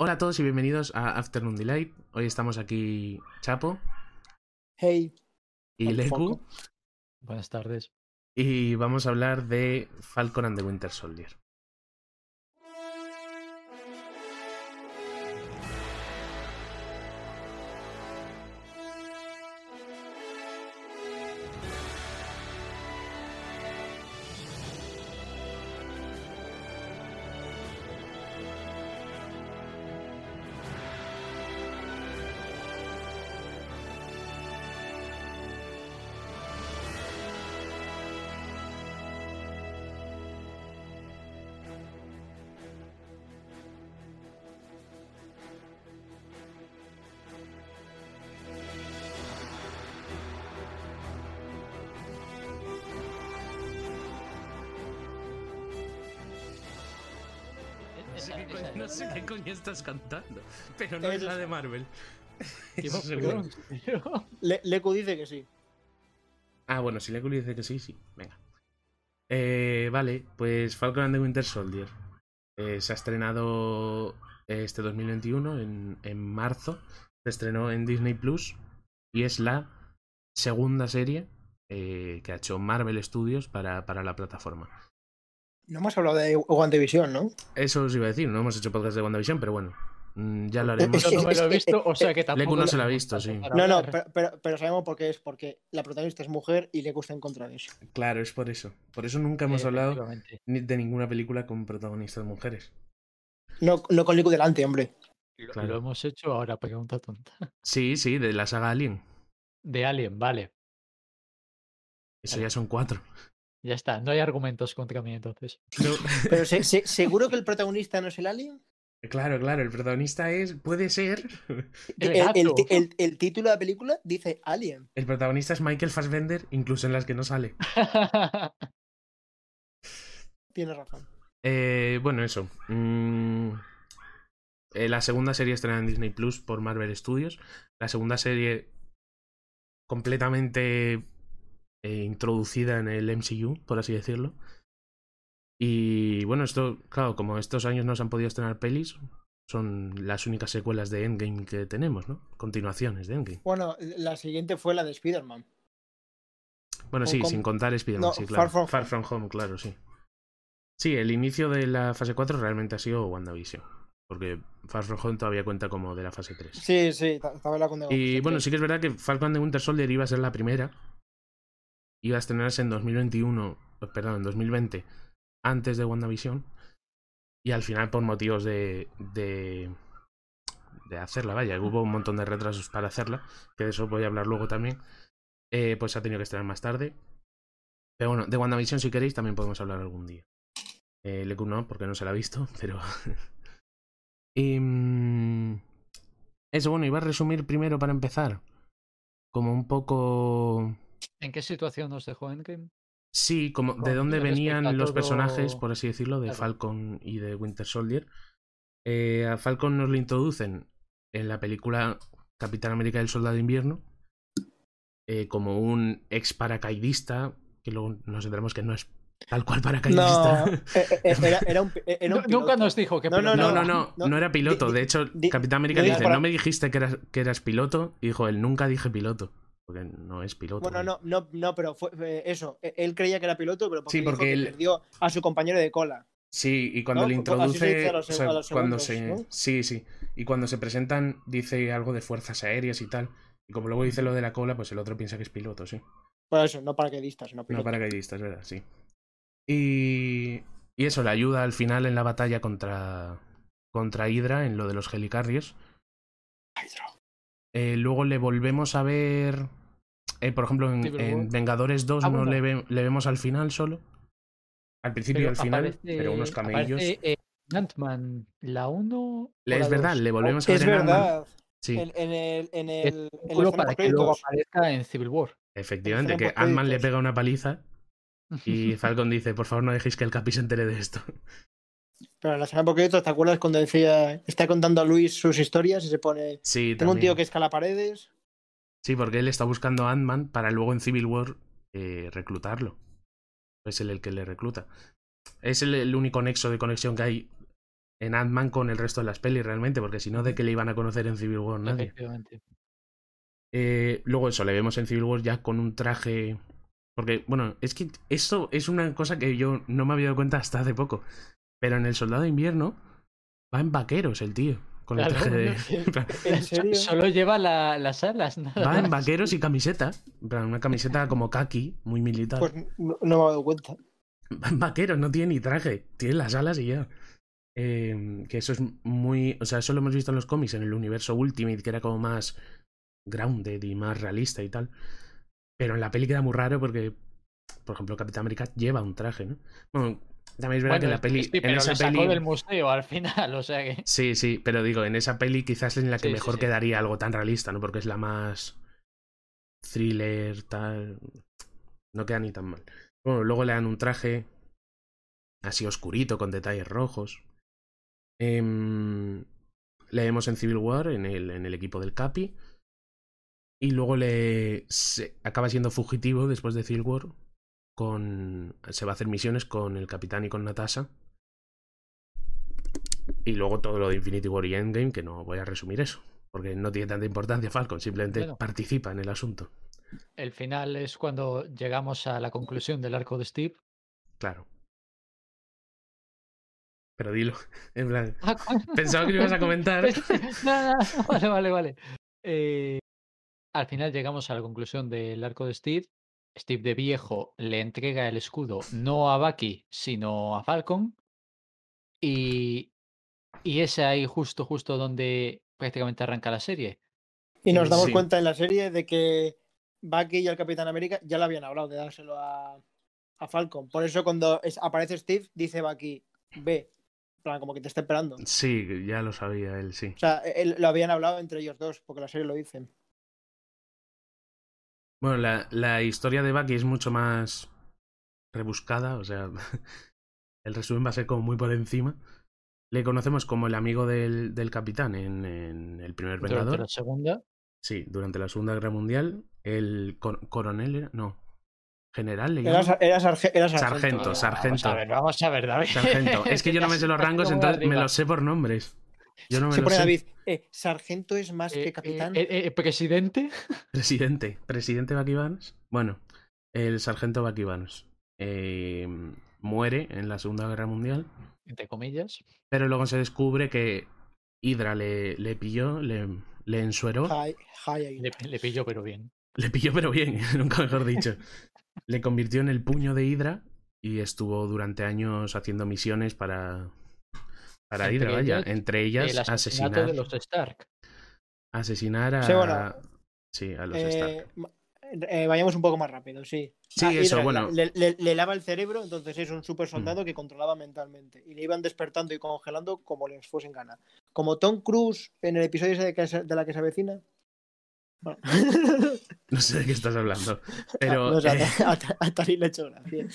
Hola a todos y bienvenidos a Afternoon Delight. Hoy estamos aquí Chapo. Hey. Y Leku. Buenas tardes. Y vamos a hablar de Falcon and the Winter Soldier. estás cantando. Pero no es la de Marvel. Lecu dice que sí. Ah, bueno, si Lecu dice que sí, sí. Venga. Eh, vale, pues Falcon and the Winter Soldier. Eh, se ha estrenado eh, este 2021, en, en marzo. Se estrenó en Disney Plus y es la segunda serie que ha hecho Marvel Studios para, para la plataforma. No hemos hablado de WandaVision, ¿no? Eso os iba a decir, no hemos hecho podcast de WandaVision, pero bueno. Mm, ya lo haremos. no lo he visto, o sea que tampoco. Leku no se lo ha visto, sí. No, no, pero, sabemos por qué es, porque la protagonista es mujer y le gusta en contra de eso. Claro, es por eso. Por eso nunca hemos hablado de ninguna película con protagonistas mujeres. No, no con Leku delante, hombre. Lo hemos hecho ahora, pregunta tonta. Sí, sí, de la saga Alien. De Alien, vale. Eso ya son cuatro. Ya está, no hay argumentos contra mí entonces. Pero seguro que el protagonista no es el alien. Claro, claro, el protagonista es. Puede ser. El, título de la película dice Alien. El protagonista es Michael Fassbender, incluso en las que no sale. tiene razón. Eh, bueno, eso. Mm, eh, la segunda serie estrenada en Disney Plus por Marvel Studios. La segunda serie completamente eh, introducida en el MCU, por así decirlo. Y bueno, esto, claro, como estos años no se han podido estrenar pelis, son las únicas secuelas de Endgame que tenemos, ¿no? Continuaciones de Endgame. Bueno, la siguiente fue la de Spider-Man. Bueno, sí, sin contar Spider-Man, sí, claro. Far from, home. claro, sí. Sí, el inicio de la fase 4 realmente ha sido WandaVision. Porque Far From Home todavía cuenta como de la fase 3. Sí, sí, estaba la Y bueno, sí que es verdad que Falcon de Winter Soldier iba a ser la primera, iba a estrenarse en 2021, eh, perdón, en 2020, antes de WandaVision. Y al final, por motivos de, de, de hacerla, vaya, hubo un montón de retrasos para hacerla, que de eso voy a hablar luego también, eh, pues ha tenido que estrenar más tarde. Pero bueno, de WandaVision, si queréis, también podemos hablar algún día. Eh, no, porque no se la ha visto, pero... y, em, Eso, bueno, iba a resumir primero para empezar, como un poco ¿En qué situación nos dejó Endgame? Sí, como de dónde venían los personajes, por así decirlo, de Falcon y de Winter Soldier. Eh, a Falcon nos lo introducen en la película Capitán América del Soldado de Invierno eh, como un ex paracaidista, que luego nos enteramos que no es tal cual paracaidista. Nunca nos dijo que no, No, no, no, no, era piloto. De hecho, Capitán América dice, no me dijiste que eras, que eras piloto. Y dijo, él nunca dije piloto. Porque no es piloto. Bueno, no, no, no, pero fue eh, eso. Eh, él creía que era piloto, pero porque, sí, porque perdió a su compañero de cola. Sí, y cuando le introduce. cuando Sí, sí. Y cuando se presentan, dice algo de fuerzas aéreas y tal. Y como luego dice lo de la cola, pues el otro piensa que es piloto, sí. Bueno, eso, no paracaidistas, no piloto. No ¿verdad? Sí. Y. Y eso, le ayuda al final en la batalla contra. contra Hydra, en lo de los helicarriers. Eh, luego le volvemos a ver eh, por ejemplo, en, Vengadores 2 ah, no le, le, vemos al final solo. Al principio y al final, pero unos camellos. Eh, Ant-Man, la 1. Es verdad, le volvemos a ver. Es verdad. Sí. En, en, el. En el, para que luego aparezca en Civil War. Efectivamente, que Ant-Man le pega una paliza y Falcon dice: Por favor, no dejéis que el Capi se entere de esto. Pero la semana de ¿te acuerdas cuando decía, está contando a Luis sus historias y se pone... Sí, Tengo un tío que escala paredes. Sí, porque él está buscando a Ant-Man para luego en Civil War eh, reclutarlo. Es él el que le recluta. Es el, único nexo de conexión que hay en Ant-Man con el resto de las pelis realmente, porque si no, ¿de qué le iban a conocer en Civil War nadie? Eh, luego eso, le vemos en Civil War ya con un traje... Porque, bueno, es que esto es una cosa que yo no me había dado cuenta hasta hace poco. Pero en El Soldado de Invierno va en vaqueros el tío. Con el traje de... Solo lleva la, las alas. Va en vaqueros y camiseta. Una camiseta como kaki, muy militar. Pues no, me he dado cuenta. Va en vaqueros, no tiene ni traje. Tiene las alas y ya. Em, que eso es muy. O sea, eso lo hemos visto en los cómics, en el universo Ultimate, que era como más grounded y más realista y tal. Pero en la peli queda muy raro porque, por ejemplo, Capitán América lleva un traje, ¿no? Bueno, también es verdad que la peli. sacó del museo al final, o sea que. Sí, sí, pero digo, en esa peli quizás es en la que mejor quedaría algo tan realista, ¿no? Porque es la más. thriller, tal. No queda ni tan mal. Bueno, luego le dan un traje. Así oscurito, con detalles rojos. Eh, le vemos en Civil War, en el, en el equipo del Capi. Y luego le. acaba siendo fugitivo después de Civil War con. Se va a hacer misiones con el capitán y con Natasha. Y luego todo lo de Infinity War y Endgame, que no voy a resumir eso, porque no tiene tanta importancia Falcon, simplemente participa en el asunto. El final es cuando llegamos a la conclusión del arco de Steve. Claro. Pero dilo, en plan. Ah, pensaba que lo ibas a comentar. no, no, vale, vale, vale. Eh, al final llegamos a la conclusión del arco de Steve Steve de Viejo le entrega el escudo no a Bucky, sino a Falcon. Y, y es ahí justo, justo donde prácticamente arranca la serie. Y nos damos cuenta en la serie de que Bucky y el Capitán América ya le habían hablado de dárselo a, a Falcon. Por eso cuando aparece Steve, dice Bucky, ve, como que te está esperando. Sí, ya lo sabía él, sí. O sea, él, e, e, lo habían hablado entre ellos dos, porque la serie lo dicen. Bueno, la, la historia de Bucky es mucho más rebuscada, o sea, el resumen va a ser como muy por encima. Le conocemos como el amigo del, del capitán en, el primer Vengador. ¿Durante la segunda? Sí, durante la Segunda Guerra Mundial. El coronel era, no, general. ¿le era, sargento. Sargento, sargento. Ah, vamos a ver, vamos a ver, David. Sargento. Es que yo no me sé los rangos, entonces me los sé por nombres. Yo no me eh, sargento es más eh, que eh, capitán. presidente. Presidente, presidente Bakibans. Bueno, el sargento Bakibans muere en la Segunda Guerra Mundial. Entre comillas. Pero luego se descubre que Hydra le, le pilló, le, le ensueró. le, pilló, pero bien. Le pilló, pero bien, nunca mejor dicho. le convirtió en el puño de Hydra y estuvo durante años haciendo misiones para para Hydra, vaya. Entre ellas, asesinar. de los Stark. Asesinar a. Sí, a los eh, Stark. Eh, vayamos un poco más rápido, sí. Sí, ah, eso, bueno. Le, lava el cerebro, entonces es un super mm. soldado que controlaba mentalmente. Y le iban despertando y congelando como les fuesen gana. Como Tom Cruise en el episodio de, la que se avecina. No sé de qué estás hablando. Pero. Eh a, le he hecho gracia.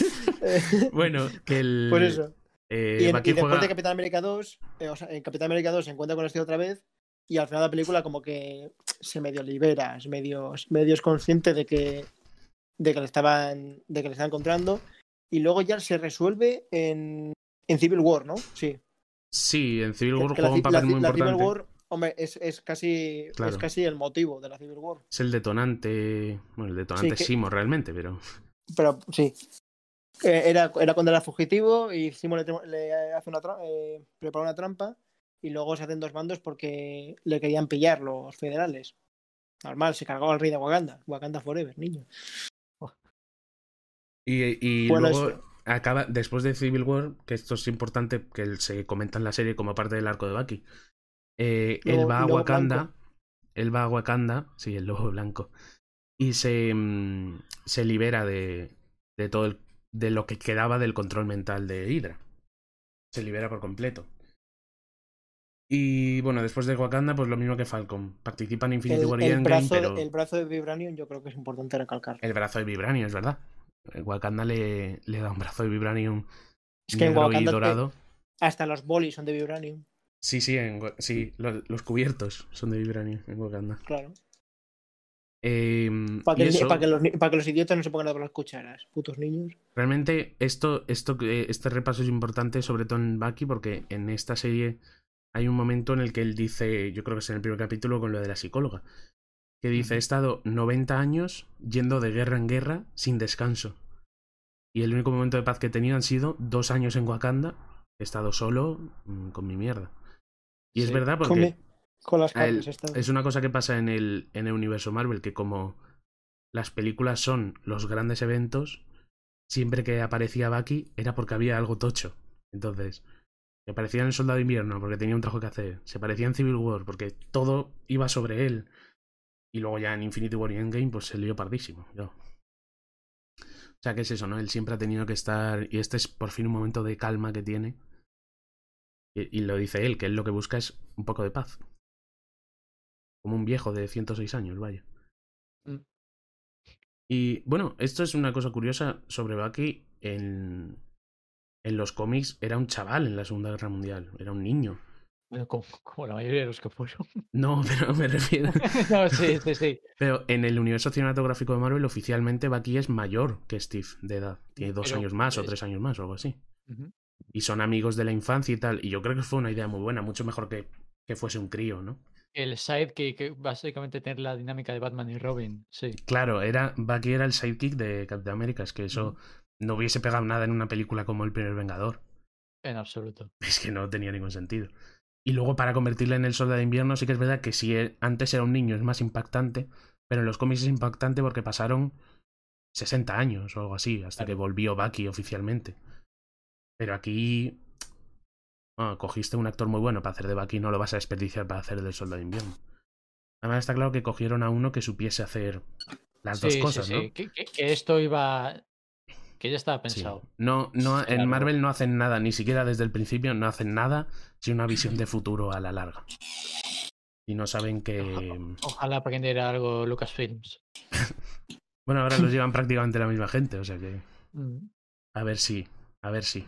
bueno, que pues el. Por eso. Eh, y, en, después de Capitán América 2, eh, en Capitán América 2 se encuentra con este otra vez y al final de la película como que se medio libera, es medio, medio consciente de que, de que le estaban, de que le están encontrando y luego ya se resuelve en, Civil War, ¿no? Sí. Sí, en Civil War juega un papel muy es, casi, es casi el motivo de la Civil War. Es el detonante, bueno, el detonante sí, realmente, pero... Pero sí, eh, era, era cuando era fugitivo y hicimos le, hace una eh, prepara una trampa y luego se hacen dos bandos porque le querían pillar los federales. Normal, se cargó al rey de Wakanda. Wakanda Forever, niño. Y, y luego acaba, después de Civil War, que esto es importante que se comenta en la serie como parte del arco de Bucky. Eh, él va a Wakanda. Él va a Wakanda. Sí, el lobo blanco. Y se, mm, se libera de, de todo el de lo que quedaba del control mental de Hydra. Se libera por completo. Y bueno, después de Wakanda, pues lo mismo que Falcon. participan en Infinity el, el brazo, de Vibranium yo creo que es importante recalcar. El brazo de Vibranium, es verdad. Eh, Wakanda le, le, da un brazo de Vibranium es que dorado. Hasta los bolis son de Vibranium. Sí, sí, sí los, los, cubiertos son de Vibranium en Wakanda. Claro. Em, para, que, los, idiotas no se pongan a las cucharas, putos niños. Realmente, esto, esto, eh, este repaso es importante, sobre todo en Bucky, porque en esta serie hay un momento en el que él dice, yo creo que es en el primer capítulo con lo de la psicóloga, que dice, he estado 90 años yendo de guerra en guerra sin descanso. Y el único momento de paz que he tenido han sido dos años en Wakanda, he estado solo mm, con mi mierda. Y es verdad porque es una cosa que pasa en el, en el universo Marvel, que como las películas son los grandes eventos, siempre que aparecía Bucky era porque había algo tocho. Entonces, se en el Soldado de Invierno porque tenía un trabajo que hacer, se parecía en Civil War porque todo iba sobre él. Y luego ya en Infinity War y Endgame pues se lió pardísimo. O sea, que es eso, ¿no? Él siempre ha tenido que estar y este es por fin un momento de calma que tiene. Y, y lo dice él, que él lo que busca es un poco de paz. Como un viejo de 106 años, vaya. Mm. Y bueno, esto es una cosa curiosa sobre Bucky. En, en los cómics era un chaval en la Segunda Guerra Mundial, era un niño. Como, la mayoría de los que fueron. No, pero me refiero. no, sí, sí, sí. Pero en el universo cinematográfico de Marvel, oficialmente Bucky es mayor que Steve de edad. Tiene dos años más o tres años más o algo así. Y son amigos de la infancia y tal. Y yo creo que fue una idea muy buena, mucho mejor que, que fuese un crío, ¿no? El sidekick, básicamente tener la dinámica de Batman y Robin, sí. Claro, era, Bucky era el sidekick de Captain America, es que eso no hubiese pegado nada en una película como El primer Vengador. En absoluto. Es que no tenía ningún sentido. Y luego para convertirle en el soldado de invierno, sí que es verdad que si eh, antes era un niño es más impactante, pero en los cómics es impactante porque pasaron 60 años o algo así, hasta que volvió Bucky oficialmente. Pero aquí Ah, cogiste un actor muy bueno para hacer de Bucky, no lo vas a desperdiciar para hacer del Soldado de Invierno. Además está claro que cogieron a uno que supiese hacer las dos cosas, ¿no? Que, esto iba... Que ya estaba pensado. No, no, en Marvel no hacen nada, ni siquiera desde el principio no hacen nada sin una visión de futuro a la larga. Y no saben que... Mm, ojalá, que aprendiera algo Lucasfilms. bueno, ahora los llevan prácticamente la misma gente, o sea que... Mm. A ver si, a ver si.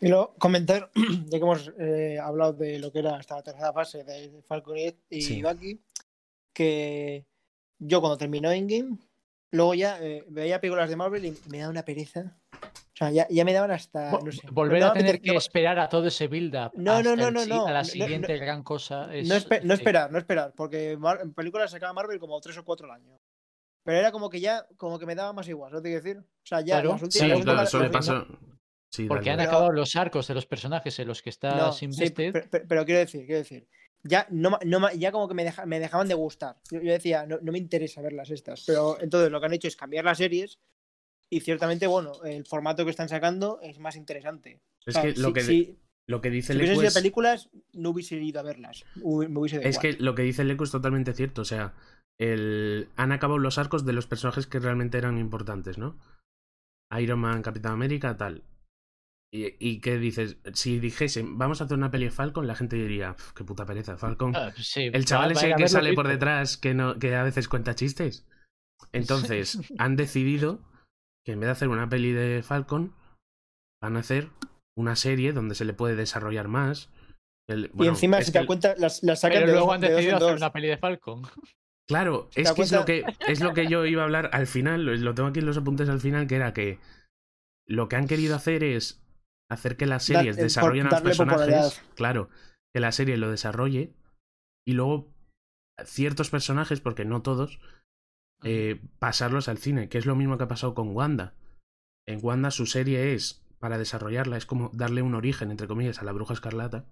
Y luego comentar, ya que hemos eh, hablado de lo que era hasta la tercera fase de Falcon y sí. Bucky, que yo cuando terminó game luego ya eh, veía películas de Marvel y me da una pereza. O sea, ya, me daban hasta. No sé, Volver a tener que esperar a todo ese build-up. No, no, no, no, no. A la siguiente gran cosa. No, no, este. esperar, no esperar, porque en películas sacaba Marvel como tres o cuatro al año. Pero era como que ya, como que me daba más igual, ¿no te quiero decir? O sea, ya. Claro, las sí, claro, porque han acabado los arcos de los personajes en los que está no, pero, quiero decir, quiero decir. Ya, no, ya como que me, dejaban de gustar. Yo, decía, no, me interesa verlas estas. Pero entonces lo que han hecho es cambiar las series. Y ciertamente, bueno, el formato que están sacando es más interesante. Es que lo que. lo que dice si hubiese sido películas, no hubiese ido a verlas. es que lo que dice Leco es totalmente cierto. O sea, el... han acabado los arcos de los personajes que realmente eran importantes, ¿no? Iron Man, Capitán América, tal. Y, qué dices, si dijese vamos a hacer una peli de Falcon, la gente diría, qué puta pereza, Falcon. Ah, pues el chaval es el que sale por detrás, que, no, que a veces cuenta chistes. Entonces, han decidido que en vez de hacer una peli de Falcon, van a hacer una serie donde se le puede desarrollar más. y encima, si te cuenta, las, sacan Pero luego han decidido hacer una peli de Falcon. Claro, es es lo que es lo que yo iba a hablar al final, lo tengo aquí en los apuntes al final, que era que lo que han querido hacer es hacer que las series desarrollen a los personajes. Claro, que la serie lo desarrolle y luego ciertos personajes, porque no todos, eh, pasarlos al cine, que es lo mismo que ha pasado con Wanda. En Wanda su serie es, para desarrollarla, es como darle un origen, entre comillas, a la bruja escarlata,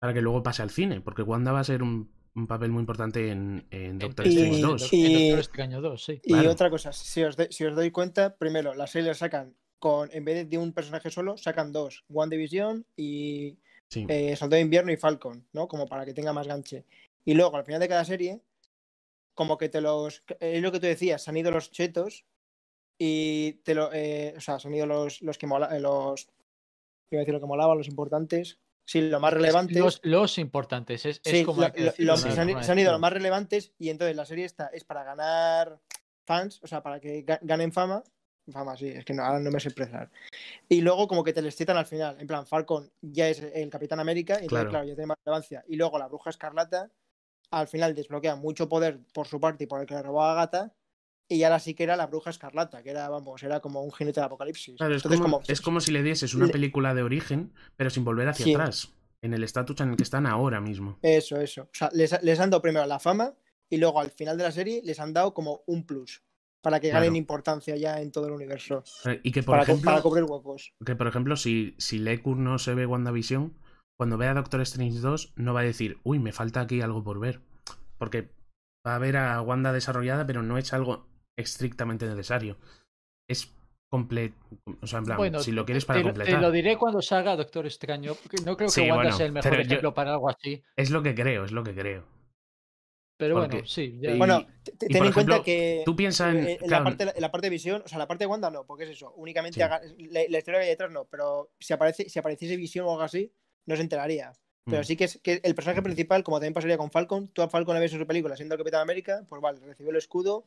para que luego pase al cine, porque Wanda va a ser un, papel muy importante en, Doctor Strange 2. Y, otra cosa, si os, si os doy cuenta, primero, la serie sacan con, en vez de un personaje solo, sacan dos, One Division y sí. Eh, de Invierno y Falcon, ¿no? Como para que tenga más ganche. Y luego, al final de cada serie, como que te los... Es lo que tú decías, se han ido los chetos y te lo... Eh, o sea, se han ido los, que mola, los... que los importantes. Sí, lo más relevante. Los, importantes, es, como. se, han, han, ido los más relevantes y entonces la serie está es para ganar fans, o sea, para que ganen fama Fama, sí, es que no, ahora no me sé expresar. Y luego como que te les citan al final, en plan, Falcon ya es el Capitán América, y claro. ya tiene más relevancia. Y luego la Bruja Escarlata, al final desbloquea mucho poder por su parte y por el que le robó a Gata, y ahora sí que era la Bruja Escarlata, que era, vamos, era como un jinete de apocalipsis. es, como, si le dieses una película de origen, pero sin volver hacia atrás, en el estatus en el que están ahora mismo. Eso, eso. O sea, les, les han dado primero la fama, y luego al final de la serie les han dado como un plus para que ganen importancia ya en todo el universo. Y que por para, ejemplo, para cubrir huecos. Que por ejemplo, si, si no se ve WandaVision, cuando vea Doctor Strange 2, no va a decir, uy, me falta aquí algo por ver. Porque va a ver a Wanda desarrollada, pero no es algo estrictamente necesario. Es completo. O sea, en plan, si lo quieres para completar. Te lo diré cuando salga Doctor Extraño. No creo que Wanda sea el mejor ejemplo para algo así. Es lo que creo, es lo que creo. Pero bueno, sí. Bueno, ten en cuenta que. Tú piensas en. Eh, la, parte, de visión, o sea, la parte de Wanda no, porque es eso. Únicamente la, historia detrás no, pero si, aparece, si apareciese visión o algo así, no se enteraría. Pero mm. sí que, es, que el personaje principal, como también pasaría con Falcon, tú a Falcon le ves en su película siendo el Capitán América, pues vale, recibió el escudo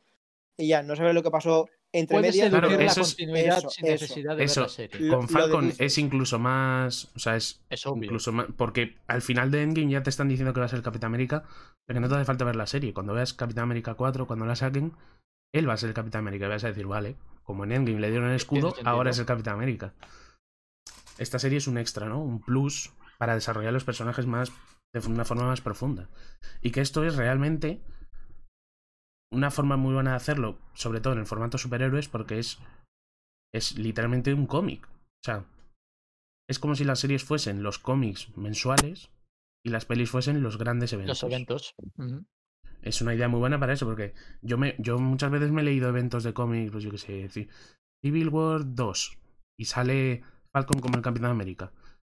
y ya, no sabes lo que pasó entre claro, la continuidad sin necesidad de ver la serie. Con Falcon es incluso más, o sea, es, incluso más, porque al final de Endgame ya te están diciendo que va a ser Capitán América, pero que no te hace falta ver la serie. Cuando veas Capitán América 4, cuando la saquen, él va a ser el Capitán América y vas a decir, vale, como en Endgame le dieron el escudo, ahora es el Capitán América. Esta serie es un extra, ¿no? Un plus para desarrollar los personajes más de una forma más profunda. Y que esto es realmente una forma muy buena de hacerlo, sobre todo en el formato superhéroes, porque es, es literalmente un cómic. O sea, es como si las series fuesen los cómics mensuales y las pelis fuesen los grandes eventos. Los eventos. Es una idea muy buena para eso, porque yo, me, yo muchas veces me he leído eventos de cómics, pues yo qué sé, Civil War 2 y sale Falcon como el Capitán de América.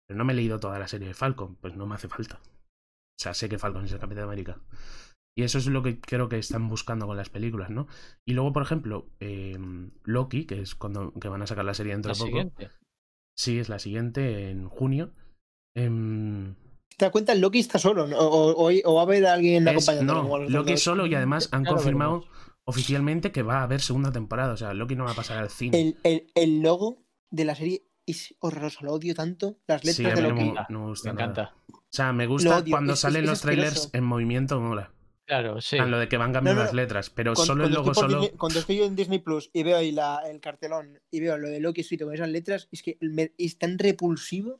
Pero no me he leído toda la serie de Falcon, pues no me hace falta. O sea, sé que Falcon es el Capitán de América. Y eso es lo que creo que están buscando con las películas, ¿no? Y luego, por ejemplo, em, Loki, que es cuando que van a sacar la serie dentro de poco. Sí, es la siguiente, en junio. Em, ¿Te das cuenta? Loki está solo, o, va a haber alguien es, acompañándolo. No, Loki solo y además han confirmado oficialmente que va a haber segunda temporada. O sea, Loki no va a pasar al cine. El, logo de la serie es horroroso, lo odio tanto. Las letras sí, a mí me, gusta me encanta. O sea, me gusta cuando salen los trailers en movimiento, mola. Claro, sí. Lo de que van cambiando las letras, pero solo el logo solo. cuando estoy yo en Disney Plus y veo ahí la, el cartelón y veo lo de Loki escrito con esas letras, es que es tan repulsivo.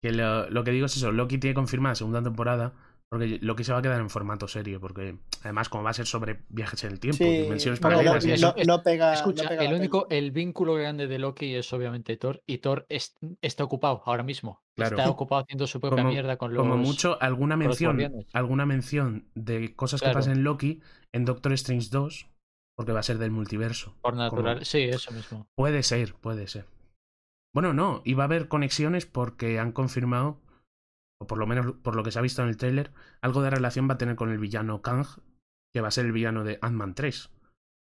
Que lo, lo, que digo es eso: Loki tiene confirmada segunda temporada porque lo se va a quedar en formato serio porque además como va a ser sobre viajes en el tiempo, dimensiones paralelas y el único, el vínculo grande de Loki es obviamente Thor, y Thor está ocupado ahora mismo. Está ocupado haciendo su propia mierda con los. Como mucho, alguna mención, alguna mención de cosas que pasan en Loki en Doctor Strange 2, porque va a ser del multiverso. Por natural, sí, eso mismo. Puede ser, puede ser. Bueno, no, y va a haber conexiones porque han confirmado o por lo menos por lo que se ha visto en el trailer algo de relación va a tener con el villano Kang, que va a ser el villano de Ant-Man 3.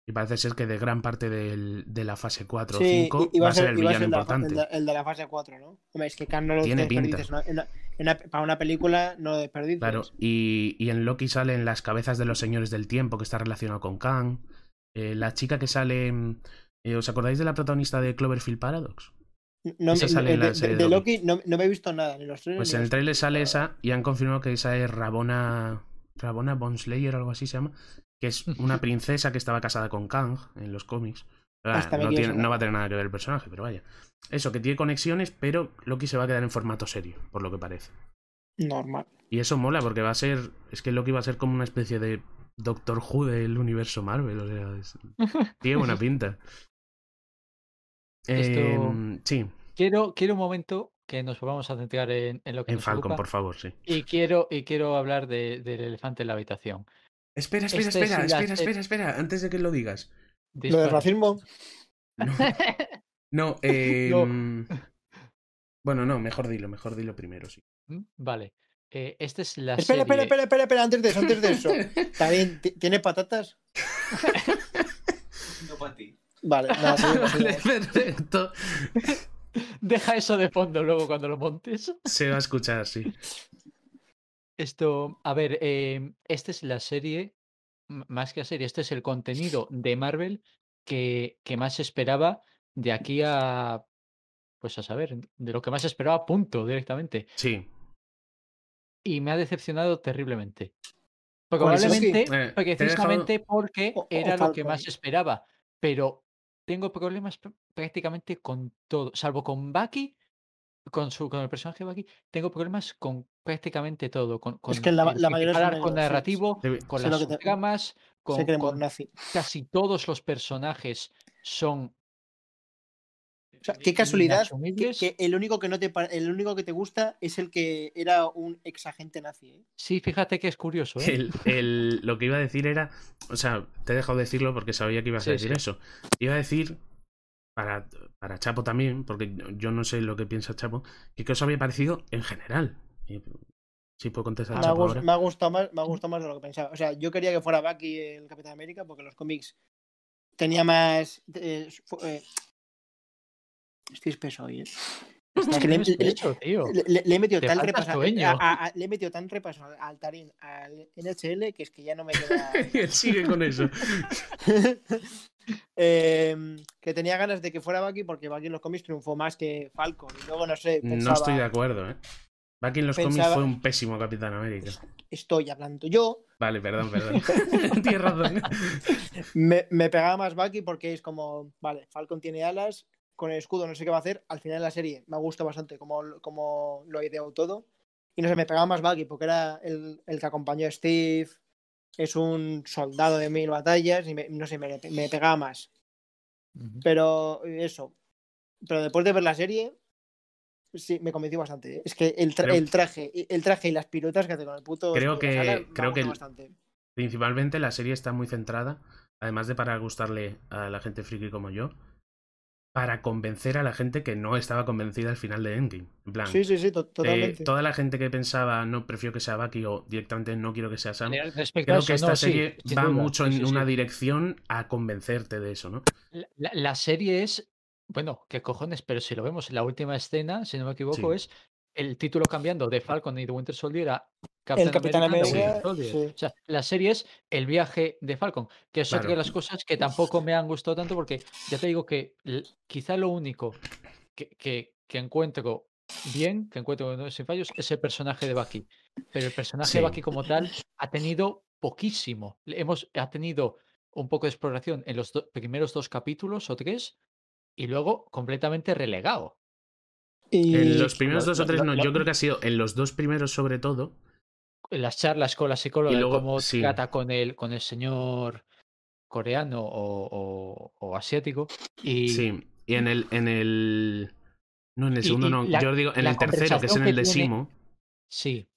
Y parece ser que de gran parte de la fase 4 o 5 va a ser, el villano importante. el, de, la fase 4, ¿no? es que Kang no lo Tiene en para una película no desperdices. Claro, y, y, en Loki salen las cabezas de los señores del tiempo, que está relacionado con Kang. Eh, la chica que sale... Eh, ¿Os acordáis de la protagonista de Cloverfield Paradox? No, eh, de, Loki, no, me he visto nada, en los trailers. Pues en el trailer sale esa y han confirmado que esa es Rabona. Rabona Bonslayer o algo así se llama. Que es una princesa que estaba casada con Kang en los cómics. no, va a tener nada que ver el personaje, pero vaya. Eso, que tiene conexiones, pero Loki se va a quedar en formato serio, por lo que parece. Normal. Y eso mola, porque va a ser. Es que Loki va a ser como una especie de Doctor Who del universo Marvel. O tiene buena pinta. Em, sí. Quiero, quiero un momento que nos volvamos a centrar en, lo que en nos Falcon, por favor, sí. Y quiero, y quiero hablar de, del elefante en la habitación. Espera, espera, este espera, espera, espera, espera, antes de que lo digas. ¿Lo del racismo? No. eh, Bueno, no, mejor dilo, mejor dilo primero, sí. Mm, vale. Eh, esta es la espera, serie... espera, espera, espera, espera, antes de eso, antes de eso. tiene patatas? no para ti. Vale, perfecto. Deja eso de fondo luego cuando lo montes. Se va a escuchar, así Esto, a ver, em, esta es la serie, más que la serie, este es el contenido de Marvel que, que más esperaba de aquí a, pues a saber, de lo que más esperaba, punto, directamente. Sí. Y me ha decepcionado terriblemente. Eh, porque probablemente, precisamente porque era lo que más esperaba, pero tengo problemas prácticamente con todo, salvo con Baki, con, con el personaje Baki, tengo problemas con prácticamente todo. Con, es que la, eh, la con narrativo, con las tramas, con casi todos los personajes son qué casualidad que, el, único que no te, el único que te gusta es el que era un ex agente nazi. ¿eh? Sí, fíjate que es curioso. ¿eh? lo que iba a decir era. O sea, te he dejado decirlo porque sabía que ibas a decir eso. Iba a decir, para, para Chapo también, porque yo no sé lo que piensa Chapo, que qué os había parecido en general. Si puedo contestar. Ah, me, Chapo ahora. me, ha gustado más, me más de lo que pensaba. O sea, yo quería que fuera Bucky el Capitán América porque los cómics tenía más. Eh, Estoy espeso hoy, ¿eh? Es que le, he metido tan repaso, le he metido tan repaso al Tarín, al NHL, que es que ya no me queda. sigue con eso. Em, que tenía ganas de que fuera Bucky porque Bucky en los cómics triunfó más que Falcon. Y luego no sé. No estoy de acuerdo, ¿eh? Bucky en los pensaba... cómics fue un pésimo Capitán América. Estoy hablando yo. Vale, perdón, perdón. Tienes razón. me, me pegaba más Bucky porque es como, vale, Falcon tiene alas, con el escudo, no sé qué va a hacer. Al final de la serie me gusta bastante como, lo ha ideado todo. Y no sé, me pegaba más Baggy porque era el, que acompañó a Steve. Es un soldado de mil batallas y no sé, me, me pegaba más. Pero eso. Pero después de ver la serie, sí, me convenció bastante. Es que el, el traje, y las pilotas que hace con el puto. Creo que, creo que principalmente la serie está muy centrada, además de para gustarle a la gente friki como yo, para convencer a la gente que no estaba convencida al final de Endgame. sí, sí, sí, eh, totalmente. toda la gente que pensaba, no, prefiero que sea Bucky o directamente no quiero que sea Sam, creo que esta serie va mucho en una dirección a convencerte de eso, ¿no? La, serie es, bueno, que cojones, pero si lo vemos en la última escena, si no me equivoco, es el título cambiando de Falcon y The Winter Soldier a Capitán América. la serie es El viaje de Falcon, que es otra de las cosas que tampoco me han gustado tanto porque ya te digo que quizá lo único que, que, encuentro bien, que encuentro sin fallos, es el personaje de Bucky. Pero el personaje de Bucky como tal ha tenido poquísimo. Hemos, ha tenido un poco de exploración en los primeros dos capítulos o tres y luego completamente relegado. En los primeros dos o tres, no, yo creo que ha sido en los dos primeros sobre todo, las charlas con la psicóloga, y luego, cómo trata con el, con el señor coreano o, asiático. Y... Sí, y en el, en el. No, en el segundo no. Yo digo, en el tercero, que es en el de Simo. Sí.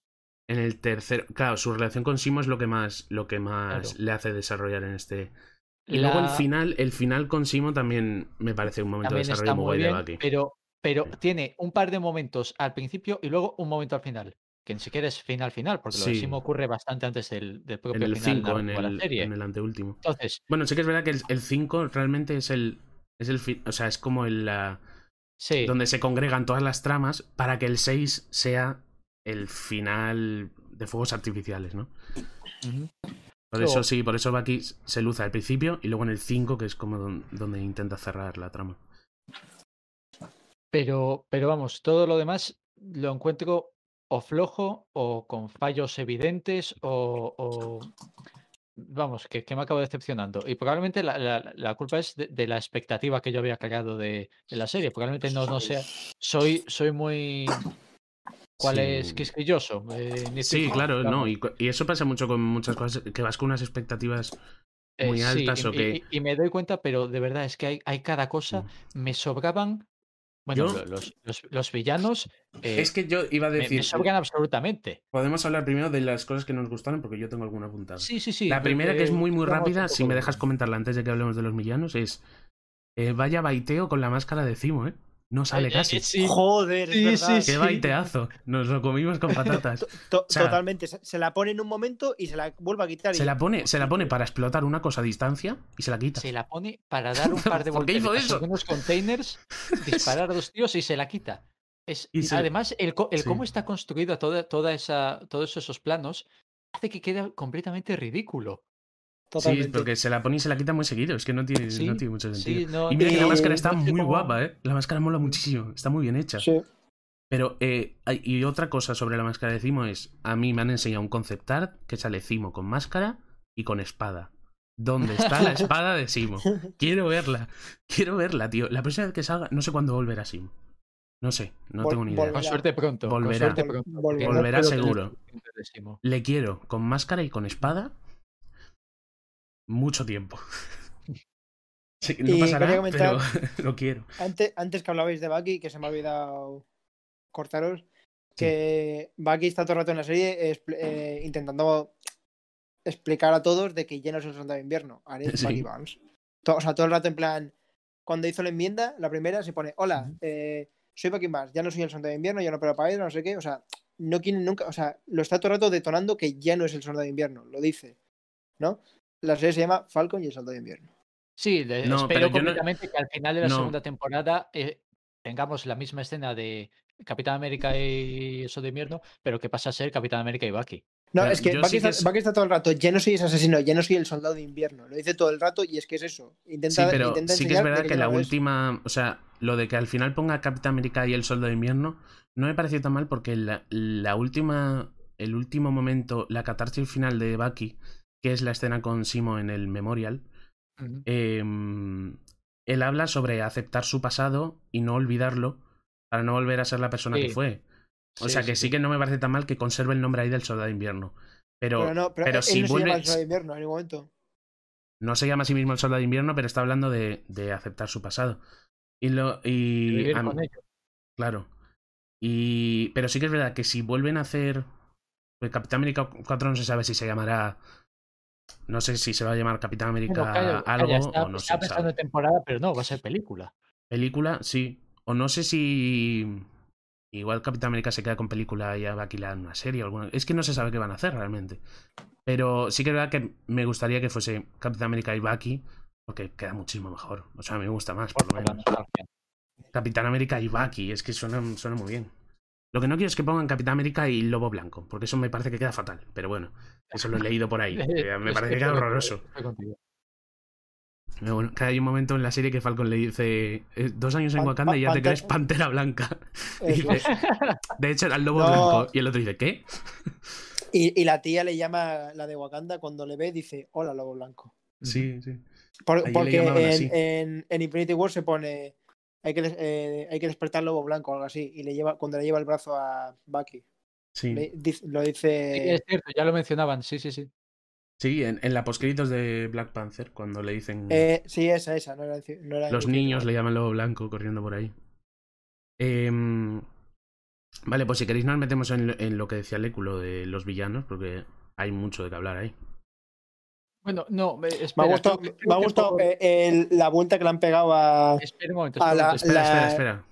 En el tercero. Claro, su relación con Simo es lo que más, le hace desarrollar en este. Y luego el final, el final con Simo también me parece un momento de desarrollo muy, muy bien, Pero, pero tiene un par de momentos al principio y luego un momento al final que ni siquiera es final final, porque lo mismo ocurre bastante antes del, propio final en el, anteúltimo. Entonces, bueno, sí que es verdad que el 5 realmente es el, es el o sea, es como el ah, donde se congregan todas las tramas para que el 6 sea el final de fuegos artificiales, ¿no? Por eso sí, por eso va aquí se luce al principio y luego en el 5, que es como donde, intenta cerrar la trama. Pero, pero vamos, todo lo demás lo encuentro o flojo o con fallos evidentes o, vamos, que, que, me acabo decepcionando. Y probablemente la, la, culpa es de, la expectativa que yo había cargado de, la serie. Probablemente no, no sea. Soy, soy muy. ¿Cuál es quisquilloso? Eh, sí, claro, no. Y, y, eso pasa mucho con muchas cosas, que vas con unas expectativas eh, muy altas y, que... y, me doy cuenta, pero de verdad es que hay, hay cada cosa. Mm. Me sobraban bueno, los, villanos. Eh, es que yo iba a decir. Me, absolutamente. Podemos hablar primero de las cosas que nos gustaron, porque yo tengo alguna apuntada. Sí, sí, sí. La primera, que, es muy, muy rápida, si me dejas comentarla antes de que hablemos de los villanos, es. Eh, vaya baiteo con la máscara de Cimo, ¿eh? no eh, sale eh, casi. Eh, Joder, Qué baiteazo. Nos lo comimos con patatas. totalmente. Se la pone en un momento y se la vuelve a quitar. Se la pone, se la pone para explotar una cosa a distancia y se la quita. Se la pone para dar un par de hizo en unos containers, disparar a dos tíos y se la quita. Es, y Además, el, cómo está construido toda, toda esa, todos esos planos hace que quede completamente ridículo. Sí, porque se la pone y se la quita muy seguido. Es que no tiene, mucho sentido. y mira que la eh, máscara está muy guapa, ¿eh? La máscara mola mm. muchísimo. Está muy bien hecha. Sí. Pero, eh, y otra cosa sobre la máscara de Cimo es: a mí me han enseñado un concept art que sale Cimo con máscara y con espada. ¿Dónde está la espada de Simo? Quiero verla. Quiero verla, tío. La próxima vez que salga, no sé cuándo volverá Simo. No sé, no tengo ni idea. suerte pronto. pronto. Volverá, volverá seguro. Le quiero con máscara y con espada mucho tiempo. lo quiero. Antes, antes que hablabais de Bucky, que se me ha olvidado cortaros, que Bucky está todo el rato en la serie eh, intentando explicar a todos de que ya no es el soldado de invierno. Ahora Bucky Barnes. o sea, todo el rato en plan, cuando hizo la enmienda, la primera se pone, hola, eh, soy Bucky Barnes, ya no soy el soldado de invierno, ya no pero para no sé qué, o sea, no nunca, o sea, lo está todo el rato detonando que ya no es el soldado de invierno, lo dice, ¿no? la serie se llama Falcon y el soldado de Invierno. Sí, espero completamente que al final de la segunda temporada eh, tengamos la misma escena de Capitán América y soldado de invierno, pero que pasa a ser Capitán América y Bucky. No, es que Bucky, está, todo el rato, ya no soy ese asesino, ya no soy el soldado de invierno. Lo dice todo el rato y es que es eso. Intenta, sí, pero sí que es verdad que, la última, o sea, lo de que al final ponga Capitán América y el soldado de invierno, no me pareció tan mal porque la, la última, el último momento, la catarsis final de Bucky que es la escena con Simo en el Memorial, em, él habla sobre aceptar su pasado y no olvidarlo para no volver a ser la persona que fue. O sea que sí, que no me parece tan mal que conserve el nombre ahí del soldado de invierno. Pero, pero, si vuelve. soldado de invierno en momento. No se llama a sí mismo el soldado de invierno, pero está hablando de, de aceptar su pasado. Y lo. Y, Claro. Y, pero sí que es verdad que si vuelven a hacer. Pues Capitán América 4 no se sabe si se llamará no sé si se va a llamar Capitán América algo o no sé, sabe. temporada, pero no, va a ser película. Película, sí. O no sé si igual Capitán América se queda con película y va a quitar una serie o Es que no se sabe qué van a hacer realmente. Pero sí que es verdad que me gustaría que fuese Capitán América y Bucky, porque queda muchísimo mejor. O sea, a me gusta más, por lo menos. Capitán América y Bucky, es que suena muy bien. Lo que no quiero es que pongan Capitán América y Lobo Blanco, porque eso me parece que queda fatal. Pero bueno, eso lo he leído por ahí. Me parece que queda horroroso. hay un momento en la serie que Falcon le dice eh, dos años en Wakanda y ya te crees Pantera Blanca. de hecho, el Lobo Blanco. Y el otro dice, ¿qué? Y, la tía le llama, la de Wakanda, cuando le ve, dice, hola, Lobo Blanco. Sí, sí. porque en, en Infinity War se pone hay que, eh, hay que despertar lobo blanco o algo así, y le lleva, cuando le lleva el brazo a Bucky. Sí. lo dice. es cierto, ya lo mencionaban, sí, sí, sí. Sí, en, en la poscritos de Black Panther, cuando le dicen. Eh, sí, esa, esa, no Los niños le llaman lobo blanco corriendo por ahí. Em, vale, pues si queréis nos metemos en, lo que decía Léculo de los villanos, porque hay mucho de que hablar ahí. Bueno, no, espera, me ha gustado, eh, la vuelta que le han pegado a. Espera un momento, espera, espera, espera, espera,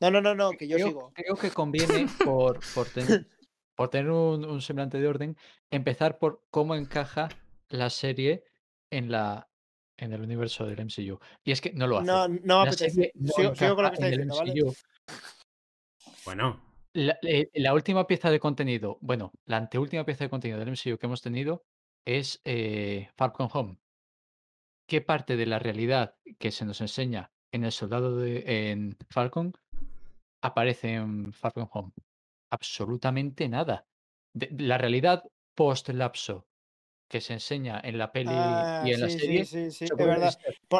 No, no, no, no, que yo creo, sigo. Creo que conviene, por, por, por tener un, un, semblante de orden, empezar por cómo encaja la serie en la en el universo del MCU. Y es que no lo hace. No, no, no sigo, con lo que Bueno. La, eh, la última pieza de contenido, bueno, la anteúltima pieza de contenido del MCU que hemos tenido es eh, Falcon Home. ¿Qué parte de la realidad que se nos enseña en el soldado de en Falcon aparece en Falcon Home? Absolutamente nada. la realidad post-lapso que se enseña en la peli ah, y en la serie. Sí, sí, sí, doble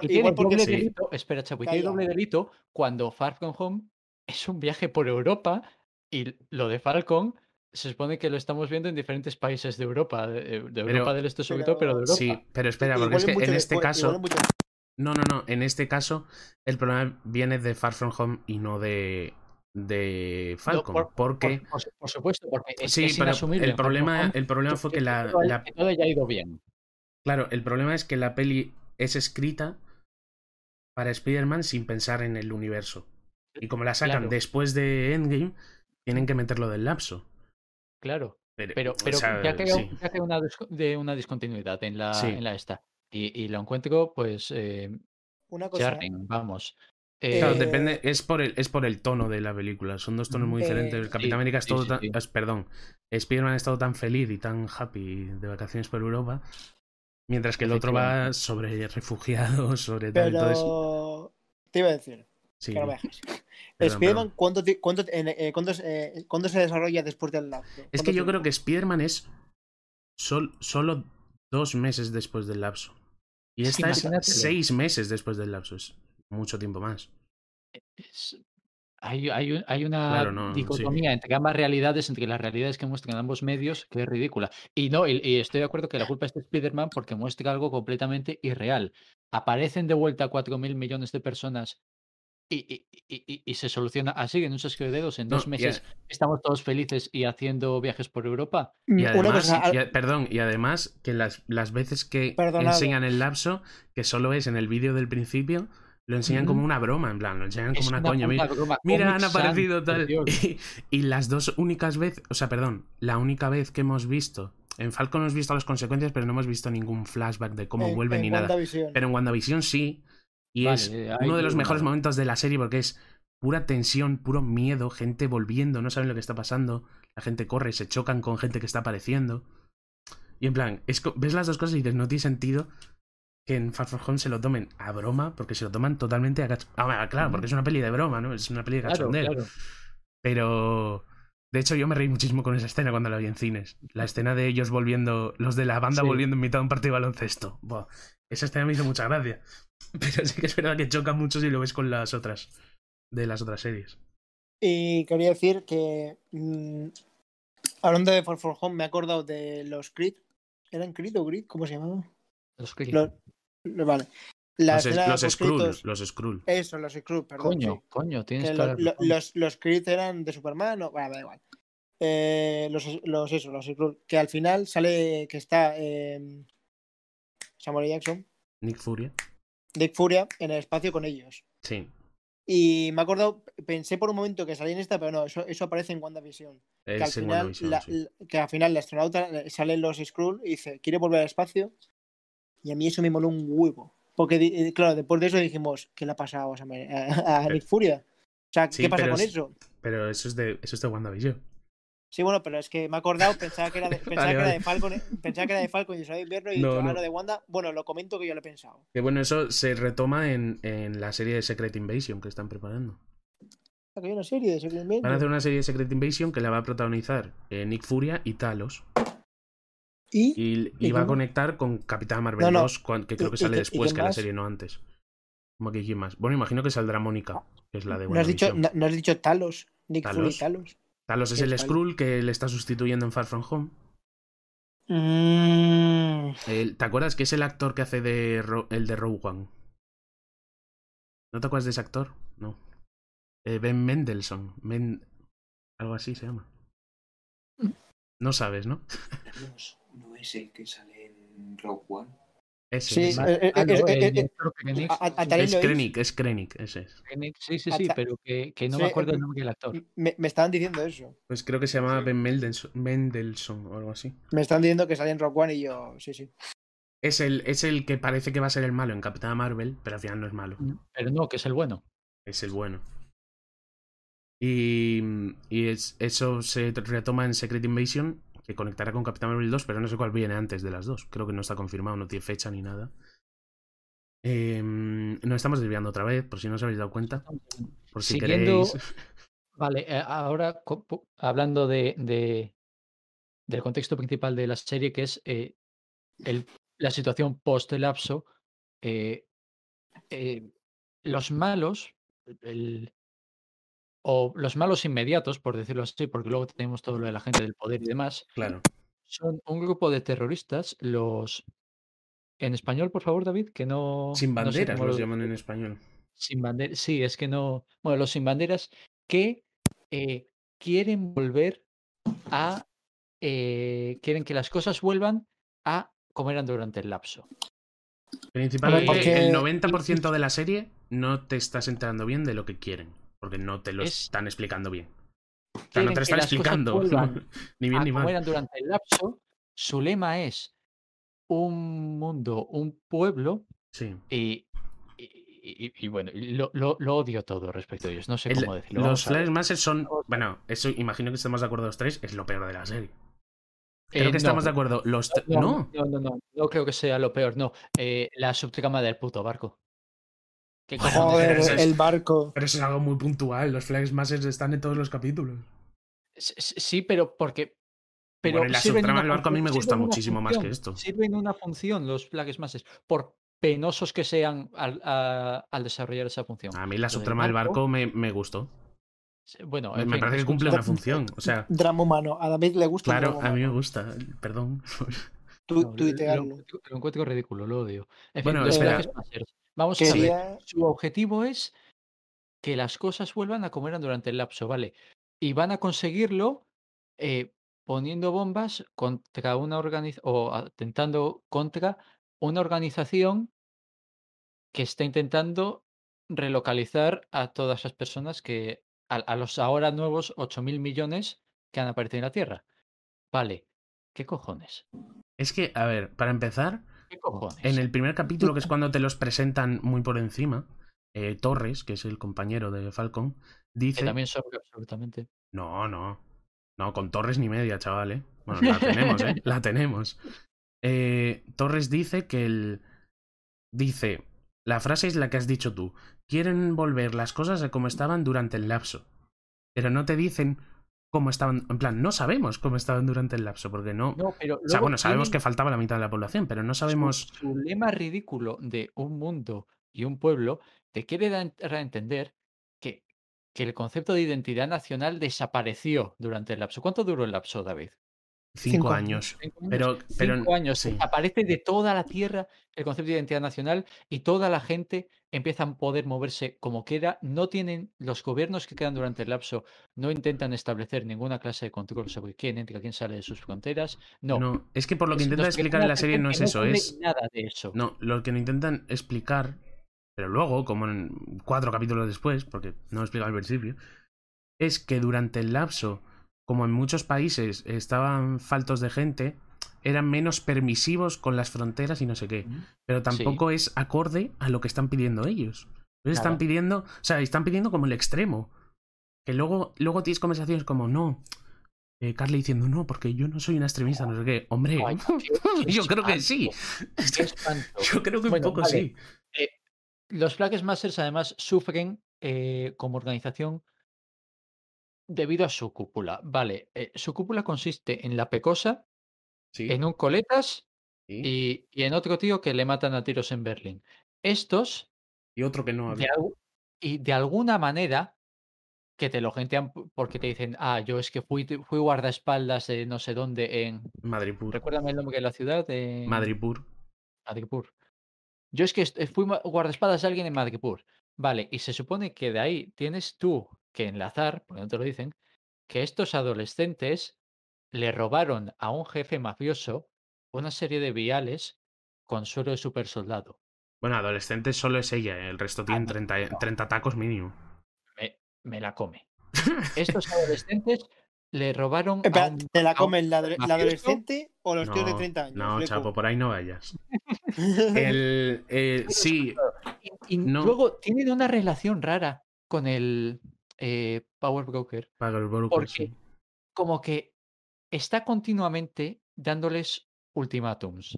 tiene doble delito cuando Falcon Home es un viaje por Europa y lo de Falcon se supone que lo estamos viendo en diferentes países de Europa, de, Europa del Este sobre todo, pero de Europa. Sí, pero espera, porque es que en este caso... No, no, no, en este caso el problema viene de Far From Home y no de, de Falcon, porque... Por, supuesto, porque sí, pero El problema, el problema fue que la... la... ha ido bien. Claro, el problema es que la peli es escrita para Spider-Man sin pensar en el universo. Y como la sacan después de Endgame, tienen que meterlo del lapso claro. Pero, ya que una, de una discontinuidad en la, esta. Y, lo encuentro, pues. Eh, una cosa. vamos. claro, eh depende, es por, el, es por el tono de la película, son dos tonos muy diferentes. Capitán América es todo tan, Perdón, Spider-Man ha estado tan feliz y tan happy de vacaciones por Europa, mientras que el otro va sobre refugiados, sobre todo tal. Te iba a decir, Sí. ¿cuándo, eh, eh, se desarrolla después del lapso? Es que yo creo que Spider-Man es solo dos meses después del lapso. Y esta es seis meses después del lapso. Es mucho tiempo más. Hay, una dicotomía entre ambas realidades, entre las realidades que muestran ambos medios, que es ridícula. Y no, y, estoy de acuerdo que la culpa es de Spider-Man porque muestra algo completamente irreal. Aparecen de vuelta 4.000 millones de personas y, se soluciona así en un sesgo de dedos. En dos meses estamos todos felices y haciendo viajes por Europa. Mm, y además, perdón, y además que las, las veces que enseñan el lapso, que solo es en el vídeo del principio, lo enseñan como una broma, en plan, lo enseñan como una, coña. Mira, han aparecido tal. Y, las dos únicas veces, o sea, perdón, la única vez que hemos visto, en Falcon hemos visto las consecuencias, pero no hemos visto ningún flashback de cómo vuelve vuelven ni nada. Pero en WandaVision sí, y es eh, uno de los mejores momentos de la serie porque es pura tensión, puro miedo, gente volviendo, no saben lo que está pasando, la gente corre, se chocan con gente que está apareciendo. Y en plan, ves las dos cosas y dices, no tiene sentido que en Far From Home se lo tomen a broma, porque se lo toman totalmente a cachondeo. Ah, claro, porque es una peli de broma, ¿no? Es una peli de cachondeo. Pero... De hecho, yo me reí muchísimo con esa escena cuando la vi en cines. La escena de ellos volviendo, los de la banda volviendo en mitad de un partido de baloncesto. esa escena me hizo mucha gracia. Pero sí que es verdad que choca mucho si lo ves con las otras. De las otras series. Y quería decir que. Mm, hablando de For For Home, me he acordado de los Creed. ¿Eran Creed o Grid? ¿Cómo se llamaba? Los Creed. Los, vale. los, los los Skrull. Eso, los Skrull, perdón. Coño, coño, tienes que los, los Creed eran de Superman o... Bueno, da igual. Eh, los, los, eso, los Skrull. Que al final sale que está eh, Samuel Jackson. Nick Furia de Furia en el espacio con ellos. Sí. Y me acuerdo, pensé por un momento que salía en esta, pero no, eso, aparece en WandaVision. que, al final, la, que al final astronauta eh, sale los Skrull y dice, ¿quiere volver al espacio? Y a mí eso me moló un huevo. Porque, eh, claro, después de eso dijimos, ¿qué le ha pasado a, eh, a, Furia? O sea, ¿qué pasa con eso? Pero eso es de, eso es de WandaVision. Sí, bueno, pero es que me he acordado, pensaba que era de, Falcon, ¿eh? pensaba que era de Falcon y de invierno y no, no. de Wanda. Bueno, lo comento que yo lo he pensado. Que bueno, eso se retoma en, en la serie de Secret Invasion que están preparando. Ah, hay una serie de Secret Invasion. Van a hacer una serie de Secret Invasion que la va a protagonizar eh, Nick Furia y Talos. ¿Y? Y, y, va a conectar con Capitán Marvel 2, que creo que sale después que la serie, no antes. Como que más? Bueno, imagino que saldrá Mónica, que es la de Wanda. No has dicho Talos, Nick Furia y Talos. Talos es el Skrull que le está sustituyendo en Far From Home. Mm. ¿Te acuerdas que es el actor que hace el de Rogue One? ¿No te acuerdas de ese actor? No. Eh, ben Mendelssohn. Men... Algo así se llama. Mm. No sabes, ¿no? No, no es el que sale en Rogue One es Krennic, es Krennic, ese es. sí, sí, ah, sí, pero que, no me acuerdo el nombre del actor. Me, estaban diciendo eso. Pues creo que se llamaba Ben Mendelssohn o algo así. Me están diciendo que sale en Rock One y yo, sí, sí. Es el, es el que parece que va a ser el malo en Capitana Marvel, pero al final no es malo. Mm, pero no, que es el bueno. Es el bueno. Y, y eso se retoma en Secret Invasion que conectará con Capitán Marvel 2, pero no sé cuál viene antes de las dos. Creo que no está confirmado, no tiene fecha ni nada. Em, nos estamos desviando otra vez, por si no os habéis dado cuenta. Por si queréis. Vale, eh, ahora hablando de, del contexto principal de la serie, que es eh, el, la situación post elapso eh, los malos, o los malos inmediatos, por decirlo así, porque luego tenemos todo lo de la gente del poder y demás. Claro. Son un grupo de terroristas, los. En español, por favor, David, que no. Sin banderas los llaman en español. Sin banderas, sí, es que no. Bueno, los sin banderas que eh, quieren volver a. Eh, quieren que las cosas vuelvan a como eran durante el lapso. Principalmente porque el 90% de la serie no te estás enterando bien de lo que quieren. Porque no te lo están explicando bien. no te lo están explicando. ni bien ni mal. durante el lapso, su lema es un mundo, un pueblo. Sí. Y, bueno, lo, odio todo respecto a ellos. No sé cómo decirlo. Los Flashmasters son. Bueno, eso imagino que estamos de acuerdo los tres. Es lo peor de la serie. Eh, creo que estamos de acuerdo. Los no, no, no, no, no. creo que sea lo peor. No. Eh, la subtrama del puto barco. Joder, el barco. Pero eso es algo muy puntual. Los Flagsmasters están en todos los capítulos. Sí, pero porque. Pero la subtrama del barco a mí me gusta muchísimo más que esto. Sirven una función los Flagsmasters. por penosos que sean al, al, desarrollar esa función. A mí la subtrama del barco me, me gustó. Bueno, me, parece que cumple una función. O sea, drama humano. A David le gusta. Claro, a mí me gusta. Perdón. Tú, no, tú ridículo, lo odio. bueno, espera. Vamos a ver. Su objetivo es que las cosas vuelvan a como eran durante el lapso, ¿vale? Y van a conseguirlo eh, poniendo bombas contra una organización o atentando contra una organización que está intentando relocalizar a todas las personas que, a, a los ahora nuevos 8.000 millones que han aparecido en la Tierra. Vale, ¿qué cojones? Es que, a ver, para empezar, en el primer capítulo, que es cuando te los presentan muy por encima, eh, Torres, que es el compañero de Falcon, dice. Eh, también sobre, absolutamente. No, no. No, con Torres ni media, chaval, ¿eh? Bueno, la tenemos, ¿eh? La tenemos. Eh, Torres dice que el. Dice. La frase es la que has dicho tú. Quieren volver las cosas a como estaban durante el lapso. Pero no te dicen estaban, en plan, no sabemos cómo estaban durante el lapso, porque no... o bueno, sabemos que faltaba la mitad de la población, pero no sabemos... El lema ridículo de un mundo y un pueblo te quiere dar a entender que, que el concepto de identidad nacional desapareció durante el lapso. ¿Cuánto duró el lapso, David? Cinco, años. Pero, pero, cinco años. Aparece de toda la tierra el concepto de identidad nacional y toda la gente empieza a poder moverse como queda, No tienen los gobiernos que quedan durante el lapso, no intentan establecer ninguna clase de control sobre quién entra, quién sale de sus fronteras. No. es que por lo que intentan explicar en la serie no es no eso, es nada de eso. No, lo que no intentan explicar, pero luego, como en cuatro capítulos después, porque no lo explica al principio, es que durante el lapso como en muchos países estaban faltos de gente, eran menos permisivos con las fronteras y no sé qué. Pero tampoco es acorde a lo que están pidiendo ellos. están pidiendo, o sea, están pidiendo como el extremo. Que luego, luego tienes conversaciones como, no, eh, Carly diciendo, no, porque yo no soy una extremista, no sé qué. Hombre, yo creo que sí. yo creo que un poco sí. Eh, los Flags Masters además sufren eh, como organización debido a su cúpula. Vale, eh, su cúpula consiste en la pecosa, en un coletas y, en otro tío que le matan a tiros en Berlín. Estos. Y otro que no había. y de alguna manera que te lo gentean porque te dicen, ah, yo es que fui, fui guardaespaldas de no sé dónde en. Madripur. Recuérdame el nombre de la ciudad. de. Madripur. Madripur. Yo es que eh, fui guardaespaldas de alguien en Madripur. Vale, y se supone que de ahí tienes tú que enlazar, porque no te lo dicen, que estos adolescentes le robaron a un jefe mafioso una serie de viales con suelo de supersoldado. Bueno, adolescente solo es ella, ¿eh? el resto ah, tienen 30, 30 tacos mínimo. Me, la come. estos adolescentes le robaron. ¿Te la come la, adolescente o los tíos de 30 años? No, chapo, por ahí no vayas. Eh, sí. Y, luego tienen una relación rara con el, eh, Power Broker. Broker porque como que está continuamente dándoles ultimátums.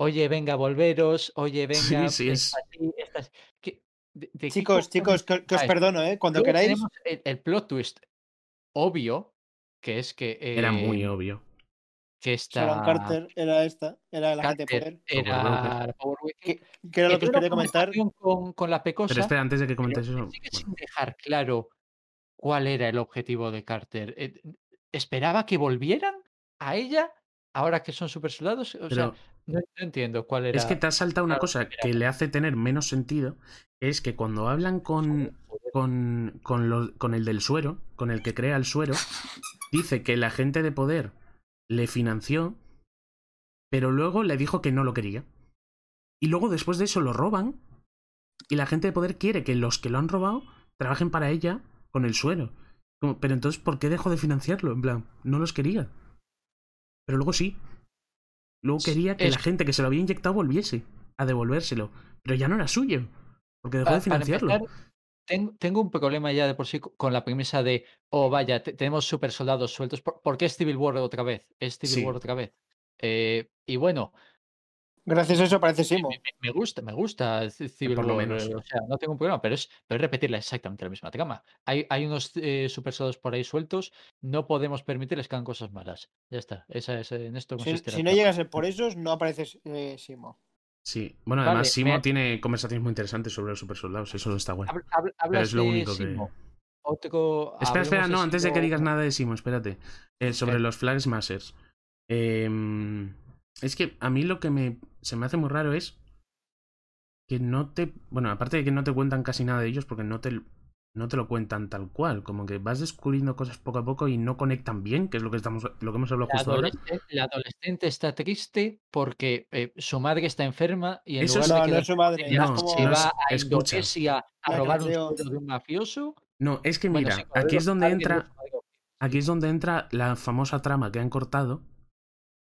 Oye, venga, volveros, oye, venga, pues chicos, chicos, que, os perdono, ¿eh? Cuando queráis. El, plot twist obvio, que es que. era muy eh, obvio. Que esta. Carter era esta, era la gente poder. Era Power que, era lo que os quería comentar. Con, la pecosa. Pero espera, antes de que comentéis eso. sin dejar claro cuál era el objetivo de Carter. Eh, ¿Esperaba que volvieran a ella ahora que son super soldados? O sea, no, entiendo cuál era. Es que te ha saltado una cosa que le hace tener menos sentido, es que cuando hablan con, con, con el del suero, con el que crea el suero, dice que la gente de poder le financió, pero luego le dijo que no lo quería. Y luego después de eso lo roban. Y la gente de poder quiere que los que lo han robado trabajen para ella con el suelo. pero entonces, ¿por qué dejó de financiarlo? En plan, no los quería. Pero luego sí. Luego quería que la gente que se lo había inyectado volviese a devolvérselo. Pero ya no era suyo. Porque dejó de financiarlo. tengo, un problema ya de por sí con la premisa de, oh vaya, tenemos super soldados sueltos. ¿Por, qué Civil War otra vez? Es Civil War otra vez. Eh, y bueno, Gracias a eso parece Simo. Me, gusta, me gusta eh, Por lo menos. O no tengo un problema, pero es, pero repetirla exactamente la misma trama. Hay, hay unos eh, supersoldados soldados por ahí sueltos, no podemos permitirles que hagan cosas malas. Ya está, esa es en esto Si, no llegas por esos, no apareces eh, Simo. Sí, bueno, además Simo tiene conversaciones muy interesantes sobre los soldados eso está bueno. es lo único que. Espera, espera, no, antes de que digas nada de Simo, espérate. sobre los Flags Masters. Em, es que a mí lo que me, se me hace muy raro es que no te... Bueno, aparte de que no te cuentan casi nada de ellos porque no te, no te lo cuentan tal cual. Como que vas descubriendo cosas poco a poco y no conectan bien, que es lo que, estamos, lo que hemos hablado justo ahora. La adolescente está triste porque eh, su madre está enferma y en lugar de no su madre. No, como... va a a robar un de un mafioso. No, es que mira, aquí es donde entra... Aquí es donde entra la famosa trama que han cortado,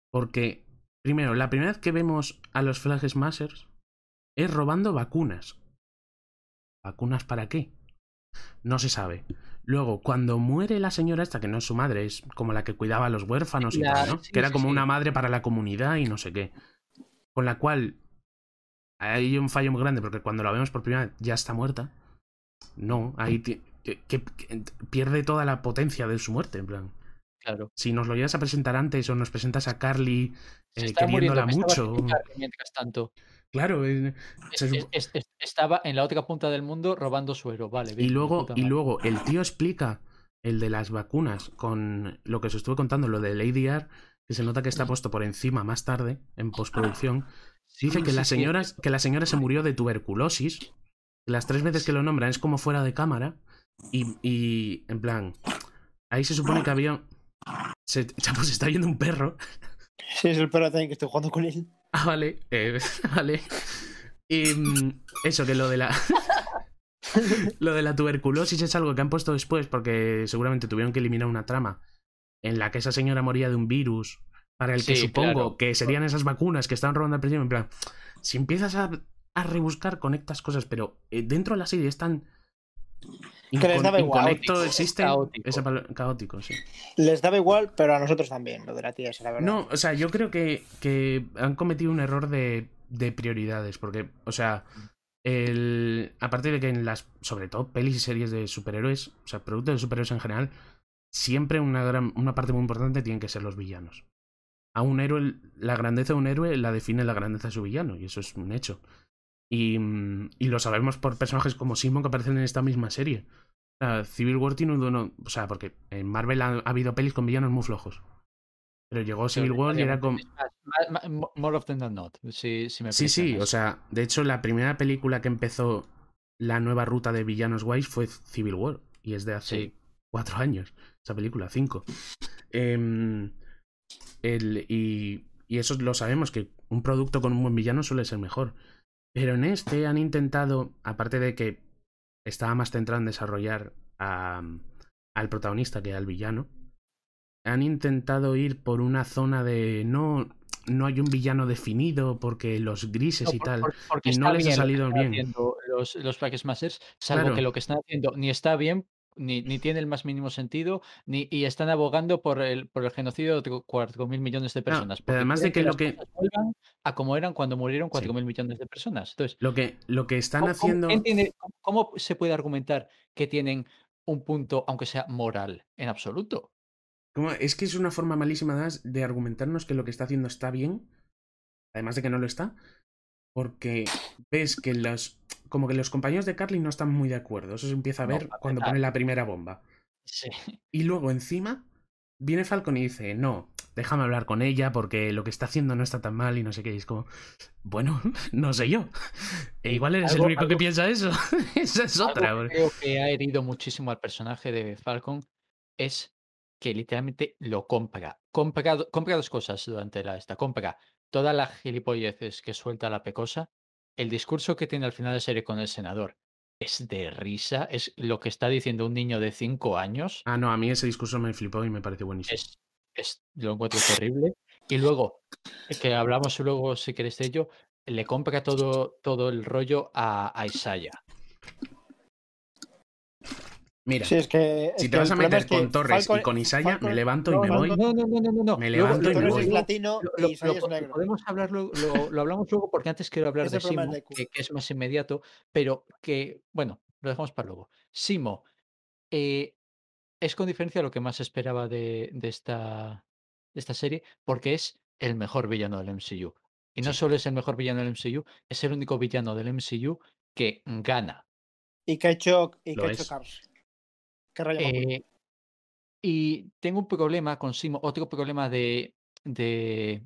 porque Primero, la primera vez que vemos a los flages Smashers es robando vacunas. ¿Vacunas para qué? No se sabe. Luego, cuando muere la señora esta, que no es su madre, es como la que cuidaba a los huérfanos y tal, ¿no? que era como una madre para la comunidad y no sé qué. Con la cual hay un fallo muy grande, porque cuando la vemos por primera vez ya está muerta. No, ahí pierde toda la potencia de su muerte, en plan. Si nos lo llevas a presentar antes o nos presentas a Carly eh, queriéndola mucho. tanto. Claro, eh, estaba en la otra punta del mundo robando suero, vale. y luego, y luego el tío explica el de las vacunas con lo que os estuve contando, lo de Lady R, que se nota que está puesto por encima más tarde en postproducción. Dice que la señora, que la señora se murió de tuberculosis. Las tres veces que lo nombran es como fuera de cámara. Y, y en plan, ahí se supone que había se, Chapo, se pues, está viendo un perro. Sí, es el perro también que estoy jugando con él. Ah, vale. Eh, vale. Y em, eso, que lo de la. lo de la tuberculosis es algo que han puesto después porque seguramente tuvieron que eliminar una trama en la que esa señora moría de un virus para el que supongo que serían esas vacunas que estaban robando al principio. En plan, si empiezas a, a rebuscar, conectas cosas, pero eh, dentro de la serie están que les daba igual. existe. Caótico. sí. Les daba igual, pero a nosotros también, lo de la tía, la verdad. No, o sea, yo creo que, que han cometido un error de, prioridades, porque, o sea, el, aparte de que en las, sobre todo, pelis y series de superhéroes, o sea, productos de superhéroes en general, siempre una, una parte muy importante tienen que ser los villanos. A un héroe, la grandeza de un héroe la define la grandeza de su villano, y eso es un hecho. Y, mm, y, lo sabemos por personajes como Simon que aparecen en esta misma serie. Civil War tiene uno o sea, porque en Marvel ha, habido pelis con villanos muy flojos. Pero llegó Civil War y era como... More often than not, si, Sí, sí, o sea, de hecho la primera película que empezó la nueva ruta de villanos guays fue Civil War. Y es de hace cuatro años, esa película, cinco. Em, el, y, y eso lo sabemos, que un producto con un buen villano suele ser mejor. Pero en este han intentado, aparte de que estaba más centrado en desarrollar mm, al protagonista que al villano, han intentado ir por una zona de no no hay un villano definido porque los grises y tal no les ha salido bien los, los Masters, salvo que lo que están haciendo ni está bien ni, ni tiene el más mínimo sentido, ni, y están abogando por el, por el genocidio de 4.000 millones de personas. pero además de que, lo que... A como eran cuando murieron 4.000 millones de personas. Entonces, lo, que, lo que están haciendo... ¿Cómo se puede argumentar que tienen un punto, aunque sea moral, en absoluto? Es que es una forma malísima de argumentarnos que lo que está haciendo está bien, además de que no lo está, porque ves que las como que los compañeros de Carly no están muy de acuerdo. Eso se empieza a ver cuando pone la primera bomba. Sí. Y luego encima viene Falcon y dice, no, déjame hablar con ella porque lo que está haciendo no está tan mal y no sé qué. Y es como, bueno, no sé yo. E igual eres el único que piensa eso. Esa es otra. Algo creo que ha herido muchísimo al personaje de Falcon es que literalmente lo compra. Compra, compra dos cosas durante la esta. Compra todas las gilipolleces que suelta la pecosa el discurso que tiene al final de serie con el senador es de risa, es lo que está diciendo un niño de 5 años. Ah, no, a mí ese discurso me flipó y me pareció buenísimo. Es, lo encuentro terrible. Y luego, que hablamos luego, si queréis de ello, le compra todo, todo el rollo a, a Mira, si te vas a meter con Torres y con Isaya, me levanto y me voy. No, no, no, no, Me levanto y me voy. latino Podemos hablarlo, lo, hablamos luego porque antes quiero hablar de Simo, que, es más inmediato, pero que, bueno, lo dejamos para luego. Simo, eh, es con diferencia lo que más esperaba de, esta, de esta serie, porque es el mejor villano del MCU. Y no solo es el mejor villano del MCU, es el único villano del MCU que gana. Y que ha hecho, y que ha eh, y tengo un problema con Simo, otro problema de,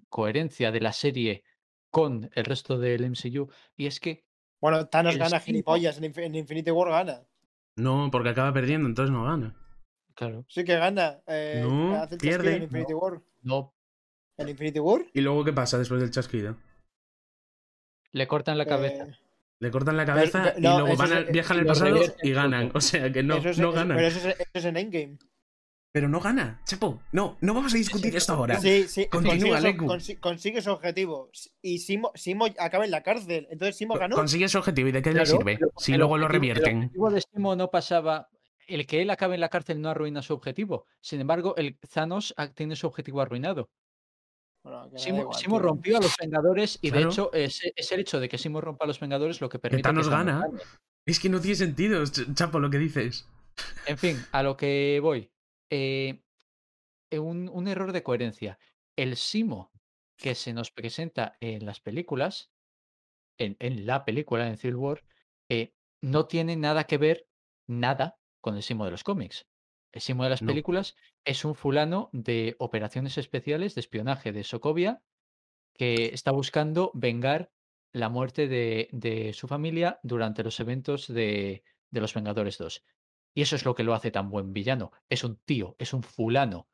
coherencia de la serie con el resto del MCU, y es que. Bueno, Thanos gana gilipollas, en, Infinity War gana. No, porque acaba perdiendo, entonces no gana. Claro. Sí que gana. Eh, no, pierde. En Infinity War. No. ¿En Infinity War? ¿Y luego qué pasa después del chasquido? Le cortan la eh, cabeza. Le cortan la cabeza y luego e-, viajan al pasado y ganan. O sea que no, e-, ganan. Pero e-, eso es, en Endgame. Pero no gana, Chapo. No, no vamos a discutir esto ahora. Sí, sí. Consigue consigues, objetivo. Y Simo, Simo, acaba en la cárcel. Entonces Simo ganó. Consigue su objetivo. ¿Y de qué le sirve? si luego lo revierten. El objetivo de Simo no pasaba. El que él acabe en la cárcel no arruina su objetivo. Sin embargo, el Thanos ah, tiene su objetivo arruinado. Simo, rompió a los Vengadores y de hecho es, el hecho de que Simo rompa a los Vengadores lo que permite. Thanos que gana. Es que no tiene sentido, Chapo, lo que dices. En fin, a lo que voy. Eh, eh, un, error de coherencia. El Simo que se nos presenta en las películas, en, la película, en Civil War, eh, no tiene nada que ver, nada, con el Simo de los cómics. Es una de las películas es un fulano de operaciones especiales de espionaje de Sokovia que está buscando vengar la muerte de, su familia durante los eventos de, los Vengadores 2. Y eso es lo que lo hace tan buen villano. Es un tío, es un fulano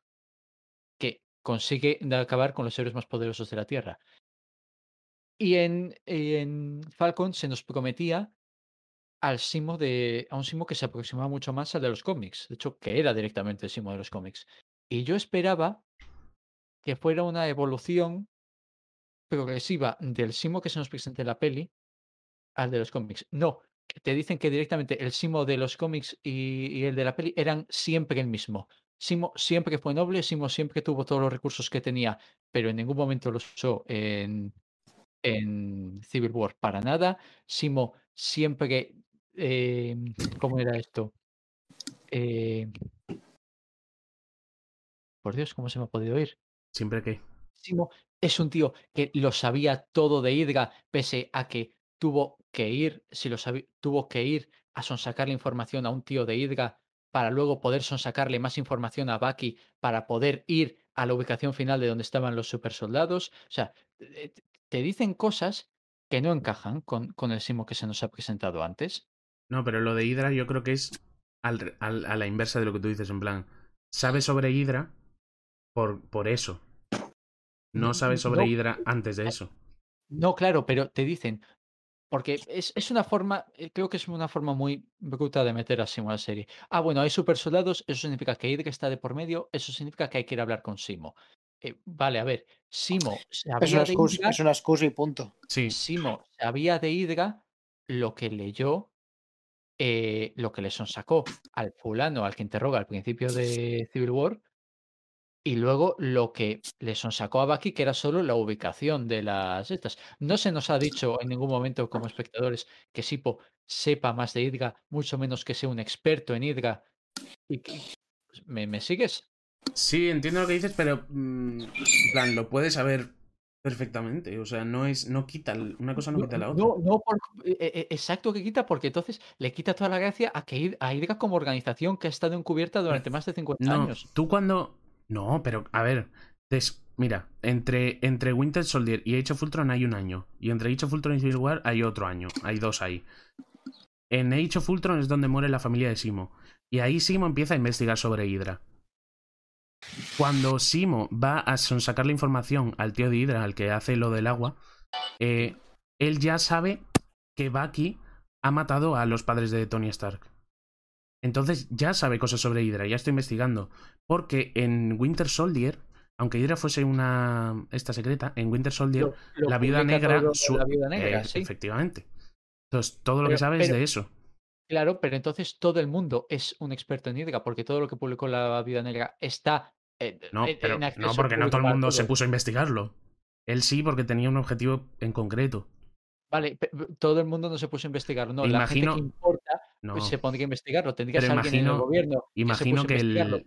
que consigue acabar con los héroes más poderosos de la Tierra. Y en, en Falcon se nos prometía al Simo de. a un Simo que se aproximaba mucho más al de los cómics. De hecho, que era directamente el Simo de los cómics. Y yo esperaba que fuera una evolución progresiva del Simo que se nos presenta en la peli al de los cómics. No, te dicen que directamente el Simo de los cómics y, el de la peli eran siempre el mismo. Simo siempre fue noble, Simo siempre tuvo todos los recursos que tenía, pero en ningún momento los usó en, en Civil War para nada. Simo siempre Em, ¿Cómo era esto? Eh, por Dios, ¿cómo se me ha podido ir? Siempre que. Es un tío que lo sabía todo de Hydra, pese a que tuvo que ir, si lo tuvo que ir a sonsacarle la información a un tío de Hydra para luego poder sonsacarle más información a Baki para poder ir a la ubicación final de donde estaban los supersoldados. O sea, eh, te dicen cosas que no encajan con, con el Simo que se nos ha presentado antes. No, pero lo de Hydra yo creo que es al, a la inversa de lo que tú dices, en plan, sabe sobre Hydra por, por eso. No sabe sobre Hydra antes de eso. No, claro, pero te dicen, porque es, es, una forma, eh, creo que es una forma muy bruta de meter a Simo a la serie. Ah, bueno, hay super soldados, eso significa que Hydra está de por medio, eso significa que hay que ir a hablar con Simo. Eh, vale, a ver, Simo. Es una, excusa, es una excusa y punto. Sí. Simo sabía de Hydra lo que leyó eh, lo que le sonsacó al fulano al que interroga al principio de Civil War y luego lo que le sonsacó a Bucky que era solo la ubicación de las estas. No se nos ha dicho en ningún momento como espectadores que Sipo sepa más de Idga, mucho menos que sea un experto en Idga. Pues, ¿Me, sigues? Sí, entiendo lo que dices, pero mm, en plan, lo puedes haber Perfectamente, o sea, no es, no quita, una cosa no, quita la otra. No, eh, eh, exacto que quita, porque entonces le quita toda la gracia a que ir, a IRGA como organización que ha estado encubierta durante más de 50 años. Tú cuando. No, pero a ver, mira, entre, entre Winter Soldier y Age of hay un año. Y entre Age of y Civil War hay otro año. Hay dos ahí. En Age of es donde muere la familia de Simo. Y ahí Simo empieza a investigar sobre Hydra. Cuando Simo va a sacar la información al tío de Hydra, al que hace lo del agua, eh, él ya sabe que Bucky ha matado a los padres de Tony Stark. Entonces ya sabe cosas sobre Hydra, ya está investigando. Porque en Winter Soldier, aunque Hydra fuese una esta secreta, en Winter Soldier la, viuda negra, su... la, negra, efectivamente. Entonces todo lo que sabe es de eso. Claro, pero entonces todo el mundo es un experto en hidra, porque todo lo que publicó la vida negra está no, No, porque no todo el mundo se puso a investigarlo. Él sí, porque tenía un objetivo en concreto. Vale, todo el mundo no se puso a investigarlo. No, imagino... la gente que importa pues se pone a investigarlo. Tendría que alguien en el gobierno. Imagino que,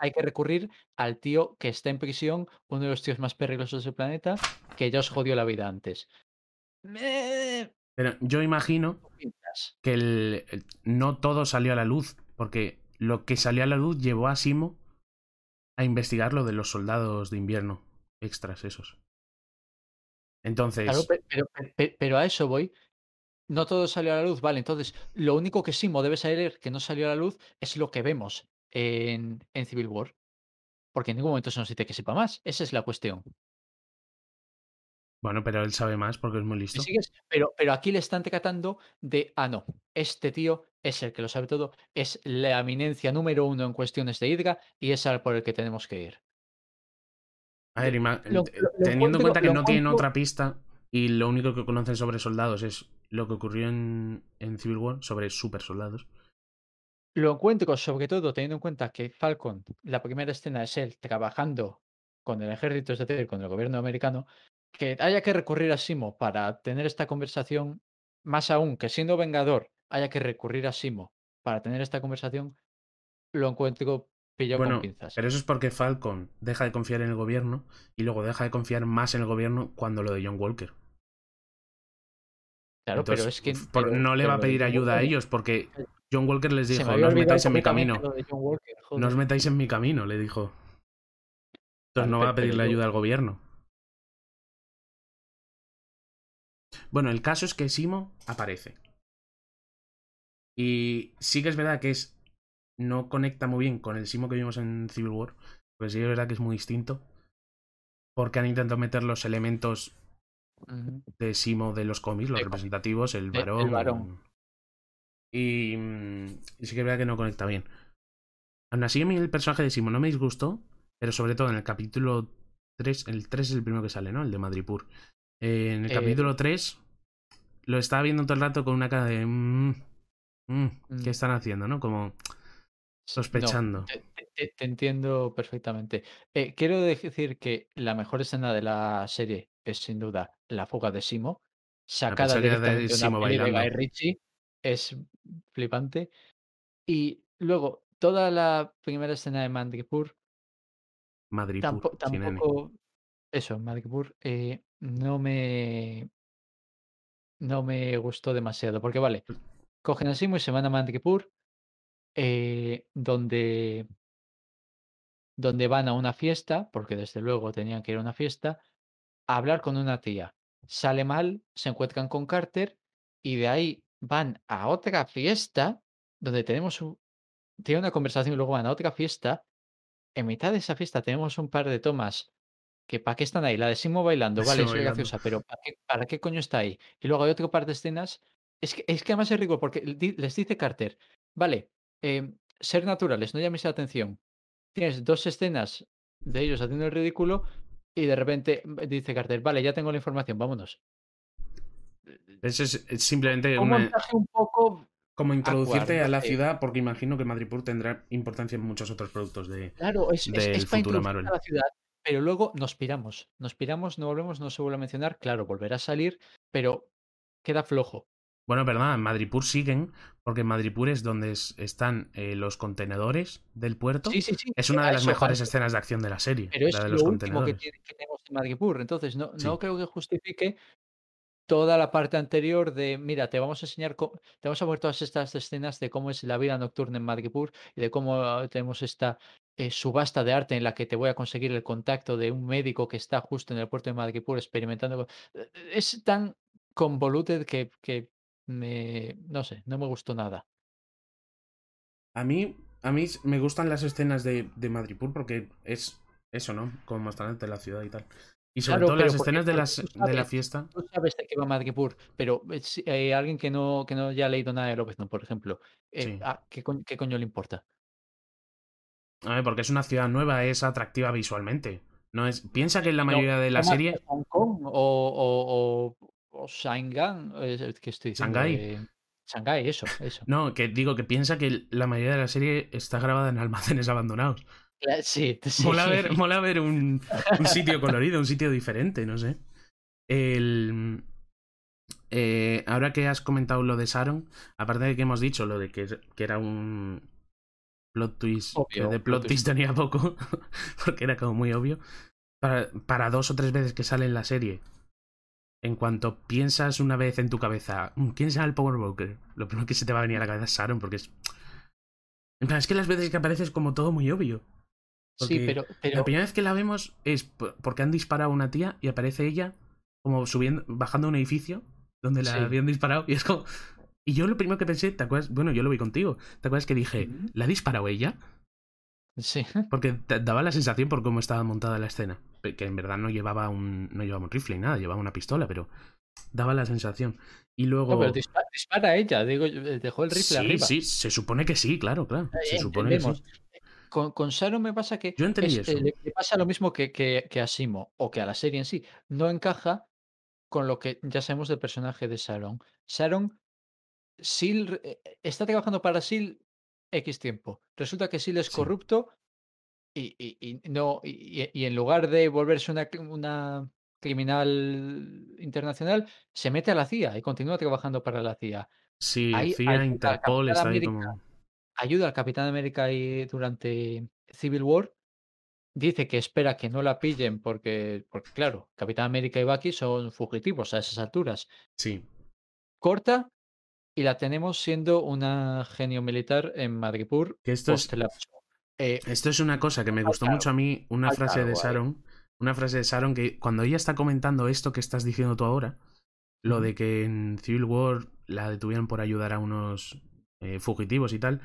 Hay, que recurrir al tío que está en prisión, uno de los tíos más peligrosos del planeta, que ya os jodió la vida antes. Pero yo imagino que el, no todo salió a la luz, porque lo que salió a la luz llevó a Simo a investigar lo de los soldados de invierno, extras esos. Entonces... pero, pero, a eso voy, no todo salió a la luz, vale. Entonces, lo único que Simo debe saber que no salió a la luz es lo que vemos en, en Civil War. Porque en ningún momento se nos dice que sepa más. Esa es la cuestión. Bueno, pero él sabe más porque es muy listo. Pero, pero aquí le están tratando de, ah, no, este tío es el que lo sabe todo, es la eminencia número uno en cuestiones de Hydra y es al por el que tenemos que ir. A ver, eh, teniendo en cuenta que no tienen otra pista y lo único que conocen sobre soldados es lo que ocurrió en, en Civil War sobre super soldados. Lo encuentro sobre todo teniendo en cuenta que Falcon, la primera escena es él trabajando con el ejército, es con el gobierno americano, que haya que recurrir a Simo para tener esta conversación, más aún que siendo Vengador haya que recurrir a Simo para tener esta conversación, lo encuentro pillado con pinzas. Pero eso es porque Falcon deja de confiar en el gobierno y luego deja de confiar más en el gobierno cuando lo de John Walker. Claro, pero es que. no le va a pedir ayuda a ellos porque eh, John Walker les dijo: No os metáis en mi camino. no os metáis en mi camino, le dijo. Entonces no va a pedirle ayuda al gobierno. Bueno, el caso es que Simo aparece. Y sí que es verdad que es. No conecta muy bien con el Simo que vimos en Civil War. Porque sí es verdad que es muy distinto. Porque han intentado meter los elementos de Simo de los cómics, los representativos, el varón. varón. Y, mm, y, sí que es verdad que no conecta bien. Aún así, a mí el personaje de Simo no me disgustó, pero sobre todo en el capítulo 3, el 3 es el primero que sale, ¿no? El de Madripur. Eh, en el eh, capítulo 3 lo estaba viendo todo el rato con una cara de. Mm, mm, mm, ¿Qué están haciendo, no? Como sospechando. te, entiendo perfectamente. Eh, quiero decir que la mejor escena de la serie es sin duda la fuga de Simo, sacada de Simo bailando. de es flipante. Y luego, toda la primera escena de Mandipur. Madrid. tampoco. Eso, Madripur. Eh, no me no me gustó demasiado, porque vale, mm. cogen así muy y se van a donde, donde van a una fiesta, porque desde luego tenían que ir a una fiesta, a hablar con una tía. Sale mal, se encuentran con Carter y de ahí van a otra fiesta donde tenemos tiene una conversación y luego van a otra fiesta. En mitad de esa fiesta tenemos un par de tomas que para qué están ahí, la de Simo bailando, vale, es graciosa, pero ¿para qué, coño está ahí? Y luego hay otro par de escenas, es que, es que además es rico porque les dice Carter, vale, em, ser naturales, no llames la atención. Tienes dos escenas de ellos haciendo el ridículo y de repente dice Carter, vale, ya tengo la información, vámonos. Eso es, simplemente un poco como introducirte a la ciudad, porque imagino que Madrid tendrá importancia en muchos otros productos de, claro, es, futuro la ciudad pero luego nos piramos, nos piramos, no volvemos, no se vuelve a mencionar, claro, volverá a salir, pero queda flojo. Bueno, perdón, en Madripur siguen, porque en Madripur es donde están eh, los contenedores del puerto. Sí, sí, sí. Es e, una de las mejores escenas de acción de la serie. Pero es lo que, tenemos en Madripur, entonces no, no creo que justifique toda la parte anterior de, mira, te vamos a enseñar, cómo, te vamos a ver todas estas escenas de cómo es la vida nocturna en Madripur y de cómo ah, tenemos esta eh, subasta de arte en la que te voy a conseguir el contacto de un médico que está justo en el puerto de Madripur experimentando. Eh, eh, es tan convoluted que, me, no sé, no me gustó nada. A mí, a mí me gustan las escenas de, de Madripur porque es eso, ¿no? Como más de la ciudad y tal. Y sobre todo las escenas de, las, de la fiesta. Tú sabes de qué va Madripoor, pero eh, eh, alguien que no, que no haya leído nada de no por ejemplo, eh, ah, ¿qué, ¿qué, coño le importa? A porque es una ciudad nueva, es atractiva visualmente. No es, piensa que la mayoría de la serie. o, o, o, Shanghai, Shanghai, eso, eso. No, que digo que piensa que la mayoría de la serie está grabada en almacenes abandonados. Sí, Mola, ver, mola ver un, sitio colorido, un sitio diferente, no sé. Eh, ahora que has comentado lo de Sharon, aparte de que hemos dicho lo de que, que era un plot twist, eh, de plot, twist, tenía poco, porque era como muy obvio, para, dos o tres veces que sale en la serie, en cuanto piensas una vez en tu cabeza, mm, ¿quién será el Power Broker? Lo primero que se te va a venir a la cabeza es Sharon, porque es. En plan, es que las veces que apareces como todo muy obvio sí, pero, La primera vez que la vemos es porque han disparado a una tía y aparece ella como subiendo, bajando un edificio donde la habían disparado y es como... Y yo lo primero que pensé, ¿te acuerdas? Bueno, yo lo vi contigo. ¿Te acuerdas que dije, ¿la ha disparado ella? Sí. Porque daba la sensación por cómo estaba montada la escena. Que en verdad no llevaba un, no llevaba rifle ni nada, llevaba una pistola, pero daba la sensación. Y luego. pero dispara, ella, digo, eh, dejó el rifle sí, arriba. Sí, se supone que sí, claro, claro. se supone que sí con, Sharon me pasa que este, Le, pasa lo mismo que, a Simo o que a la serie en sí. No encaja con lo que ya sabemos del personaje de Sharon. Sharon eh, eh, está trabajando para Sil X tiempo. Resulta que Sil es corrupto y, no, y, en lugar de volverse una, criminal internacional, se mete a la CIA y continúa trabajando para la CIA. Sí, CIA, Interpol, ayuda al Capitán América y durante Civil War. Dice que espera que no la pillen porque, porque claro, Capitán América y Bucky son fugitivos a esas alturas. Sí. Corta y la tenemos siendo una genio militar en Madripur. Eh, esto, es, una cosa que me gustó mucho a mí, una frase de Sharon, una frase de Sharon que cuando ella está comentando esto que estás diciendo tú ahora, lo de que en Civil War la detuvieron por ayudar a unos eh, fugitivos y tal,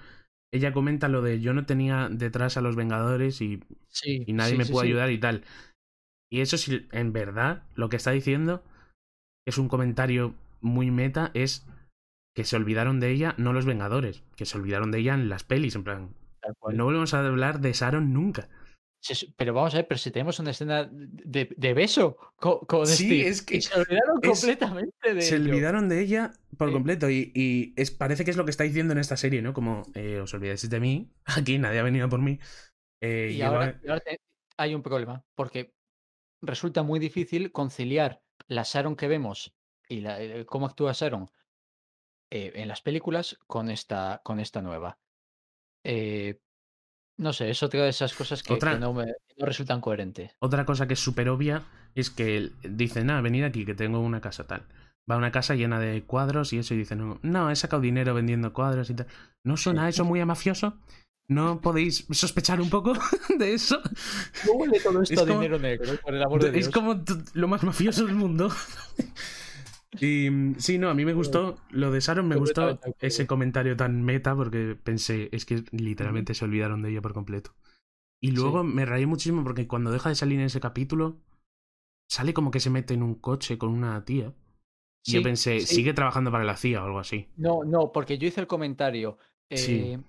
ella comenta lo de yo no tenía detrás a los Vengadores y, y nadie me pudo ayudar y tal. Y eso si en verdad lo que está diciendo es un comentario muy meta, es que se olvidaron de ella, no los Vengadores, que se olvidaron de ella en las pelis, en plan. No volvemos a hablar de Sharon nunca. Pero vamos a ver, pero si tenemos una escena de, beso con, sí, es que se olvidaron completamente de Se olvidaron de ella por completo y, es, parece que es lo que está diciendo en esta serie, ¿no? Como eh, os olvidáis de mí, aquí nadie ha venido por mí. Eh, y ahora, hay un problema, porque resulta muy difícil conciliar la Sharon que vemos y eh, cómo actúa Sharon en las películas con esta, con esta nueva. Eh, no sé, eso otra de esas cosas que, no resultan coherentes. Otra cosa que es súper obvia es que dicen, nada ah, venid aquí, que tengo una casa tal. Va a una casa llena de cuadros y eso, y dicen, no, no he sacado dinero vendiendo cuadros y tal. ¿No suena eso muy a mafioso? ¿No podéis sospechar un poco de eso? Es como lo más mafioso del mundo. Mm, sí, no, a mí me gustó, lo de Sharon me gustó ese comentario tan meta porque pensé, es que literalmente se olvidaron de ella por completo. Y luego me rayé muchísimo porque cuando deja de salir en ese capítulo, sale como que se mete en un coche con una tía. y yo pensé, sigue trabajando para la CIA o algo así. No, no, porque yo hice el comentario. Eh,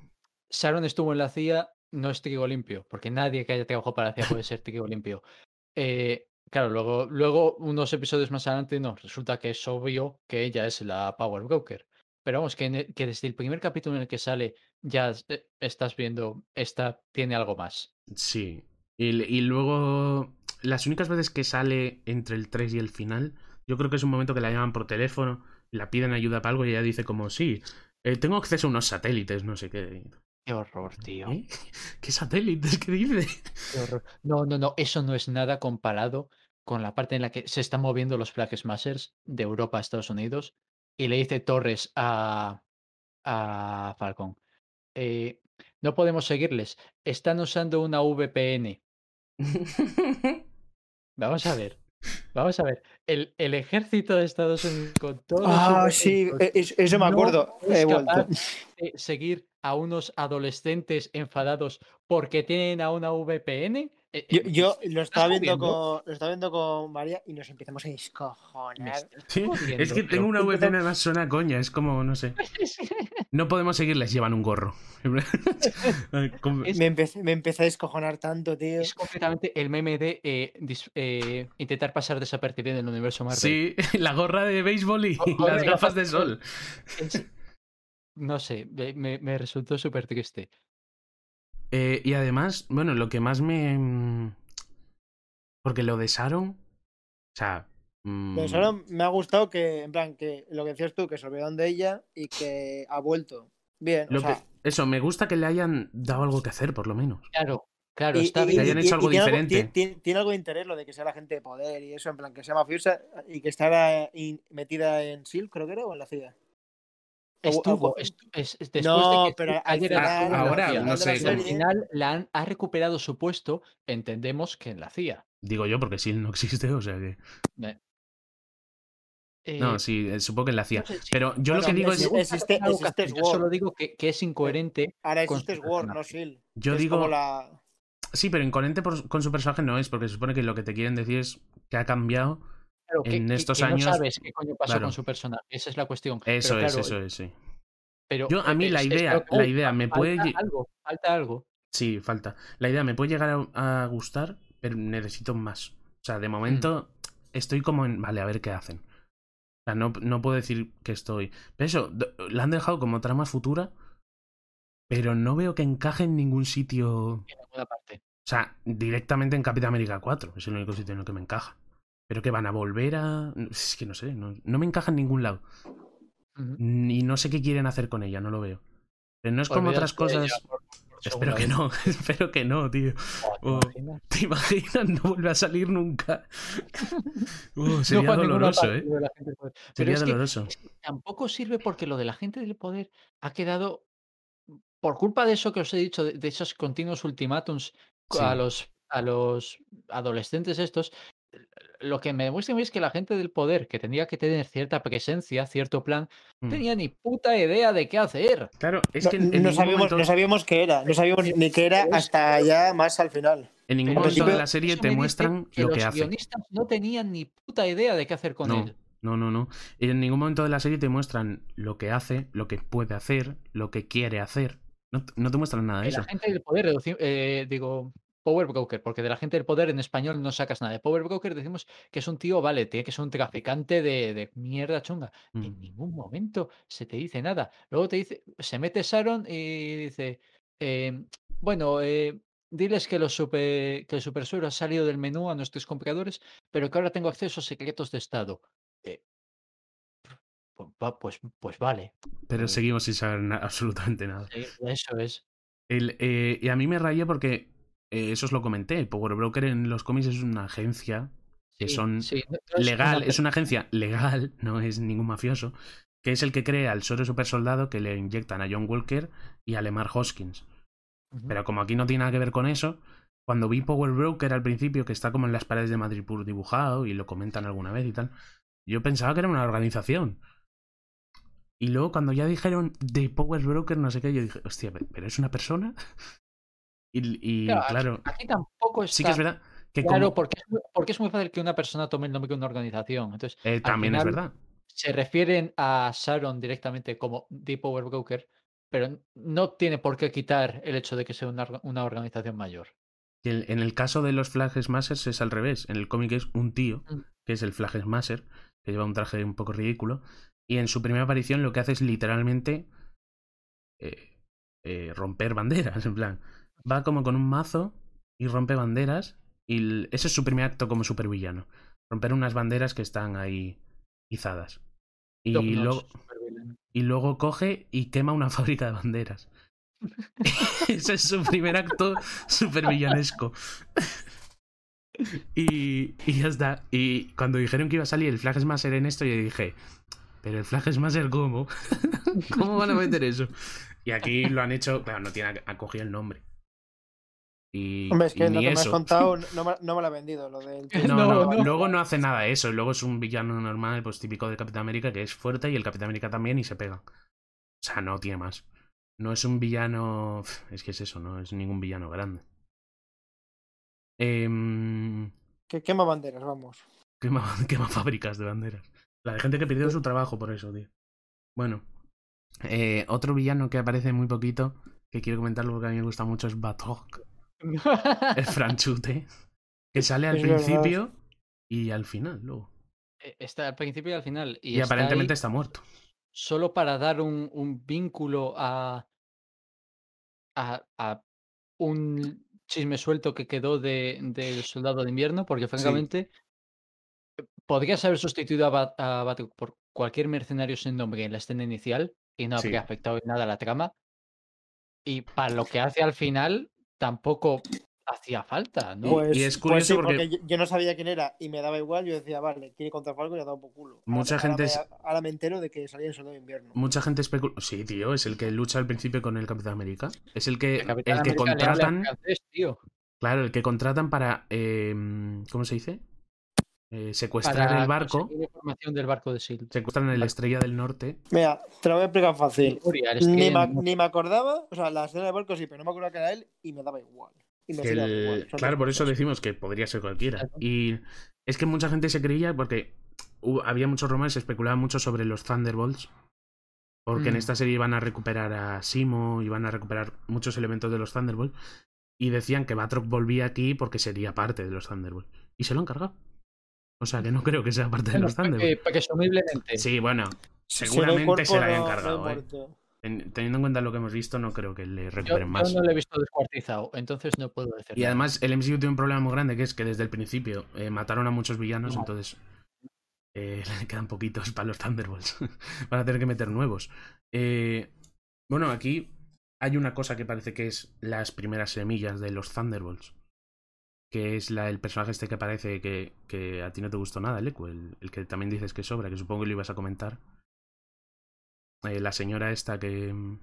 Sharon estuvo en la CIA, no es trigo limpio, porque nadie que haya trabajado para la CIA puede ser trigo limpio. Eh, Claro, luego, luego unos episodios más adelante, no, resulta que es obvio que ella es la Power Broker. Pero vamos, que, desde el primer capítulo en el que sale ya eh, estás viendo, esta tiene algo más. Sí, y, luego, las únicas veces que sale entre el 3 y el final, yo creo que es un momento que la llaman por teléfono, la piden ayuda para algo y ella dice como, sí, eh, tengo acceso a unos satélites, no sé qué. Qué horror, tío. ¿Eh? ¿Qué satélites? que dice? No, no, no, eso no es nada comparado con la parte en la que se están moviendo los flags Smashers de Europa a Estados Unidos y le dice Torres a, a Falcon. Eh, no podemos seguirles. Están usando una VPN. Vamos a ver. Vamos a ver, el, ejército de Estados Unidos con Ah, sí, e, eso me acuerdo. seguir a unos adolescentes enfadados porque tienen a una VPN eh, yo, eh, lo, estaba viendo con, lo estaba viendo con María y nos empezamos a descojonar. es que tengo una VPN además suena coña, es como, no sé. No podemos seguirles, llevan un gorro. me, empecé, a descojonar tanto, tío. Es completamente el meme de eh, intentar pasar desapercibido en el universo Marvel. Sí, la gorra de béisbol y las gafas de sol. no sé, me, me resultó súper triste. Eh, y además, bueno, lo que más me. Mm, porque lo de Saron. O sea. Mm, lo me ha gustado que, en plan, que lo que decías tú, que se olvidaron de ella y que ha vuelto. Bien, Eso, me gusta que le hayan dado algo que hacer, por lo menos. Claro. Claro, está bien. Que hayan hecho algo diferente. tiene, algo de interés lo de que sea la gente de poder y eso, en plan, que sea mafiosa y que estará metida en Silk e creo que era, o en la ciudad. Estuvo, después de que pero al final, ahora no sé. Al final la ha recuperado su puesto, entendemos que en la CIA. Digo yo, porque si no existe, o sea que. Eh. no, eh, sí, eh, supongo que en la CIA. Pero yo lo que digo es. yo solo digo que, es incoherente. Ahora existe War, no Yo digo. Sí, pero incoherente con su personaje no es, porque se supone que lo que te quieren decir es que ha cambiado en estos años. No sabes qué coño pasó con su persona. Esa es la cuestión. Eso es, eso eh, es, sí. Pero Yo, a mí la idea, la oh, idea me puede. Algo, falta algo. Sí, falta. La idea me puede llegar a, gustar, pero necesito más. O sea, de mm. momento estoy como en. Vale, a ver qué hacen. O sea, no, no puedo decir que estoy. Pero eso, la han dejado como trama futura, pero no veo que encaje en ningún sitio. ninguna parte. O sea, directamente en Capitán América 4. Es el único sitio en el que me encaja. Pero que van a volver a. Mm, es que no sé, no, me encaja en ningún lado. Y no sé qué quieren hacer con ella, no lo veo. Pero no es como otras cosas. espero que no, espero que no, tío. Oh, ¿te, imaginas? No vuelve a salir nunca. Oh, sería doloroso, ¿eh? Sería doloroso. tampoco sirve porque lo de la gente del poder ha quedado. Por culpa de eso que os he dicho, de, esos continuos ultimátums a los a los adolescentes estos, lo que me demuestra es que la gente del poder, que tenía que tener cierta presencia, cierto plan, no mm. tenía ni puta idea de qué hacer. Claro, es que no, sabíamos, no sabíamos qué era, no sabíamos ni qué era hasta ya más al final. En ningún momento de la serie te muestran lo que hace. Los guionistas no tenían ni puta idea de qué hacer con él. No, no, no. En ningún momento de la serie te muestran lo que hace, lo que puede hacer, lo que quiere hacer. No, te muestran nada de eso. La gente del poder, eh, digo, power broker, porque de la gente del poder en español no sacas nada. De power broker decimos que es un tío, vale, tiene que ser un traficante de, mierda chunga. En mm. ningún momento se te dice nada. Luego te dice, se mete Sharon y dice, em, bueno, eh, Diles que, que el Super ha salido del menú a nuestros compradores, pero que ahora tengo acceso a secretos de Estado. Eh, pues, pues, pues, vale. Pero eh. seguimos sin saber absolutamente nada. eso es. y a mí me raya porque eh, eso os lo comenté, Power Broker en los cómics es una agencia que son legal, es una agencia legal, no es ningún mafioso, que es el que crea al solo Super Soldado que le inyectan a John Walker y a Lemar Hoskins. Pero como aquí no tiene nada que ver con eso, cuando vi Power Broker al principio, que está como en las paredes de Madripoor dibujado y lo comentan alguna vez y tal, yo pensaba que era una organización. Y luego cuando ya dijeron de Power Broker, no sé qué, yo dije, hostia, ¿pero es una persona? Y, claro, Aquí tampoco Sí que es verdad. claro, porque, porque, es muy fácil que una persona tome el nombre de una organización. Entonces, eh, también es verdad. Se refieren a Sharon directamente como Deep Power Broker, pero no tiene por qué quitar el hecho de que sea una, una organización mayor. En el caso de los Flag Smashers es al revés. En el cómic es un tío, mm. que es el Flag Smasher, que lleva un traje un poco ridículo. Y en su primera aparición lo que hace es literalmente eh, eh, romper banderas. En plan, va como con un mazo y rompe banderas. Y ese es su primer acto como supervillano. Romper unas banderas que están ahí izadas. Y, luego, y luego coge y quema una fábrica de banderas. ese es su primer acto supervillanesco. y, y ya está. Y cuando dijeron que iba a salir el Flag Smasher en esto, yo dije, pero el Flag Smasher, ¿cómo? ¿Cómo van a meter eso? Y aquí lo han hecho, claro, no tiene, ha cogido el nombre. Hombre, es que lo que me has contado no me, lo ha vendido lo del... luego no hace nada eso. Luego es un villano normal, pues típico de Capitán América, que es fuerte y el Capitán América también y se pega. O sea, no tiene más. No es un villano... Es que es eso, no es ningún villano grande. Em, que quema banderas, vamos. Quema, fábricas de banderas. La gente que perdió su trabajo por eso, tío. Bueno. Eh, otro villano que aparece muy poquito, que quiero comentarlo porque a mí me gusta mucho, es Batroc el franchute. Que sale al principio y al final, e-, Está al principio y al final. Y, aparentemente está muerto. Solo para dar un, vínculo a, a, un chisme suelto que quedó del soldado de invierno, porque francamente podrías haber sustituido a, Bat por cualquier mercenario sin nombre en la escena inicial y no habría afectado en nada la trama. Y para lo que hace al final, tampoco hacía falta, ¿no? Pues, y es pues curioso porque... yo no sabía quién era y me daba igual, yo decía, vale, quiere contra algo y ha dado poco culo. Mucha gente... Ahora me, entero de que salía en Soldado de Invierno. Mucha gente especula... Sí, tío, es el que lucha al principio con el Capitán América. Es el que, el, que contratan... Claro, el que contratan para... Em, ¿Cómo se dice? Eh, secuestrar el barco. Información del barco de Secuestran el Estrella del Norte. Mira, te lo voy a explicar fácil. Ni me, acordaba, o sea, la escena del barco sí, pero no me acordaba que era él y me daba igual. Claro, por eso decimos que podría ser cualquiera. Y es que mucha gente se creía porque había muchos rumores, se especulaba mucho sobre los Thunderbolts. Porque en mm. esta serie iban a recuperar a Simo, iban a recuperar muchos elementos de los Thunderbolts. Y decían que Batroc volvía aquí porque sería parte de los Thunderbolts. Y se lo han cargado. O sea, que no creo que sea parte de los Thunderbolts. Sí, bueno, seguramente se, la hayan cargado, ¿eh? Teniendo en cuenta lo que hemos visto, no creo que le recuperen más. Yo no lo he visto descuartizado, entonces no puedo decir. Y además, el MCU tiene un problema muy grande que es que desde el principio eh, mataron a muchos villanos, entonces eh, le quedan poquitos para los Thunderbolts. Van a tener que meter nuevos. bueno, aquí hay una cosa que parece que es las primeras semillas de los Thunderbolts que es la, el personaje este que parece que, a ti no te gustó nada, el el, que también dices que sobra, que supongo que lo ibas a comentar. Eh, la señora esta que... Mm,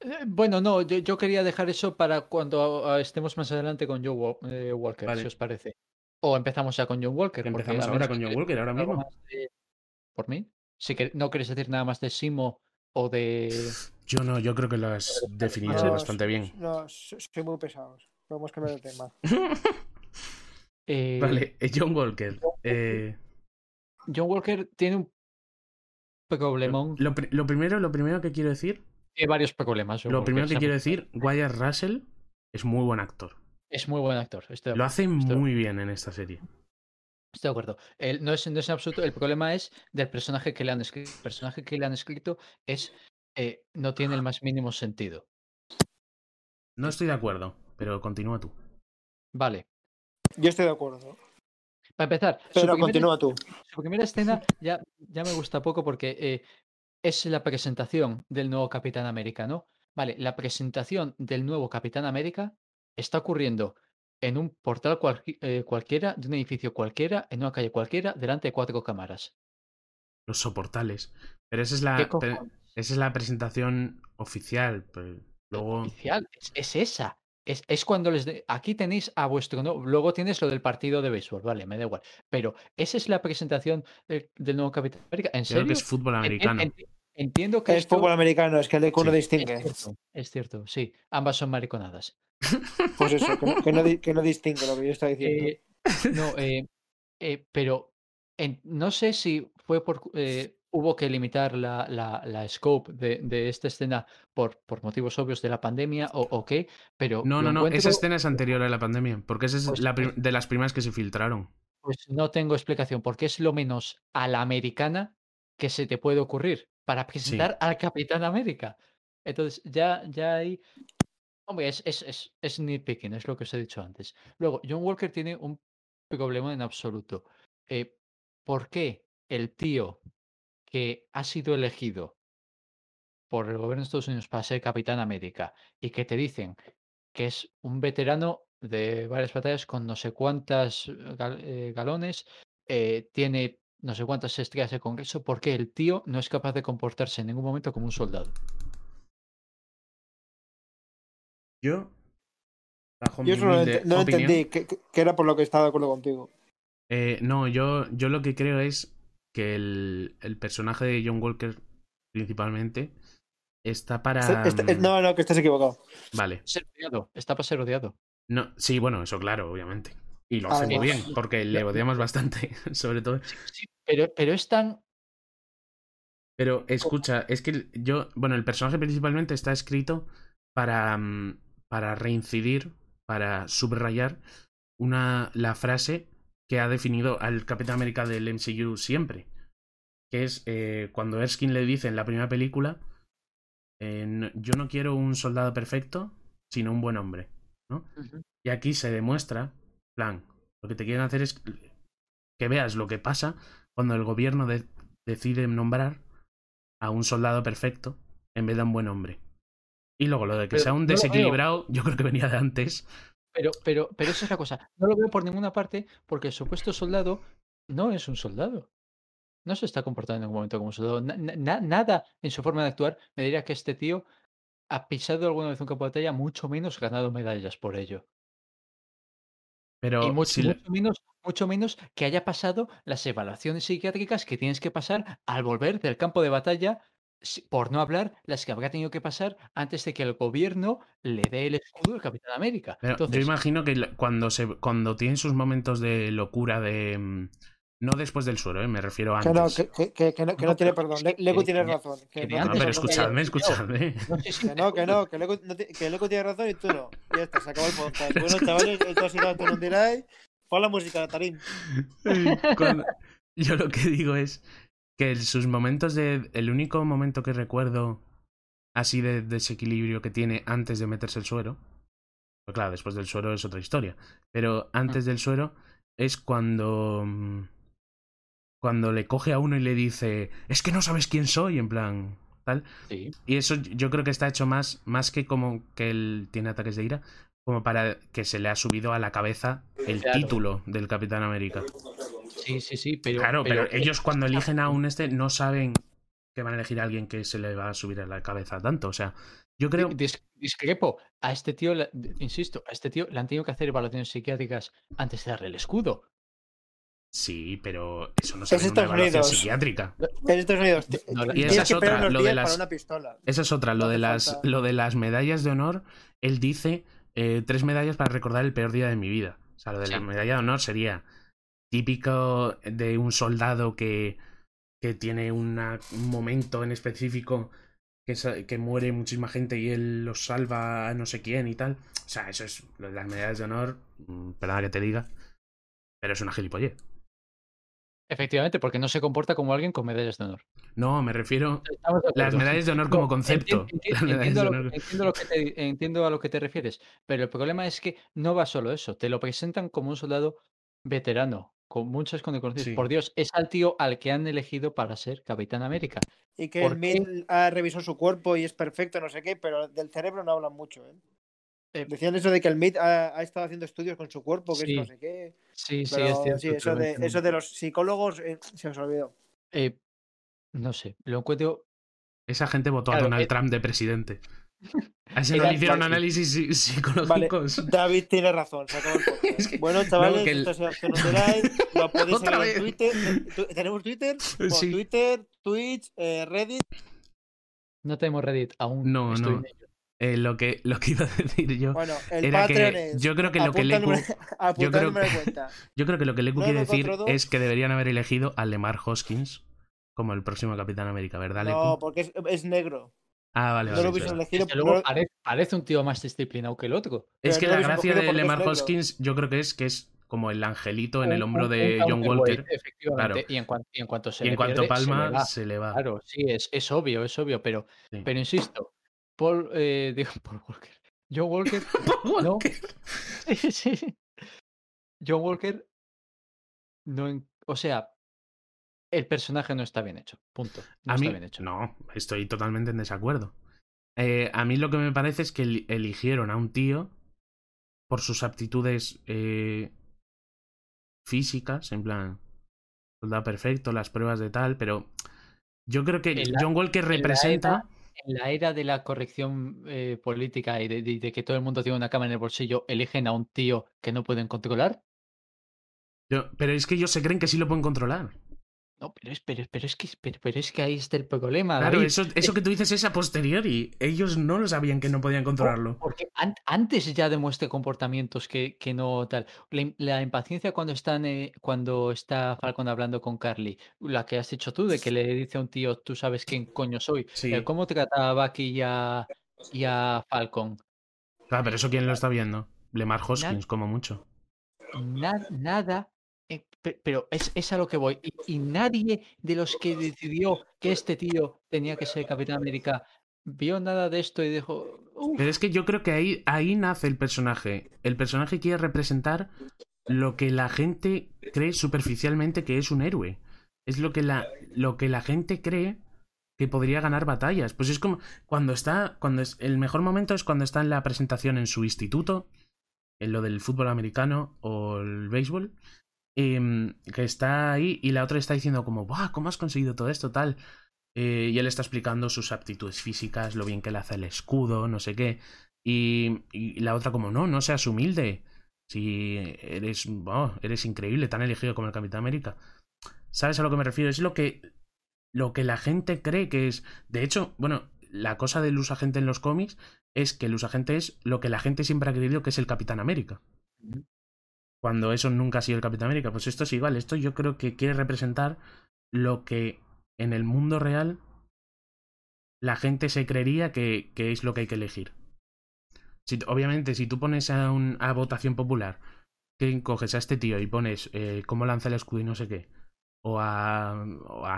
eh, bueno, no, yo, quería dejar eso para cuando estemos más adelante con Joe eh, Walker, si os parece. O empezamos ya con John Walker. Empezamos ahora con John Walker, ahora mismo. ¿Por mí? Si no quieres decir nada más de Simo o de... Yo no, yo creo que lo has definido bastante bien. No, soy muy pesados. Podemos cambiar de tema. Eh, vale, eh, John Walker. Eh, John Walker tiene un problemón. Lo, primero, lo primero que quiero decir. Tiene varios problemas. Lo primero que quiero decir, Wyatt Russell es muy buen actor. Es muy buen actor. lo hace muy bien en esta serie. Estoy de acuerdo. El, no, es, absoluto. El problema es del personaje que le han escrito. El personaje que le han escrito es no tiene el más mínimo sentido. No estoy de acuerdo pero continúa tú. Vale. Yo estoy de acuerdo. Para empezar, pero continúa tú. La primera escena ya, ya me gusta poco porque eh, es la presentación del nuevo Capitán América, ¿no? Vale, la presentación del nuevo Capitán América está ocurriendo en un portal eh, cualquiera, de un edificio cualquiera, en una calle cualquiera, delante de cuatro cámaras. Los soportales. Pero esa es la, esa es la presentación oficial. luego... Oficial, es esa. Es, cuando les... aquí tenéis a vuestro... luego tienes lo del partido de béisbol, vale, me da igual. Pero esa es la presentación del, nuevo Capitán América. ¿En Creo que es fútbol americano. entiendo que... Es fútbol americano, es que el de sí, distingue. Es cierto, sí. Ambas son mariconadas. Pues eso, que no, que distingue lo que yo estaba diciendo. Eh, no, eh, eh, pero no sé si fue por hubo que limitar la, scope de, esta escena por, motivos obvios de la pandemia o, qué, pero... No, no, no, esa escena es anterior a la pandemia, porque esa es pues la de las primeras que se filtraron. Pues no tengo explicación, porque es lo menos a la americana que se te puede ocurrir para presentar al Capitán América. Entonces, ya, ya hay... Hombre, es, es, es, nitpicking, es lo que os he dicho antes. Luego, John Walker tiene un problema en absoluto. Eh, ¿Por qué el tío que ha sido elegido por el gobierno de Estados Unidos para ser Capitán América y que te dicen que es un veterano de varias batallas con no sé cuántas eh, eh, galones, eh, tiene no sé cuántas estrellas de Congreso, porque el tío no es capaz de comportarse en ningún momento como un soldado. Yo, yo no, entendí, que, era por lo que estaba de acuerdo contigo. no, yo, yo lo que creo es que el, el personaje de John Walker principalmente está para... Eh, mm, no, no, que estás equivocado. Vale. Está para ser odiado. No, sí, bueno, eso claro, obviamente. Y lo ah, hace muy bien, porque le odiamos bastante, sobre todo. Sí, pero, pero es tan... Pero escucha, es que yo, bueno, el personaje principalmente está escrito para, mm, para reincidir, para subrayar una, la frase que ha definido al Capitán América del MCU siempre. Que es eh, cuando Erskine le dice en la primera película, eh, yo no quiero un soldado perfecto, sino un buen hombre. ¿no? Y aquí se demuestra, plan, lo que te quieren hacer es que veas lo que pasa cuando el gobierno decide nombrar a un soldado perfecto en vez de un buen hombre. Y luego lo de que sea un desequilibrado, yo creo que venía de antes, pero, pero, pero esa es la cosa. No lo veo por ninguna parte porque el supuesto soldado no es un soldado. No se está comportando en ningún momento como un soldado. nada en su forma de actuar me diría que este tío ha pisado alguna vez un campo de batalla, mucho menos ganado medallas por ello. Pero mucho, menos, mucho menos que haya pasado las evaluaciones psiquiátricas que tienes que pasar al volver del campo de batalla por no hablar, las que habrá tenido que pasar antes de que el gobierno le dé el escudo al Capitán América. yo imagino que cuando, cuando tienen sus momentos de locura de... Mm, no después del suelo, ¿eh? me refiero a antes. Que no, tiene perdón. Lego tiene razón. no, pero escuchadme, escuchadme. Que no, que no, que Lego, tiene razón y tú no. Ya está, se acabó el podcast. Bueno, chavales, esto ha sido Tonondirai. Pon la música, Tarín. Yo lo que digo es que sus momentos de... El único momento que recuerdo así de desequilibrio que tiene antes de meterse el suero, pues claro, después del suero es otra historia, pero ah. antes del suero es cuando... Cuando le coge a uno y le dice, es que no sabes quién soy, en plan, tal. Y eso yo creo que está hecho más, más que como que él tiene ataques de ira, como para que se le ha subido a la cabeza el título del Capitán América. Sí, sí, sí, pero... Claro, pero, eh, ellos cuando eligen a un este no saben que van a elegir a alguien que se le va a subir a la cabeza tanto, o sea, yo creo... discrepo, a este tío, insisto, a este tío le han tenido que hacer evaluaciones psiquiátricas antes de darle el escudo. Sí, pero eso no se es una evaluación psiquiátrica. y esa es otra, lo de las, esa es otra, lo de las medallas de honor, él dice eh, tres medallas para recordar el peor día de mi vida. O sea, lo de la medalla de honor sería típico de un soldado que, que tiene un momento en específico que, muere muchísima gente y él los salva a no sé quién y tal. O sea, eso es lo de las medallas de honor, mm, perdona que te diga, pero es una gilipollez. Efectivamente, porque no se comporta como alguien con medallas de honor. No, me refiero a las medallas de honor como concepto. Entiendo a lo que te refieres, pero el problema es que no va solo eso, te lo presentan como un soldado veterano, con muchas condiciones. Por Dios, es al tío al que han elegido para ser Capitán América. Y que el Mil ha revisado su cuerpo y es perfecto, no sé qué, pero del cerebro no hablan mucho. ¿eh? Decían eso de que el MIT ha, estado haciendo estudios con su cuerpo, que es no sé qué. Sí, sí, es cierto, eso, de, eso, de, los psicólogos eh, se os olvidó. Eh, no sé, lo encuentro. Esa gente votó a Donald eh, Trump de presidente. A ese le hicieron análisis psicológicos. David tiene razón. bueno, chavales, esto se nos lo podéis en Twitter. ¿Tenemos Twitter? Twitter, Twitch, Reddit. No tenemos Reddit aún. No, no. Eh, lo, que, lo que iba a decir yo era que yo creo que lo que Leku yo creo, que lo que Leku quiere decir es que deberían haber elegido a Lemar Hoskins como el próximo Capitán América, ¿verdad, Leku? No, porque es, negro. Ah, vale, vale. parece, un tío más disciplinado que el otro. Es que la gracia de Lemar Hoskins yo creo que es que es como el angelito en el hombro de John Walker. Y, en cuanto, en cuanto, palma, se le, va. Claro, sí, es, obvio, es obvio, pero, pero insisto, Paul, eh, digo, Paul Walker. John Walker. no. Walker. o sea, el personaje no está bien hecho. Punto. No está bien hecho. No, estoy totalmente en desacuerdo. Eh, a mí lo que me parece es que eligieron a un tío por sus aptitudes eh, físicas, en plan, soldado perfecto, las pruebas de tal, pero yo creo que John Walker representa en la era de la corrección eh, política y de, que todo el mundo tiene una cámara en el bolsillo, eligen a un tío que no pueden controlar. pero es que ellos se creen que sí lo pueden controlar. No, pero es, pero, es que, pero, es que ahí está el problema. eso, que tú dices es a posteriori. Ellos no lo sabían que no podían controlarlo. Porque antes ya demuestre comportamientos que, que no tal. La, impaciencia cuando están eh, cuando está Falcon hablando con Carly, la que has hecho tú, de que le dice a un tío, tú sabes quién coño soy. Sí. Eh, ¿Cómo trataba aquí ya y a, Falcon? Ah, pero eso quién lo está viendo. Lemar Hoskins, como mucho. nada nada, pero es, a lo que voy. Y, nadie de los que decidió que este tío tenía que ser Capitán América vio nada de esto y dijo. Pero es que yo creo que ahí, ahí nace el personaje. El personaje quiere representar lo que la gente cree superficialmente que es un héroe. Es lo que la, lo que la gente cree que podría ganar batallas. Pues es como cuando está. Cuando es, el mejor momento es cuando está en la presentación en su instituto, en lo del fútbol americano o el béisbol Em, que está ahí y la otra está diciendo como, ¡buah! ¿Cómo has conseguido todo esto? Tal. Eh, y él está explicando sus aptitudes físicas, lo bien que le hace el escudo, no sé qué. Y, la otra como, no, no seas humilde. Si eres, bueno oh, eres increíble, tan elegido como el Capitán América. ¿Sabes a lo que me refiero? Es lo que, lo que la gente cree que es. De hecho, bueno, la cosa del usagente en los cómics es que el usagente es lo que la gente siempre ha creído que es el Capitán América cuando eso nunca ha sido el Capitán América. Pues esto es igual, esto yo creo que quiere representar lo que en el mundo real la gente se creería que, es lo que hay que elegir. Si, obviamente, si tú pones a, un, votación popular, que coges a este tío y pones eh, cómo lanza el escudo y no sé qué, o a,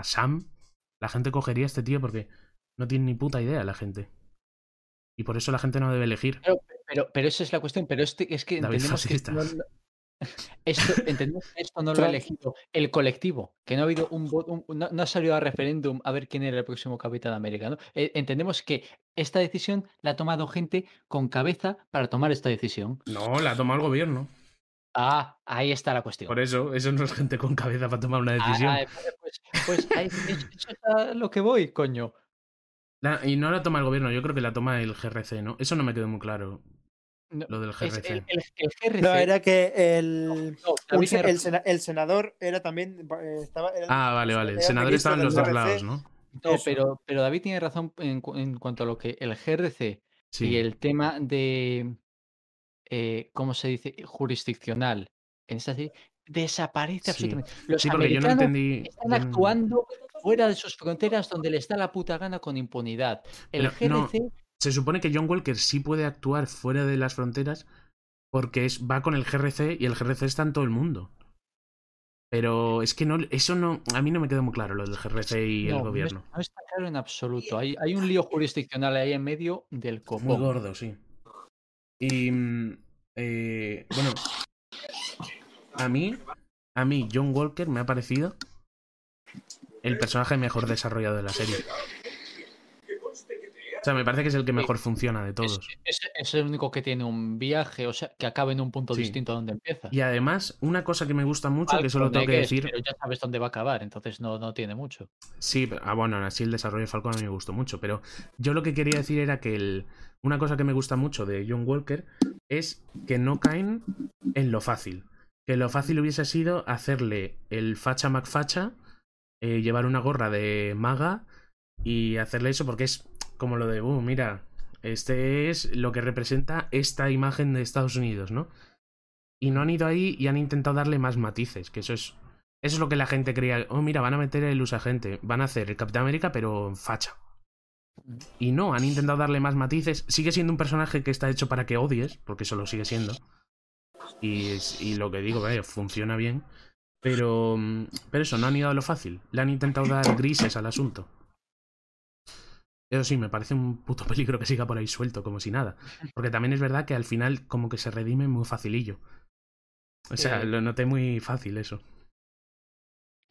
Sam, la gente cogería a este tío porque no tiene ni puta idea la gente. Y por eso la gente no debe elegir. Pero, pero, es la cuestión, pero este, es que que esto, que Esto no lo ha elegido el colectivo, que no ha habido un, no, ha salido a referéndum a ver quién era el próximo capitán americano. Eh, entendemos que esta decisión la ha tomado gente con cabeza para tomar esta decisión. No, la ha tomado el gobierno. Ah, ahí está la cuestión. Por eso, eso no es gente con cabeza para tomar una ah, decisión. Eh, pues, pues eso es lo que voy, coño. y no la toma el gobierno, yo creo que la toma el GRC, ¿no? Eso no me quedó muy claro lo del GRC. No, era que el, el, senador era también. Eh, ah, vale, vale. El senador estaba en los dos lados, ¿no? No, pero, pero David tiene razón en, cuanto a lo que el GRC y el tema de. Eh, ¿Cómo se dice? Jurisdiccional. En esa, desaparece absolutamente. sí, yo no entendí... están mm. actuando fuera de sus fronteras donde le está la puta gana con impunidad. El GRC se supone que John Walker sí puede actuar fuera de las fronteras porque es, va con el GRC y el GRC está en todo el mundo. Pero es que no, eso no, a mí no me queda muy claro lo del GRC y el gobierno. No está claro en absoluto. Hay, un lío jurisdiccional ahí en medio del común. Muy gordo, sí. Y mm, eh, bueno, a mí, a mí John Walker me ha parecido el personaje mejor desarrollado de la serie. O sea, me parece que es el que mejor funciona de todos. Es, el único que tiene un viaje, o sea, que acaba en un punto distinto a donde empieza. Y además, una cosa que me gusta mucho, que solo tengo que decir. Pero ya sabes dónde va a acabar, entonces no, tiene mucho. Sí, ah, bueno, así el desarrollo de Falcon a mí me gustó mucho, pero yo lo que quería decir era que una cosa que me gusta mucho de John Walker es que no caen en lo fácil. Que lo fácil hubiese sido hacerle el facha macfacha, facha eh, llevar una gorra de maga y hacerle eso porque es como lo de, uh, mira, este es lo que representa esta imagen de Estados Unidos, ¿no? Y no han ido ahí y han intentado darle más matices, que eso es eso es lo que la gente creía. Oh, mira, van a meter el usagente. Van a hacer el Capitán América, pero facha. Y no, han intentado darle más matices. Sigue siendo un personaje que está hecho para que odies, porque eso lo sigue siendo. Y, lo que digo, vale eh, funciona bien. Pero, mm, pero eso, no han ido a lo fácil. Le han intentado dar grises al asunto. Eso sí, me parece un puto peligro que siga por ahí suelto, como si nada. Porque también es verdad que al final como que se redime muy facilillo. O sea, eh. lo noté muy fácil eso.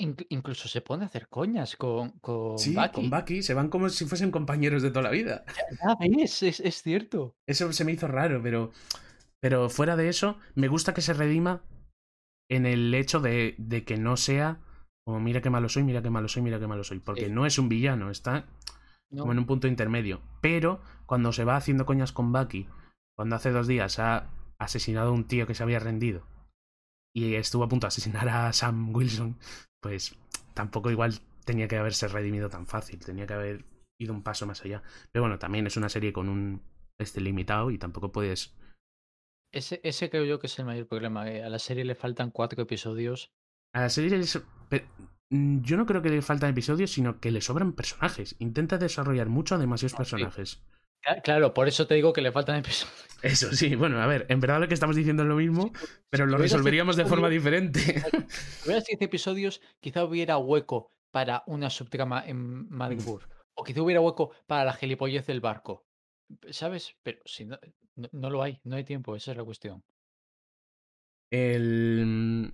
Incluso se pone a hacer coñas con, con sí, Bucky. con Se van como si fuesen compañeros de toda la vida. Ah, es, es, cierto. Eso se me hizo raro, pero, pero fuera de eso, me gusta que se redima en el hecho de, de que no sea como mira qué malo soy, mira qué malo soy, mira qué malo soy. Porque no es un villano, está como en un punto intermedio. Pero cuando se va haciendo coñas con Bucky, cuando hace dos días ha asesinado a un tío que se había rendido y estuvo a punto de asesinar a Sam Wilson, pues tampoco igual tenía que haberse redimido tan fácil, tenía que haber ido un paso más allá. Pero bueno, también es una serie con un este limitado y tampoco puedes... Ese, ese creo yo que es el mayor problema. A la serie le faltan cuatro episodios. A la serie es... Mm, yo no creo que le faltan episodios, sino que le sobran personajes. Intenta desarrollar mucho a demasiados ah, personajes. Claro, por eso te digo que le faltan episodios. Eso sí, bueno, a ver, en verdad lo que estamos diciendo es lo mismo, pero lo resolveríamos de forma diferente. Si hubiera episodios, quizá hubiera hueco para una subtrama en Marburg O quizá hubiera hueco para la gilipollez del barco. ¿Sabes? Pero si no, no, lo hay, no hay tiempo, esa es la cuestión. El,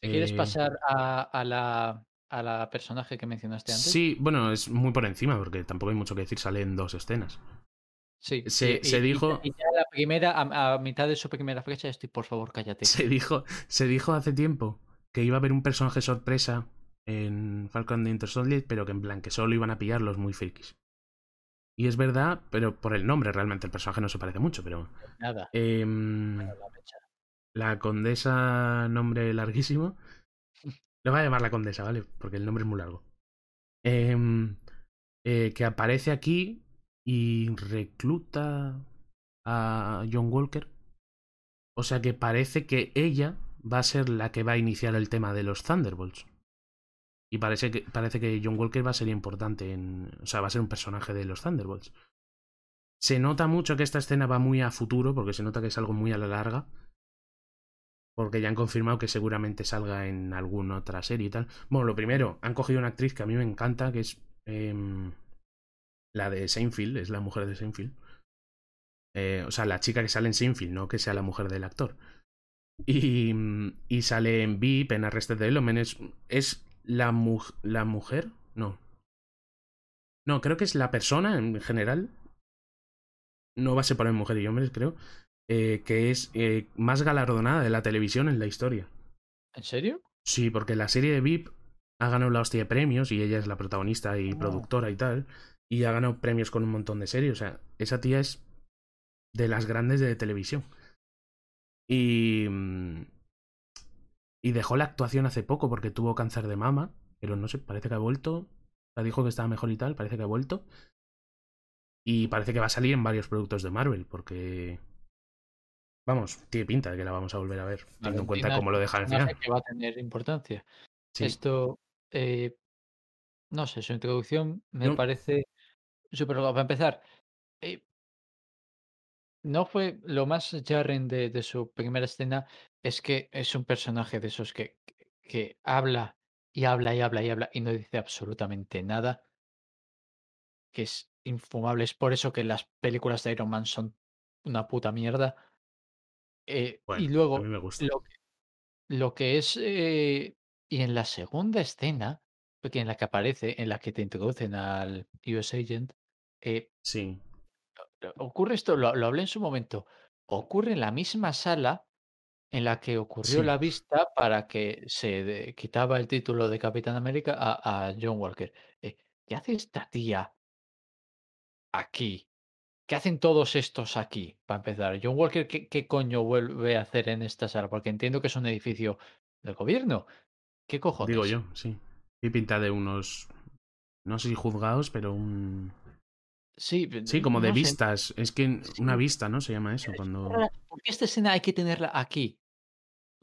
¿Quieres eh, pasar a, la a la personaje que mencionaste antes. Sí, bueno, es muy por encima, porque tampoco hay mucho que decir, salen dos escenas. Sí, se, dijo. Y la primera, a, mitad de su primera fecha, estoy, por favor, cállate. Se dijo, se dijo hace tiempo que iba a haber un personaje sorpresa en Falcon de Interstellar pero que en plan que solo iban a pillar los muy frikis. Y es verdad, pero por el nombre realmente el personaje no se parece mucho, pero. Nada. Em, la condesa, nombre larguísimo lo va a llamar la condesa, ¿vale? Porque el nombre es muy largo. Em, eh, que aparece aquí y recluta a John Walker. O sea que parece que ella va a ser la que va a iniciar el tema de los Thunderbolts. Y parece que, parece que John Walker va a ser importante en. O sea, va a ser un personaje de los Thunderbolts. Se nota mucho que esta escena va muy a futuro, porque se nota que es algo muy a la larga porque ya han confirmado que seguramente salga en alguna otra serie y tal. Bueno, lo primero, han cogido una actriz que a mí me encanta, que es em, la de Seinfeld, es la mujer de Seinfeld. Eh, o sea, la chica que sale en Seinfeld, no que sea la mujer del actor. Y, mm, y sale en VIP, en Arrested Development, es, es la, la mujer, no. No, creo que es la persona en general. No va a ser separar mujer y hombres, creo eh, que es eh, más galardonada de la televisión en la historia. ¿En serio? Sí, porque la serie de VIP ha ganado la hostia de premios y ella es la protagonista y ah. productora y tal. Y ha ganado premios con un montón de series. O sea, esa tía es de las grandes de televisión. Y. Mm, y dejó la actuación hace poco porque tuvo cáncer de mama. Pero no sé, parece que ha vuelto. La dijo que estaba mejor y tal, parece que ha vuelto. Y parece que va a salir en varios productos de Marvel porque Vamos, tiene pinta de que la vamos a volver a ver, teniendo en cuenta cómo lo dejan al final. que va a tener importancia. Esto, eh, no sé, su introducción me parece súper Para empezar, eh, no fue lo más jarring de, su primera escena, es que es un personaje de esos que, que habla y habla y habla y habla y no dice absolutamente nada, que es infumable. Es por eso que las películas de Iron Man son una puta mierda. Eh, y luego, Lo, que es. Eh, y en la segunda escena, porque en la que aparece, en la que te introducen al US Agent, eh, sí. ocurre esto, lo, hablé en su momento, ocurre en la misma sala en la que ocurrió la vista para que se quitaba el título de Capitán América a, a John Walker. ¿Qué hace esta tía aquí? ¿Qué hacen todos estos aquí, para empezar? John Walker, ¿qué, coño vuelve a hacer en esta sala? Porque entiendo que es un edificio del gobierno. ¿Qué cojones? Digo yo, sí. Y pinta de unos, no sé si juzgados, pero un... Sí, sí como de vistas. Es que una vista, ¿no? Se llama eso. Cuando... ¿Por qué esta escena hay que tenerla aquí?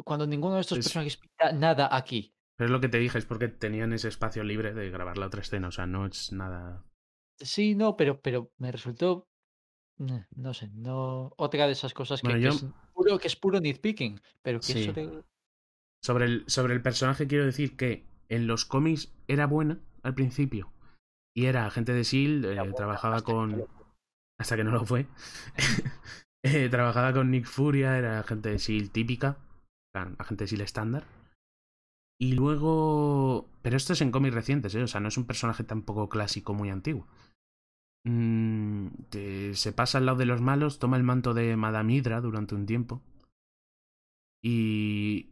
Cuando ninguno de estos personajes pinta nada aquí. Pero es lo que te dije, es porque tenían ese espacio libre de grabar la otra escena. O sea, no es nada... Sí, no, pero, pero me resultó no, sé, no. Otra de esas cosas que, yo... es, puro, que es puro nitpicking, pero sobre... Sobre, el, sobre el personaje quiero decir que en los cómics era buena al principio. Y era agente de S.H.I.E.L.D., eh, trabajaba con... Hasta que no lo fue. Eh, trabajaba con Nick Furia, era agente de S.H.I.E.L.D. típica. Agente de S.H.I.E.L.D. estándar. Y luego... Pero esto es en cómics recientes, ¿eh? O sea, no es un personaje tampoco clásico muy antiguo. Mm, se pasa al lado de los malos, toma el manto de Madame Hydra durante un tiempo. Y.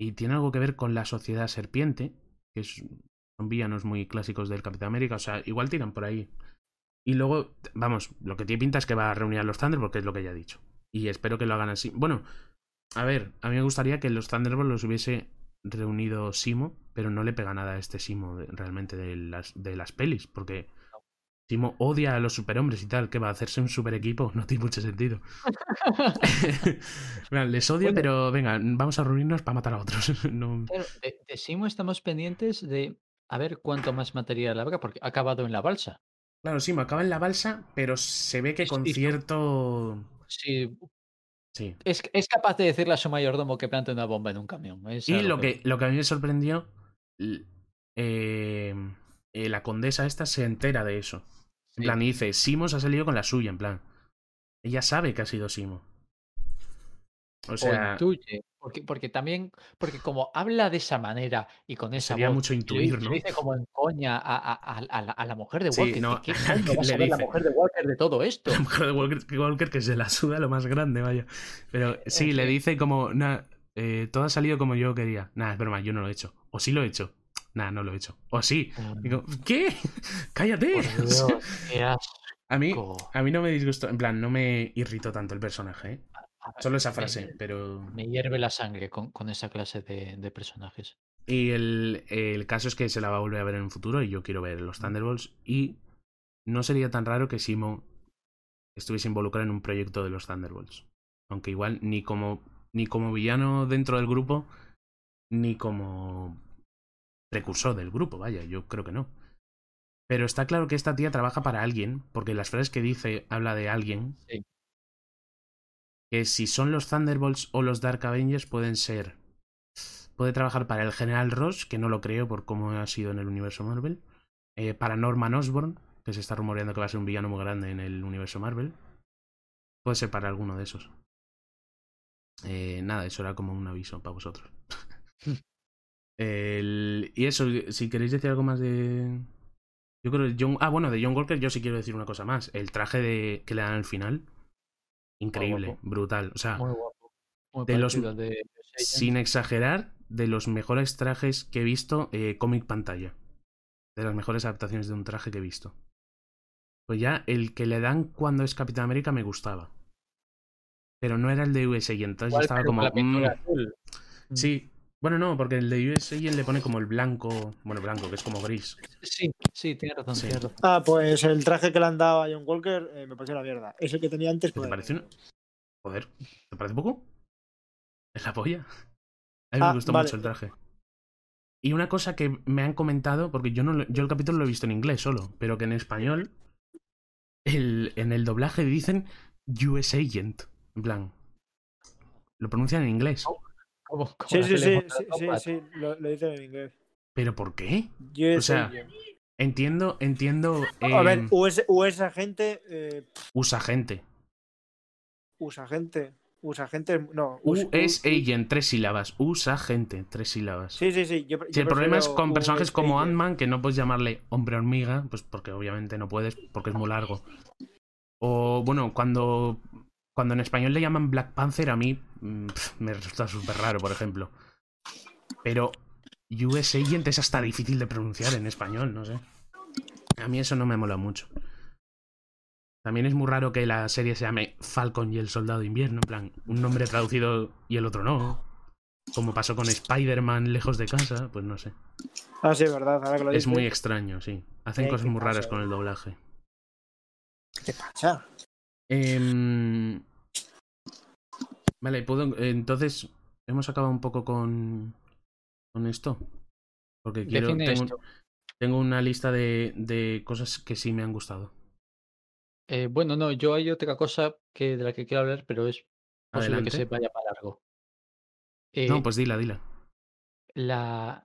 Y tiene algo que ver con la sociedad serpiente, que es, son villanos muy clásicos del Capitán América. O sea, igual tiran por ahí. Y luego, vamos, lo que tiene pinta es que va a reunir a los Thunderbolts porque es lo que ya he dicho. Y espero que lo hagan así. Bueno, a ver, a mí me gustaría que los Thunderbolts los hubiese reunido Simo, pero no le pega nada a este Simo realmente de las, de las pelis, porque Simo odia a los superhombres y tal, que va a hacerse un super equipo, no tiene mucho sentido. les odia, pero venga, vamos a reunirnos para matar a otros. de, Simo estamos pendientes de a ver cuánto más material habrá, porque ha acabado en la balsa. Claro, Simo acaba en la balsa, pero se ve que con cierto. Sí. sí. Es, es, capaz de decirle a su mayordomo que plante una bomba en un camión. y lo que... lo que a mí me sorprendió. Eh, eh, la condesa esta se entera de eso. En plan, dice, Simos ha salido con la suya, en plan. Ella sabe que ha sido Simo. O sea. intuye. Porque, también, porque como habla de esa manera y con esa. Sería mucho intuir, ¿no? dice como en coña a, la, mujer de Walker. que no, le la mujer de Walker de todo esto? La mujer de Walker, Walker que se la suda lo más grande, vaya. Pero sí, le dice como. nada eh, todo ha salido como yo quería. Nada, pero más, yo no lo he hecho. O sí lo he hecho. Nah, no lo he hecho. O sí. Mm. Digo, ¿qué? ¡Cállate! a, mí, no me disgustó. En plan, no me irritó tanto el personaje. ¿eh? Solo esa frase, me, pero. Me hierve la sangre con, con esa clase de, de personajes. Y el, el, caso es que se la va a volver a ver en el futuro y yo quiero ver los mm. Thunderbolts. Y no sería tan raro que Simo estuviese involucrado en un proyecto de los Thunderbolts. Aunque igual ni como, ni como villano dentro del grupo, ni como precursor del grupo, vaya, yo creo que no. Pero está claro que esta tía trabaja para alguien, porque las frases que dice habla de alguien. Que si son los Thunderbolts o los Dark Avengers pueden ser... Puede trabajar para el General Ross, que no lo creo por cómo ha sido en el universo Marvel. Eh, para Norman Osborn, que se está rumoreando que va a ser un villano muy grande en el universo Marvel. Puede ser para alguno de esos. Eh, nada, eso era como un aviso para vosotros. El, y eso, si queréis decir algo más de... Yo creo que Ah, bueno, de John Walker yo sí quiero decir una cosa más. El traje de, que le dan al final. Increíble, brutal. O sea, de Sin exagerar, de los mejores trajes que he visto, eh, cómic pantalla. De las mejores adaptaciones de un traje que he visto. Pues ya el que le dan cuando es Capitán América me gustaba. Pero no era el de USA y entonces ya estaba como... Mm". Sí, bueno, no, porque el de USA le pone como el blanco, bueno, blanco, que es como gris. Sí, sí, tiene razón, Ah, pues el traje que le han dado a John Walker eh, me parece la mierda. Es que tenía antes. ¿Te, pues, parece un... Joder, ¿te parece poco? Es la polla. A mí me ah, gustó mucho el traje. Y una cosa que me han comentado, porque yo, no, yo el capítulo lo he visto en inglés solo, pero que en español, el, en el doblaje dicen USAgent, Agent, en plan. Lo pronuncian en inglés. Oh sí, sí, sí, sí, sí, lo, dicen en inglés. ¿Pero por qué? o sea, entiendo, entiendo. a ver, em, US, USA eh, gente. usa gente. Usa gente. Usa gente. No. es agent, e tres sílabas. Usa gente, tres sílabas. Sí, sí, sí. si el problema es con personajes como e. Ant-Man, que no puedes llamarle hombre hormiga, pues porque obviamente no puedes, porque es muy largo. O bueno, cuando cuando en español le llaman Black Panther, a mí mm, me resulta súper raro, por ejemplo. Pero US Agent es hasta difícil de pronunciar en español, no sé. A mí eso no me mola mucho. También es muy raro que la serie se llame Falcon y el Soldado de Invierno, en plan, un nombre traducido y el otro no. Como pasó con Spider-Man lejos de casa, pues no sé. Ah, sí, verdad, ahora que lo Es muy extraño, sí. Hacen eh, cosas muy raras con el doblaje. ¿Qué pasa? Eh, Vale, puedo. Entonces, hemos acabado un poco con. con esto. Porque quiero. Tengo, una lista de, de, cosas que sí me han gustado. Eh, bueno, no, yo hay otra cosa que, de la que quiero hablar, pero es posible que se vaya para largo. Eh, no, pues dila, dila. La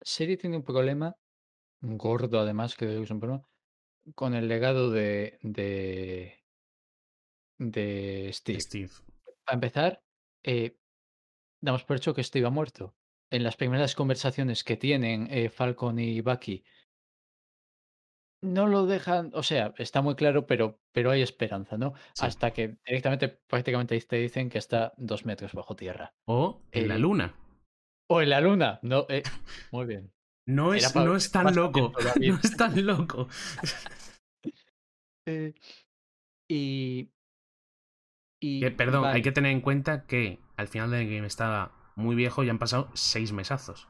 serie tiene un problema, gordo además, que es un problema, con el legado de, de de Steve. Steve para empezar, eh, damos por hecho que esto iba muerto. En las primeras conversaciones que tienen eh, Falcon y Bucky, no lo dejan, o sea, está muy claro, pero, pero hay esperanza, ¿no? Hasta que directamente, prácticamente te dicen que está dos metros bajo tierra. O en la eh, luna. O en la luna, no, muy bien. No es, tan loco, no es tan loco. y eh, perdón, hay que tener en cuenta que al final del game estaba muy viejo y han pasado seis mesazos.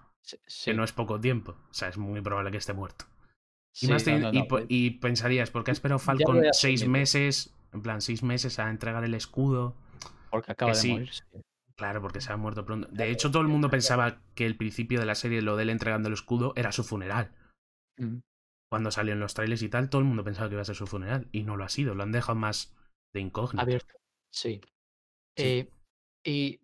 Que no es poco tiempo. O sea, es muy probable que esté muerto. Y, pensarías, ¿por qué ha esperado Falcon seis pues. meses? En plan, seis meses a entregar el escudo. Porque acaba de morirse. Claro, porque se ha muerto pronto. De hecho, todo el mundo pensaba que el principio de la serie, lo de él entregando el escudo, era su funeral. Mm. Cuando salió en los trailers y tal, todo el mundo pensaba que iba a ser su funeral. Y no lo ha sido, lo han dejado más de incógnito. Sí. Eh, y,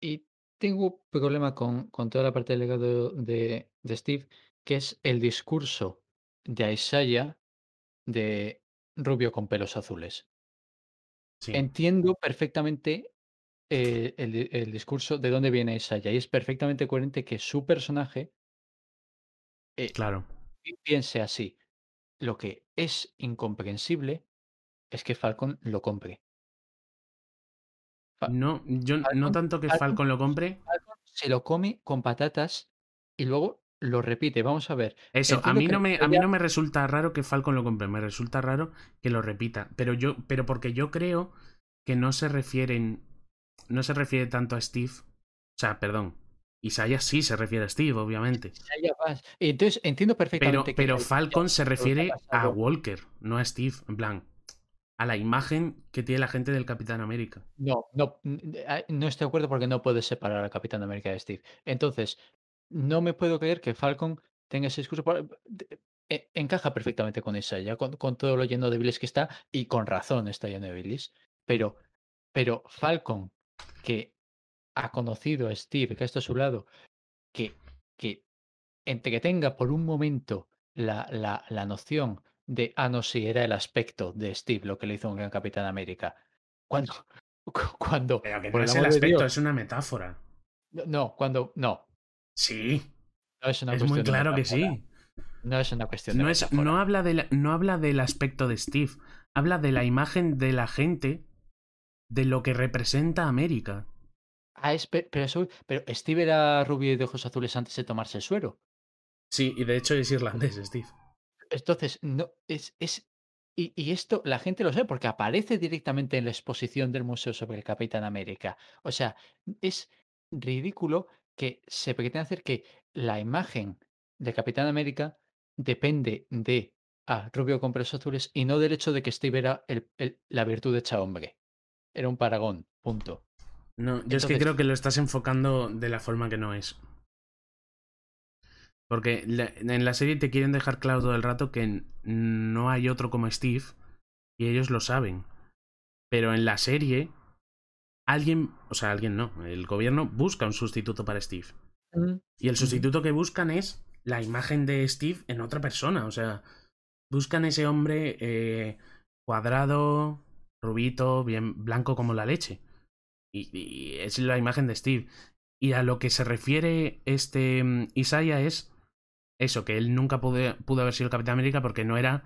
y, tengo problema con, toda la parte del legado de, Steve, que es el discurso de Isaiah de rubio con pelos azules. Entiendo perfectamente eh, el, discurso de dónde viene Isaiah y es perfectamente coherente que su personaje eh, claro. piense así. Lo que es incomprensible es que Falcon lo compre. No, yo no tanto que Falcon, lo compre. Falcon se lo come con patatas y luego lo repite. Vamos a ver. Eso, a mí, no me, a mí no me resulta raro que Falcon lo compre, me resulta raro que lo repita. Pero yo, pero porque yo creo que no se refieren. No se refiere tanto a Steve. O sea, perdón. Isaiah sí se refiere a Steve, obviamente. Entonces entiendo perfectamente. Pero, pero Falcon se refiere a Walker, no a Steve, en a la imagen que tiene la gente del Capitán América. No, no, no estoy de acuerdo porque no puedes separar al Capitán América de Steve. Entonces, no me puedo creer que Falcon tenga ese discurso. E, encaja perfectamente con esa, ya con, todo lo lleno de bilis que está, y con razón está lleno de bilis. Pero, pero Falcon, que ha conocido a Steve, que ha a su lado, que, que entre que tenga por un momento la, la, la noción de, ah, no, sí, era el aspecto de Steve lo que le hizo un gran Capitán América. Cuando, cuando... Pero que es el aspecto, es una metáfora. No, cuando, no. Sí. es, muy claro que sí. No es una cuestión de no, no, habla no habla del aspecto de Steve, habla de la imagen de la gente, de lo que representa América. Ah, pero, eso. pero, Steve era rubio y de ojos azules antes de tomarse el suero. Sí, y de hecho es irlandés, Steve. Entonces, no, es, es y, y, esto la gente lo sabe porque aparece directamente en la exposición del museo sobre el Capitán América. O sea, es ridículo que se pretenda hacer que la imagen de Capitán América depende de a ah, Rubio con presos azules y no del hecho de que Steve era el, la virtud hecha hombre. Era un paragón, punto. No, yo es que creo que lo estás enfocando de la forma que no es. Porque en la serie te quieren dejar claro todo el rato que no hay otro como Steve y ellos lo saben. Pero en la serie, alguien, o sea, alguien no, el gobierno busca un sustituto para Steve. Mm. Y el sustituto que buscan es la imagen de Steve en otra persona. O sea, buscan ese hombre eh, cuadrado, rubito, bien blanco como la leche. Y, es la imagen de Steve. Y a lo que se refiere este mm, Isaiah es eso, que él nunca pudo, pudo haber sido el Capitán América porque no era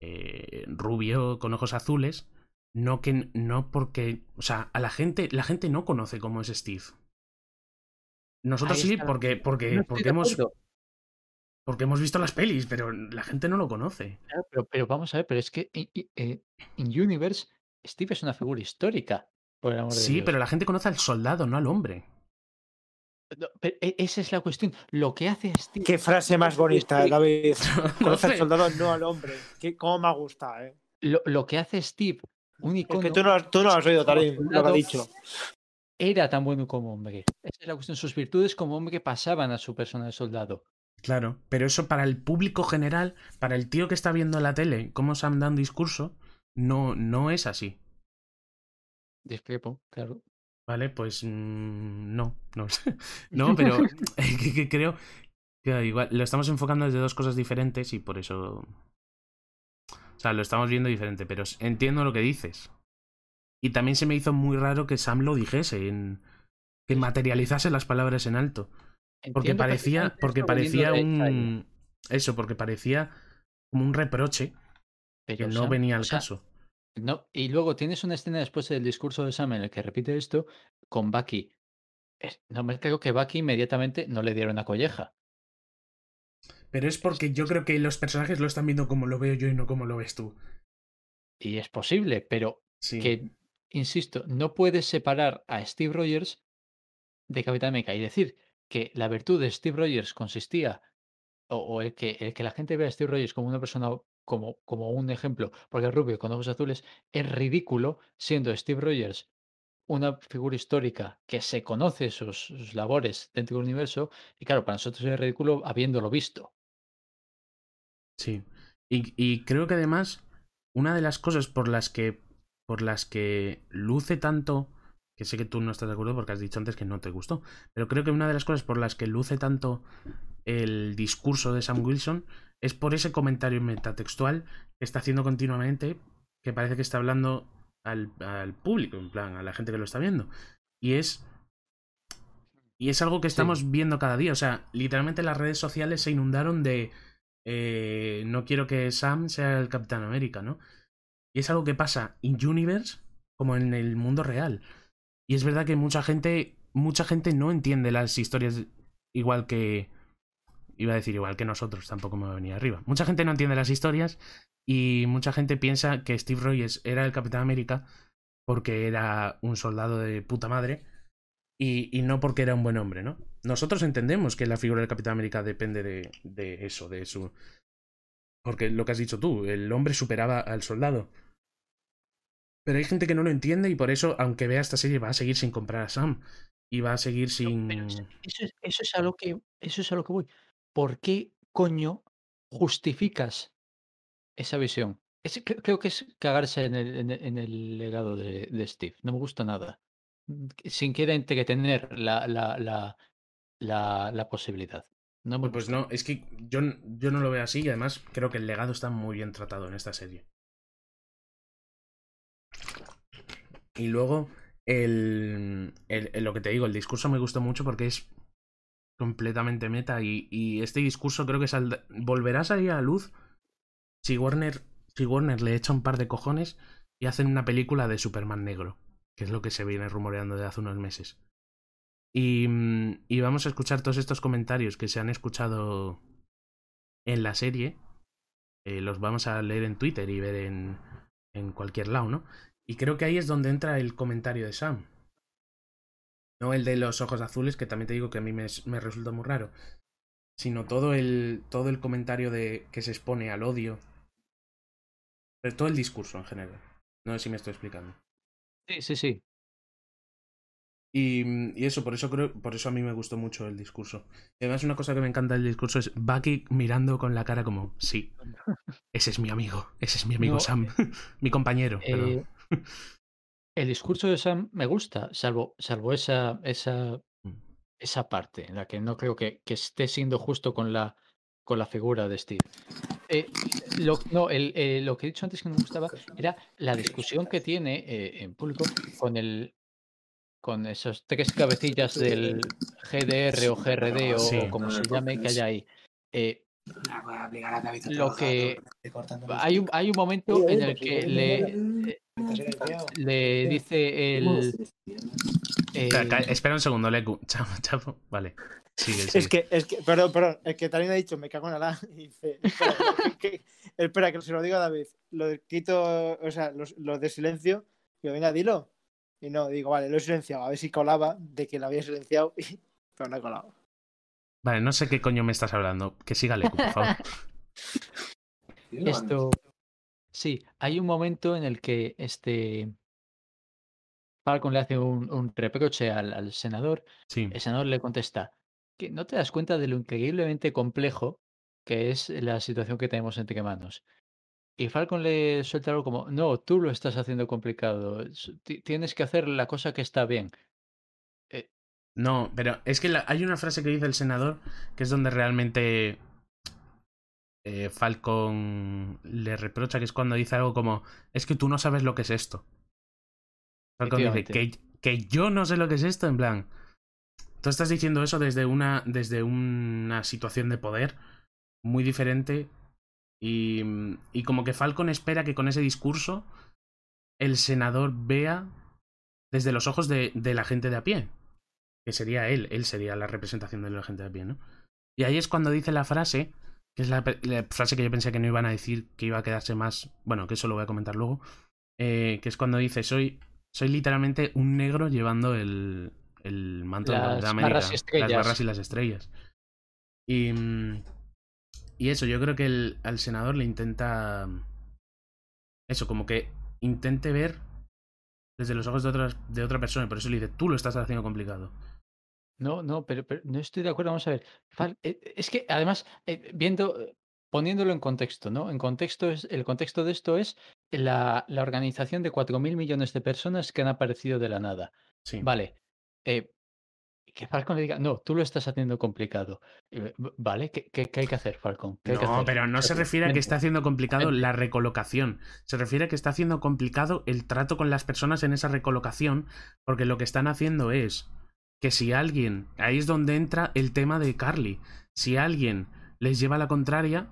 eh, rubio con ojos azules. No, que, no porque. O sea, a la gente. La gente no conoce cómo es Steve. Nosotros sí, porque, porque, porque hemos. Porque hemos visto las pelis, pero la gente no lo conoce. pero, vamos a ver, pero es que en eh, Universe Steve es una figura histórica. sí, pero la gente conoce al soldado, no al hombre pero e, esa es la cuestión. Lo que hace Steve. Qué frase más bonita, Steve... David. conocer no al hombre. ¿Qué, ¿Cómo me gusta, eh? Lo, que hace Steve, un icono. que tú no, tú no has oído, Tarim, lo que ha dicho. Era tan bueno como hombre. Esa es la cuestión. Sus virtudes como hombre pasaban a su persona de soldado. Claro, pero eso para el público general, para el tío que está viendo la tele, cómo se han un discurso, no, no es así. Discrepo, claro. Vale, pues mm, no, no No, pero que, creo que igual lo estamos enfocando desde dos cosas diferentes y por eso. O sea, lo estamos viendo diferente, pero entiendo lo que dices. Y también se me hizo muy raro que Sam lo dijese, en, que materializase las palabras en alto. Porque parecía, porque parecía un. Eso, porque parecía como un reproche que no venía al caso y luego tienes una escena después del discurso de Sam en el que repite esto con Bucky. No me creo que Bucky inmediatamente no le diera una colleja. Pero es porque yo creo que los personajes lo están viendo como lo veo yo y no como lo ves tú. Y es posible, pero que, insisto, no puedes separar a Steve Rogers de Capitán América y decir que la virtud de Steve Rogers consistía o, o el, que, el que la gente vea a Steve Rogers como una persona como, como un ejemplo, porque rubio con ojos azules es ridículo siendo Steve Rogers una figura histórica que se conoce sus, labores dentro del universo y claro, para nosotros es ridículo habiéndolo visto. Sí, y, y creo que además una de las cosas por las que por las que luce tanto que sé que tú no estás de acuerdo porque has dicho antes que no te gustó, pero creo que una de las cosas por las que luce tanto el discurso de Sam Wilson es por ese comentario metatextual que está haciendo continuamente, que parece que está hablando al, público, en plan, a la gente que lo está viendo. Y es. Y es algo que estamos viendo cada día. O sea, literalmente las redes sociales se inundaron de. Eh, no quiero que Sam sea el Capitán América, ¿no? Y es algo que pasa en universe como en el mundo real. Y es verdad que mucha gente. Mucha gente no entiende las historias igual que iba a decir igual que nosotros, tampoco me venía arriba. Mucha gente no entiende las historias y mucha gente piensa que Steve Rogers era el Capitán América porque era un soldado de puta madre y, no porque era un buen hombre, ¿no? Nosotros entendemos que la figura del Capitán América depende de, eso, de su... Porque lo que has dicho tú, el hombre superaba al soldado. Pero hay gente que no lo entiende y por eso, aunque vea esta serie, va a seguir sin comprar a Sam. Y va a seguir sin. eso, es, que, eso es a lo que voy. ¿por qué coño justificas esa visión? creo que es cagarse en el, legado de, Steve. No me gusta nada. Mm, sin que entretener la, la, posibilidad. No Pues no, es que yo, yo no lo veo así y además creo que el legado está muy bien tratado en esta serie. Y luego, lo que te digo, el discurso me gustó mucho porque es completamente meta. Y, este discurso creo que volverá a salir a la luz si Warner, si Warner le echa un par de cojones y hacen una película de Superman negro, que es lo que se viene rumoreando de hace unos meses. Y, mm, vamos a escuchar todos estos comentarios que se han escuchado en la serie. Eh, los vamos a leer en Twitter y ver en, en cualquier lado, ¿no? Y creo que ahí es donde entra el comentario de Sam. No el de los ojos azules, que también te digo que a mí me, resulta muy raro. Sino todo el, todo el comentario de, que se expone al odio. Pero todo el discurso en general. No sé si me estoy explicando. Sí, sí, sí. Y, mm, eso, por eso creo, por eso a mí me gustó mucho el discurso. además, una cosa que me encanta del discurso es Bucky mirando con la cara como, sí, ese es mi amigo, ese es mi amigo Sam, eh, mi compañero. Eh, El discurso de Sam me gusta, salvo, salvo mm. esa, parte en la que no creo que, que esté siendo justo con la, figura de Steve. Eh, lo, no, eh, lo que he dicho antes que no me gustaba era la discusión que tiene eh, en público con el con esas tres cabecillas del GDR o GRD o, como se llame que haya ahí. lo que hay un, hay un momento en el pues, que le, le dice el. Eh, espera un segundo, Leku. Chapo, chapo. Vale. Sigue, Es que, es que, perdón, perdón, es que también ha dicho, me cago en la Y espera que, se lo diga a David. Lo quito, o sea, los, los de silencio. Digo, venga, dilo. Y no, digo, vale, lo he silenciado. A ver si colaba de que lo había silenciado, pero no he colado. Vale, no sé qué coño me estás hablando. Que siga Leku, por favor. Esto, Sí, hay un momento en el que este Falcon le hace un, reproche al, senador. El senador le contesta que no te das cuenta de lo increíblemente complejo que es la situación que tenemos entre manos. Y Falcon le suelta algo como, no, tú lo estás haciendo complicado, tienes que hacer la cosa que está bien. Eh no, pero es que hay una frase que dice el senador que es donde realmente eh, Falcon le reprocha, que es cuando dice algo como, es que tú no sabes lo que es esto. Falcon dice, que, yo no sé lo que es esto, en plan, tú estás diciendo eso desde una, desde una situación de poder muy diferente y, mm, y como que Falcon espera que con ese discurso el senador vea desde los ojos de, de, la gente de a pie. Que sería él, él sería la representación de la gente de a pie, ¿no? Y ahí es cuando dice la frase que es la, frase que yo pensé que no iban a decir, que iba a quedarse más, bueno, que eso lo voy a comentar luego, eh, que es cuando dice, soy, soy literalmente un negro llevando el, el manto de América, las barras y las estrellas. Y, y eso, yo creo que el, al senador le intenta... Eso, como que intente ver desde los ojos de otra, de otra persona, y por eso le dice, tú lo estás haciendo complicado. No, no, pero, no estoy de acuerdo. Vamos a ver. Eh, eh, es que además, eh, viendo, poniéndolo en contexto, ¿no? En contexto es, el contexto de esto es la, organización de 4.000 millones de personas que han aparecido de la nada. Sí. Vale. que Falcon le diga, no, tú lo estás haciendo complicado. Vale, ¿qué, hay que hacer, Falcon? no, pero no se refiere a que está haciendo complicado la recolocación. Se refiere a que está haciendo complicado el trato con las personas en esa recolocación, porque lo que están haciendo es que si alguien, ahí es donde entra el tema de Carly, si alguien les lleva la contraria,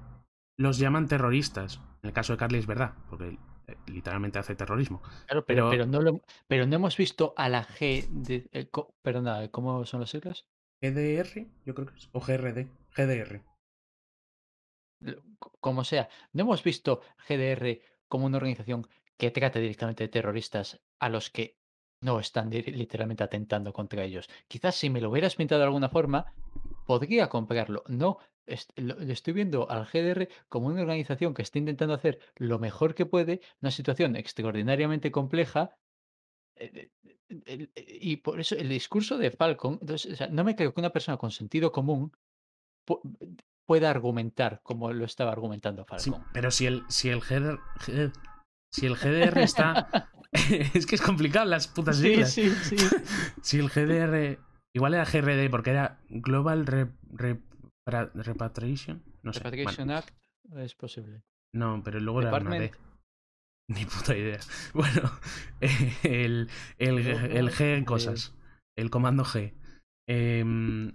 los llaman terroristas. En el caso de Carly es verdad, porque eh, literalmente hace terrorismo. Claro, pero, pero, no, pero hemos visto a la G de... Eh, ¿cómo son las siglas? GDR, yo creo que es. O GRD. GDR. Como sea, no hemos visto GDR como una organización que trata directamente de terroristas a los que no, están literalmente atentando contra ellos. Quizás si me lo hubieras pintado de alguna forma, podría comprarlo. No, le estoy viendo al GDR como una organización que está intentando hacer lo mejor que puede, una situación extraordinariamente compleja. Eh, eh, eh, y por eso el discurso de Falcon, no me creo que una persona con sentido común pueda argumentar como lo estaba argumentando Falcon. pero si el, si el si el GDR está es que es complicado las putas ideas Sí, sí, sí. si el GDR. Igual era GRD porque era Global Repatriation. No sé. Repatriation Act es posible. No, pero luego era Ni puta idea. Bueno, el, el, el G cosas. El comando G. Em,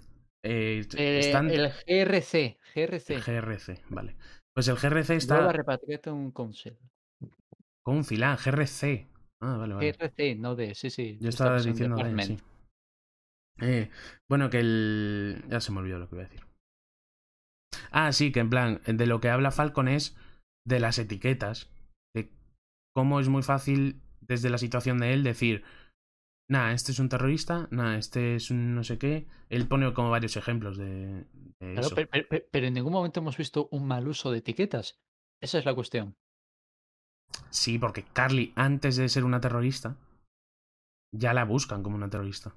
eh, eh El GRC. GRC. GRC, vale. Pues el GRC está. Global Repatriation Council. Council, ah, GRC. Ah, vale, vale. sí, Yo estaba diciendo sí. Eh, bueno, que el... Ya se me olvidó lo que iba a decir. Ah, sí, que en plan, eh, de lo que habla Falcon es de las etiquetas. De cómo es muy fácil, desde la situación de él, decir... Nah, este es un terrorista, nah, este es un no sé qué. Él pone como varios ejemplos de, eso. pero en ningún momento hemos visto un mal uso de etiquetas. Esa es la cuestión. Sí, porque Carly, antes de ser una terrorista, ya la buscan como una terrorista.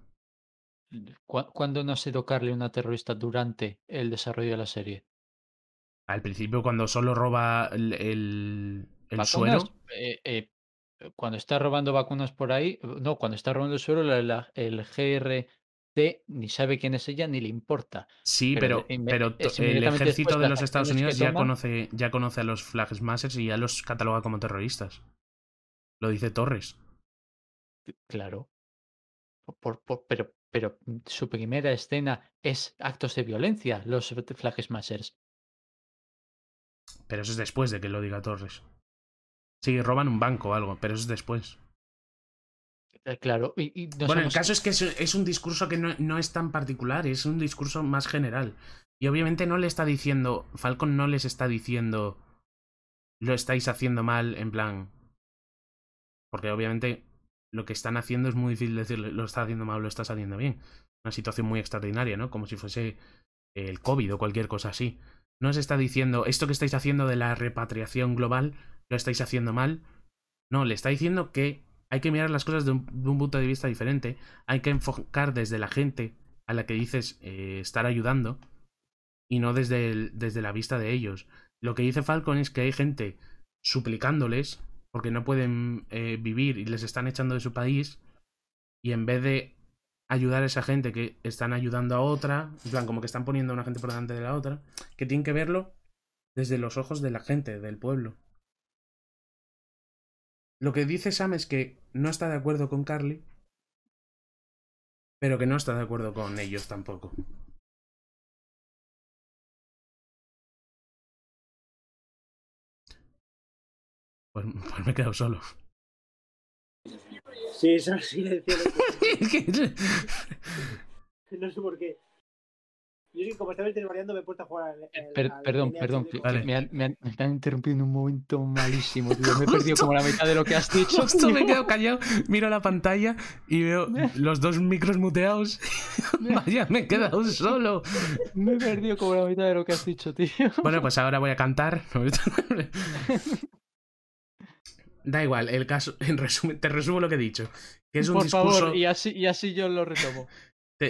¿Cuándo no ha sido Carly una terrorista durante el desarrollo de la serie? Al principio, cuando solo roba el, el, eh, eh, cuando está robando vacunas por ahí, no, cuando está robando el suero, el GR ni sabe quién es ella ni le importa. Sí, pero, pero, eh, el ejército de los Estados Unidos ya, conoce, ya conoce a los Flag Smashers y ya los cataloga como terroristas. Lo dice Torres. Claro. Por, por, pero, pero su primera escena es actos de violencia, los Flag Smashers. Pero eso es después de que lo diga Torres. Sí, roban un banco o algo, pero eso es después. Eh, claro. Y, bueno, el caso es que es, un discurso que no, no, es tan particular, es un discurso más general. Y obviamente no le está diciendo, Falcon no les está diciendo, lo estáis haciendo mal, en plan... Porque obviamente lo que están haciendo es muy difícil decirle, lo está haciendo mal, lo está saliendo bien. Una situación muy extraordinaria, ¿no? Como si fuese el COVID o cualquier cosa así. No se está diciendo, esto que estáis haciendo de la repatriación global, lo estáis haciendo mal. No, le está diciendo que hay que mirar las cosas de un, punto de vista diferente. Hay que enfocar desde la gente a la que dices eh, estar ayudando y no desde, desde la vista de ellos. Lo que dice Falcon es que hay gente suplicándoles porque no pueden eh, vivir y les están echando de su país y en vez de ayudar a esa gente que están ayudando a otra, en plan como que están poniendo a una gente por delante de la otra, que tienen que verlo desde los ojos de la gente, del pueblo. Lo que dice Sam es que no está de acuerdo con Carly, pero que no está de acuerdo con ellos tampoco. Pues, pues me he quedado solo. Sí, eso sí, No sé por qué. Yo como estaba me jugar al. Eh, perdón, perdón. Me, han, están interrumpiendo un momento malísimo, tío. Me he perdido como la mitad de lo que has dicho. Justo me quedo callado, miro la pantalla y veo los dos micros muteados. Vaya, me he quedado solo. Me he perdido como la mitad de lo que has dicho, tío. Bueno, pues ahora voy a cantar. da igual, el caso, te resumo lo que he dicho. Por favor, y así, y así yo lo retomo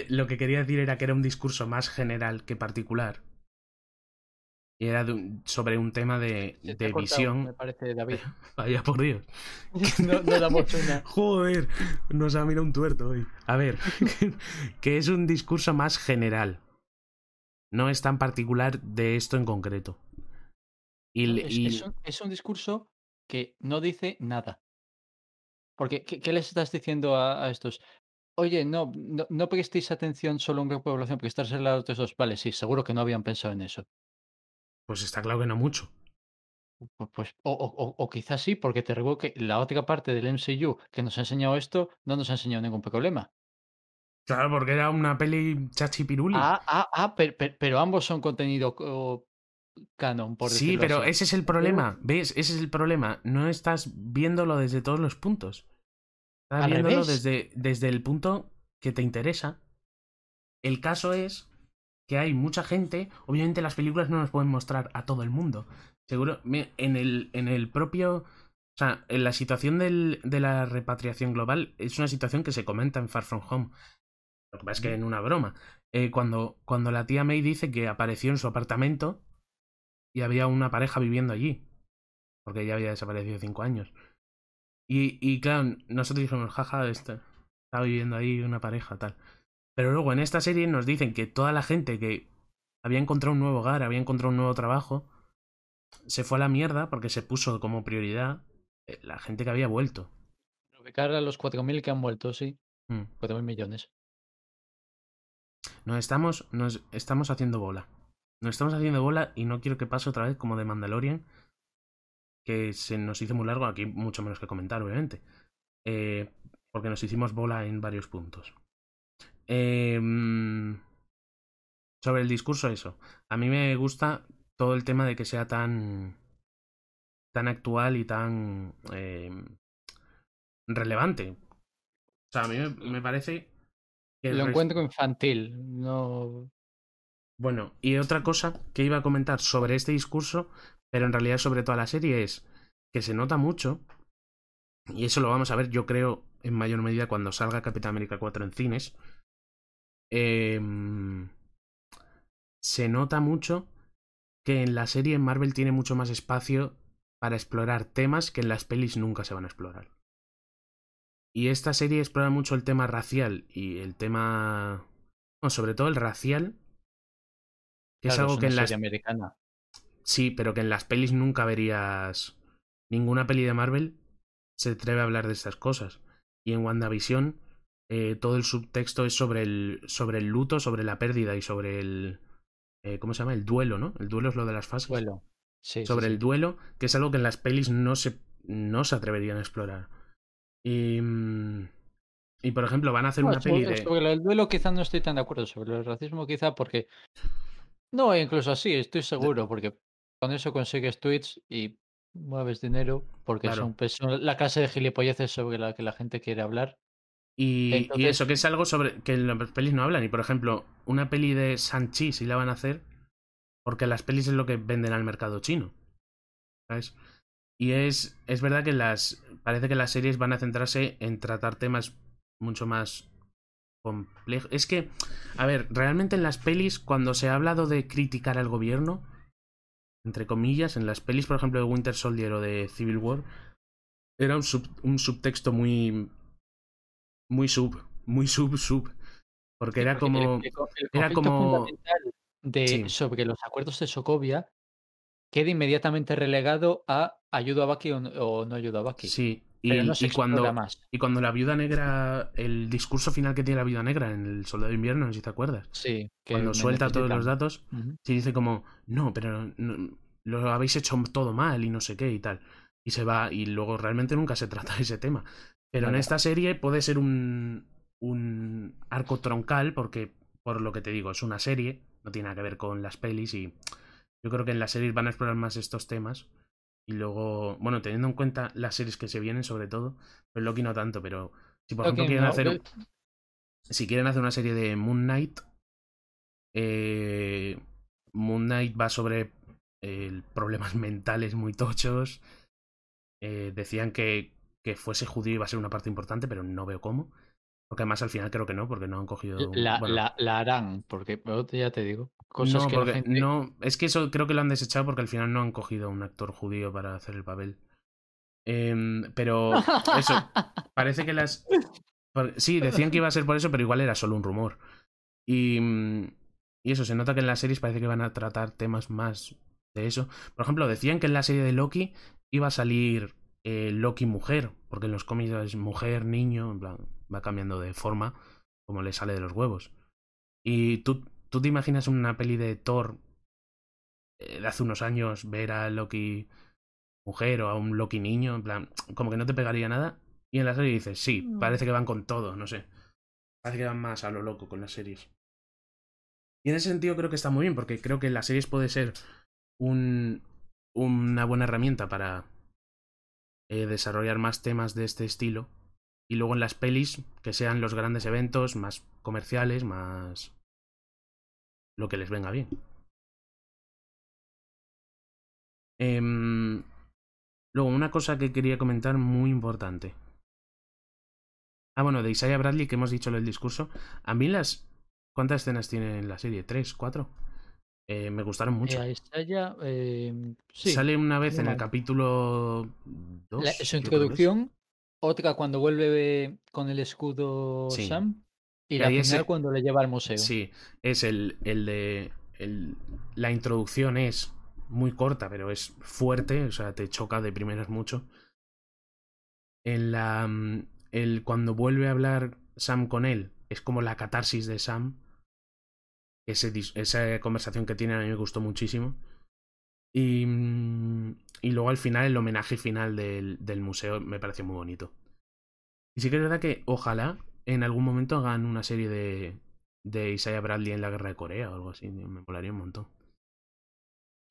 lo que quería decir era que era un discurso más general que particular. Y era sobre un tema de, visión. me parece, David. Vaya por Dios. no, damos Joder, nos ha mirado un tuerto hoy. A ver, que, es un discurso más general. No es tan particular de esto en concreto. es, un, discurso que no dice nada. Porque, ¿qué, les estás diciendo a, estos? Oye, no, no, prestéis atención solo a un grupo de población, porque al lado de esos dos. Vale, sí, seguro que no habían pensado en eso. Pues está claro que no mucho. Pues, o, o, o, quizás sí, porque te recuerdo que la otra parte del MCU que nos ha enseñado esto no nos ha enseñado ningún problema. Claro, porque era una peli chachi Ah, ah, ah pero, ambos son contenido canon, por Sí, pero ese es el uh. problema, ¿ves? Ese es el problema. No estás viéndolo desde todos los puntos. Ah, desde, desde el punto que te interesa. El caso es que hay mucha gente. Obviamente las películas no nos pueden mostrar a todo el mundo. Seguro, en el, en el propio. O sea, en la situación del, de la repatriación global es una situación que se comenta en Far From Home. Lo que pasa es que en una broma. Eh, cuando, cuando la tía May dice que apareció en su apartamento y había una pareja viviendo allí. Porque ella había desaparecido cinco años. Y, y claro, nosotros dijimos, jaja, está, está viviendo ahí una pareja, tal. Pero luego en esta serie nos dicen que toda la gente que había encontrado un nuevo hogar, había encontrado un nuevo trabajo, se fue a la mierda porque se puso como prioridad eh, la gente que había vuelto. Ubicar a los 4.000 que han vuelto, sí. 4.000 mm. millones. Nos estamos, nos estamos haciendo bola. Nos estamos haciendo bola y no quiero que pase otra vez como de Mandalorian, que se nos hizo muy largo, aquí mucho menos que comentar, obviamente, eh, porque nos hicimos bola en varios puntos. Em, sobre el discurso, eso. A mí me gusta todo el tema de que sea tan, tan actual y tan em, relevante. O sea, a mí me, parece... Lo encuentro infantil, no... Bueno, y otra cosa que iba a comentar sobre este discurso, pero en realidad sobre toda la serie, es que se nota mucho, y eso lo vamos a ver yo creo en mayor medida cuando salga Capitán América 4 en cines, em, se nota mucho que en la serie en Marvel tiene mucho más espacio para explorar temas que en las pelis nunca se van a explorar. Y esta serie explora mucho el tema racial y el tema... Bueno, sobre todo el racial Claro, es algo que en las... americana. Sí, pero que en las pelis nunca verías... Ninguna peli de Marvel se atreve a hablar de estas cosas. Y en WandaVision eh, todo el subtexto es sobre el, sobre el luto, sobre la pérdida y sobre el... Eh, ¿Cómo se llama? El duelo, ¿no? El duelo es lo de las fases. sobre el duelo, que es algo que en las pelis no se, no se atreverían a explorar. Y, mm, y por ejemplo, van a hacer una peli de... el duelo quizá no estoy tan de acuerdo, sobre el racismo quizá porque no, incluso así, estoy seguro, porque con eso consigues tweets y mueves dinero, porque son, la clase de gilipolleces sobre la que la gente quiere hablar. Y, y eso, que es algo sobre que las pelis no hablan. Y por ejemplo, una peli de Sanchi, si la van a hacer, porque las pelis es lo que venden al mercado chino. ¿Sabes? Y es, es verdad que las. Parece que las series van a centrarse en tratar temas mucho más es que, a ver, realmente en las pelis, cuando se ha hablado de criticar al gobierno, entre comillas, en las pelis, por ejemplo, de Winter Soldier o de Civil War, era un, sub, un subtexto muy. Muy sub, muy sub, sub. Porque era como. era como. De, Sobre los acuerdos de Sokovia, queda inmediatamente relegado a ayudo a Baki o no, ayudo a Baki. Sí, y, cuando, y cuando la viuda negra, el discurso final que tiene la viuda negra en el Soldado de Invierno, si te acuerdas. Sí. cuando suelta todos los datos, se dice como, no, pero lo habéis hecho todo mal y no sé qué y tal. Y se va, y luego realmente nunca se trata de ese tema. Pero en esta serie puede ser un, un arco troncal, porque, por lo que te digo, es una serie, no tiene nada que ver con las pelis y yo creo que en la serie van a explorar más estos temas. Y luego, bueno, teniendo en cuenta las series que se vienen, sobre todo, pues Loki no tanto, pero si por ejemplo quieren hacer. Si quieren hacer una serie de Moon Knight, eh, Moon Knight va sobre eh, problemas mentales muy tochos. Eh, decían que, que fuese judío iba a ser una parte importante, pero no veo cómo porque además al final creo que no, porque no han cogido. La, harán, porque ya te digo. Cosas no, que no, es que eso creo que lo han desechado porque al final no han cogido un actor judío para hacer el papel. Em, pero eso, parece que las. Sí, decían que iba a ser por eso, pero igual era solo un rumor. Y, mm, y eso, se nota que en las series parece que van a tratar temas más de eso. Por ejemplo, decían que en la serie de Loki iba a salir eh, Loki mujer, porque en los cómics es mujer, niño, en plan, va cambiando de forma como le sale de los huevos. Y tú, tú te imaginas una peli de Thor eh, de hace unos años, ver a Loki mujer o a un Loki niño, en plan, como que no te pegaría nada. Y en la serie dices, sí, parece que van con todo, no sé. Parece que van más a lo loco con las series. Y en ese sentido creo que está muy bien, porque creo que las series puede ser un, una buena herramienta para eh, desarrollar más temas de este estilo y luego en las pelis que sean los grandes eventos más comerciales, más lo que les venga bien. Em, luego, una cosa que quería comentar muy importante. Ah, bueno, de Isaiah Bradley, que hemos dicho en el discurso. A mí las... ¿Cuántas escenas tiene en la serie? ¿Tres? ¿Cuatro? Eh, me gustaron mucho. Eh, eh, Sale una vez en el capítulo 2. Su introducción otra cuando vuelve con el escudo Sam. Y la primera e cuando le lleva al museo. Sí, es el, el de. El... la introducción es muy corta, pero es fuerte. O sea, te choca de primeras mucho. En la. Mm, el, cuando vuelve a hablar Sam con él, es como la catarsis de Sam. esa conversación que tiene a mí me gustó muchísimo. Y, mm, y luego al final, el homenaje final del, del museo me pareció muy bonito. Y sí que es verdad que ojalá en algún momento hagan una serie de, de Isaiah Bradley en la guerra de Corea o algo así. Me molaría un montón.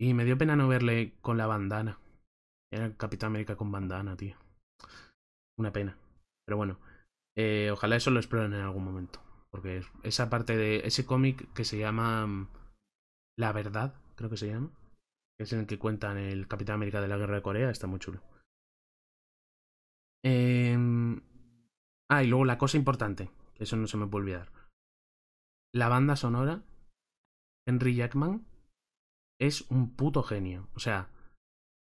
Y me dio pena no verle con la bandana. Era Capitán América con bandana, tío. Una pena. Pero bueno, eh, ojalá eso lo exploren en algún momento. Porque esa parte de ese cómic que se llama mm, La Verdad, creo que se llama es en el que cuentan el Capitán América de la Guerra de Corea, está muy chulo. Em, ah, y luego la cosa importante, que eso no se me puede olvidar. La banda sonora, Henry Jackman, es un puto genio. O sea,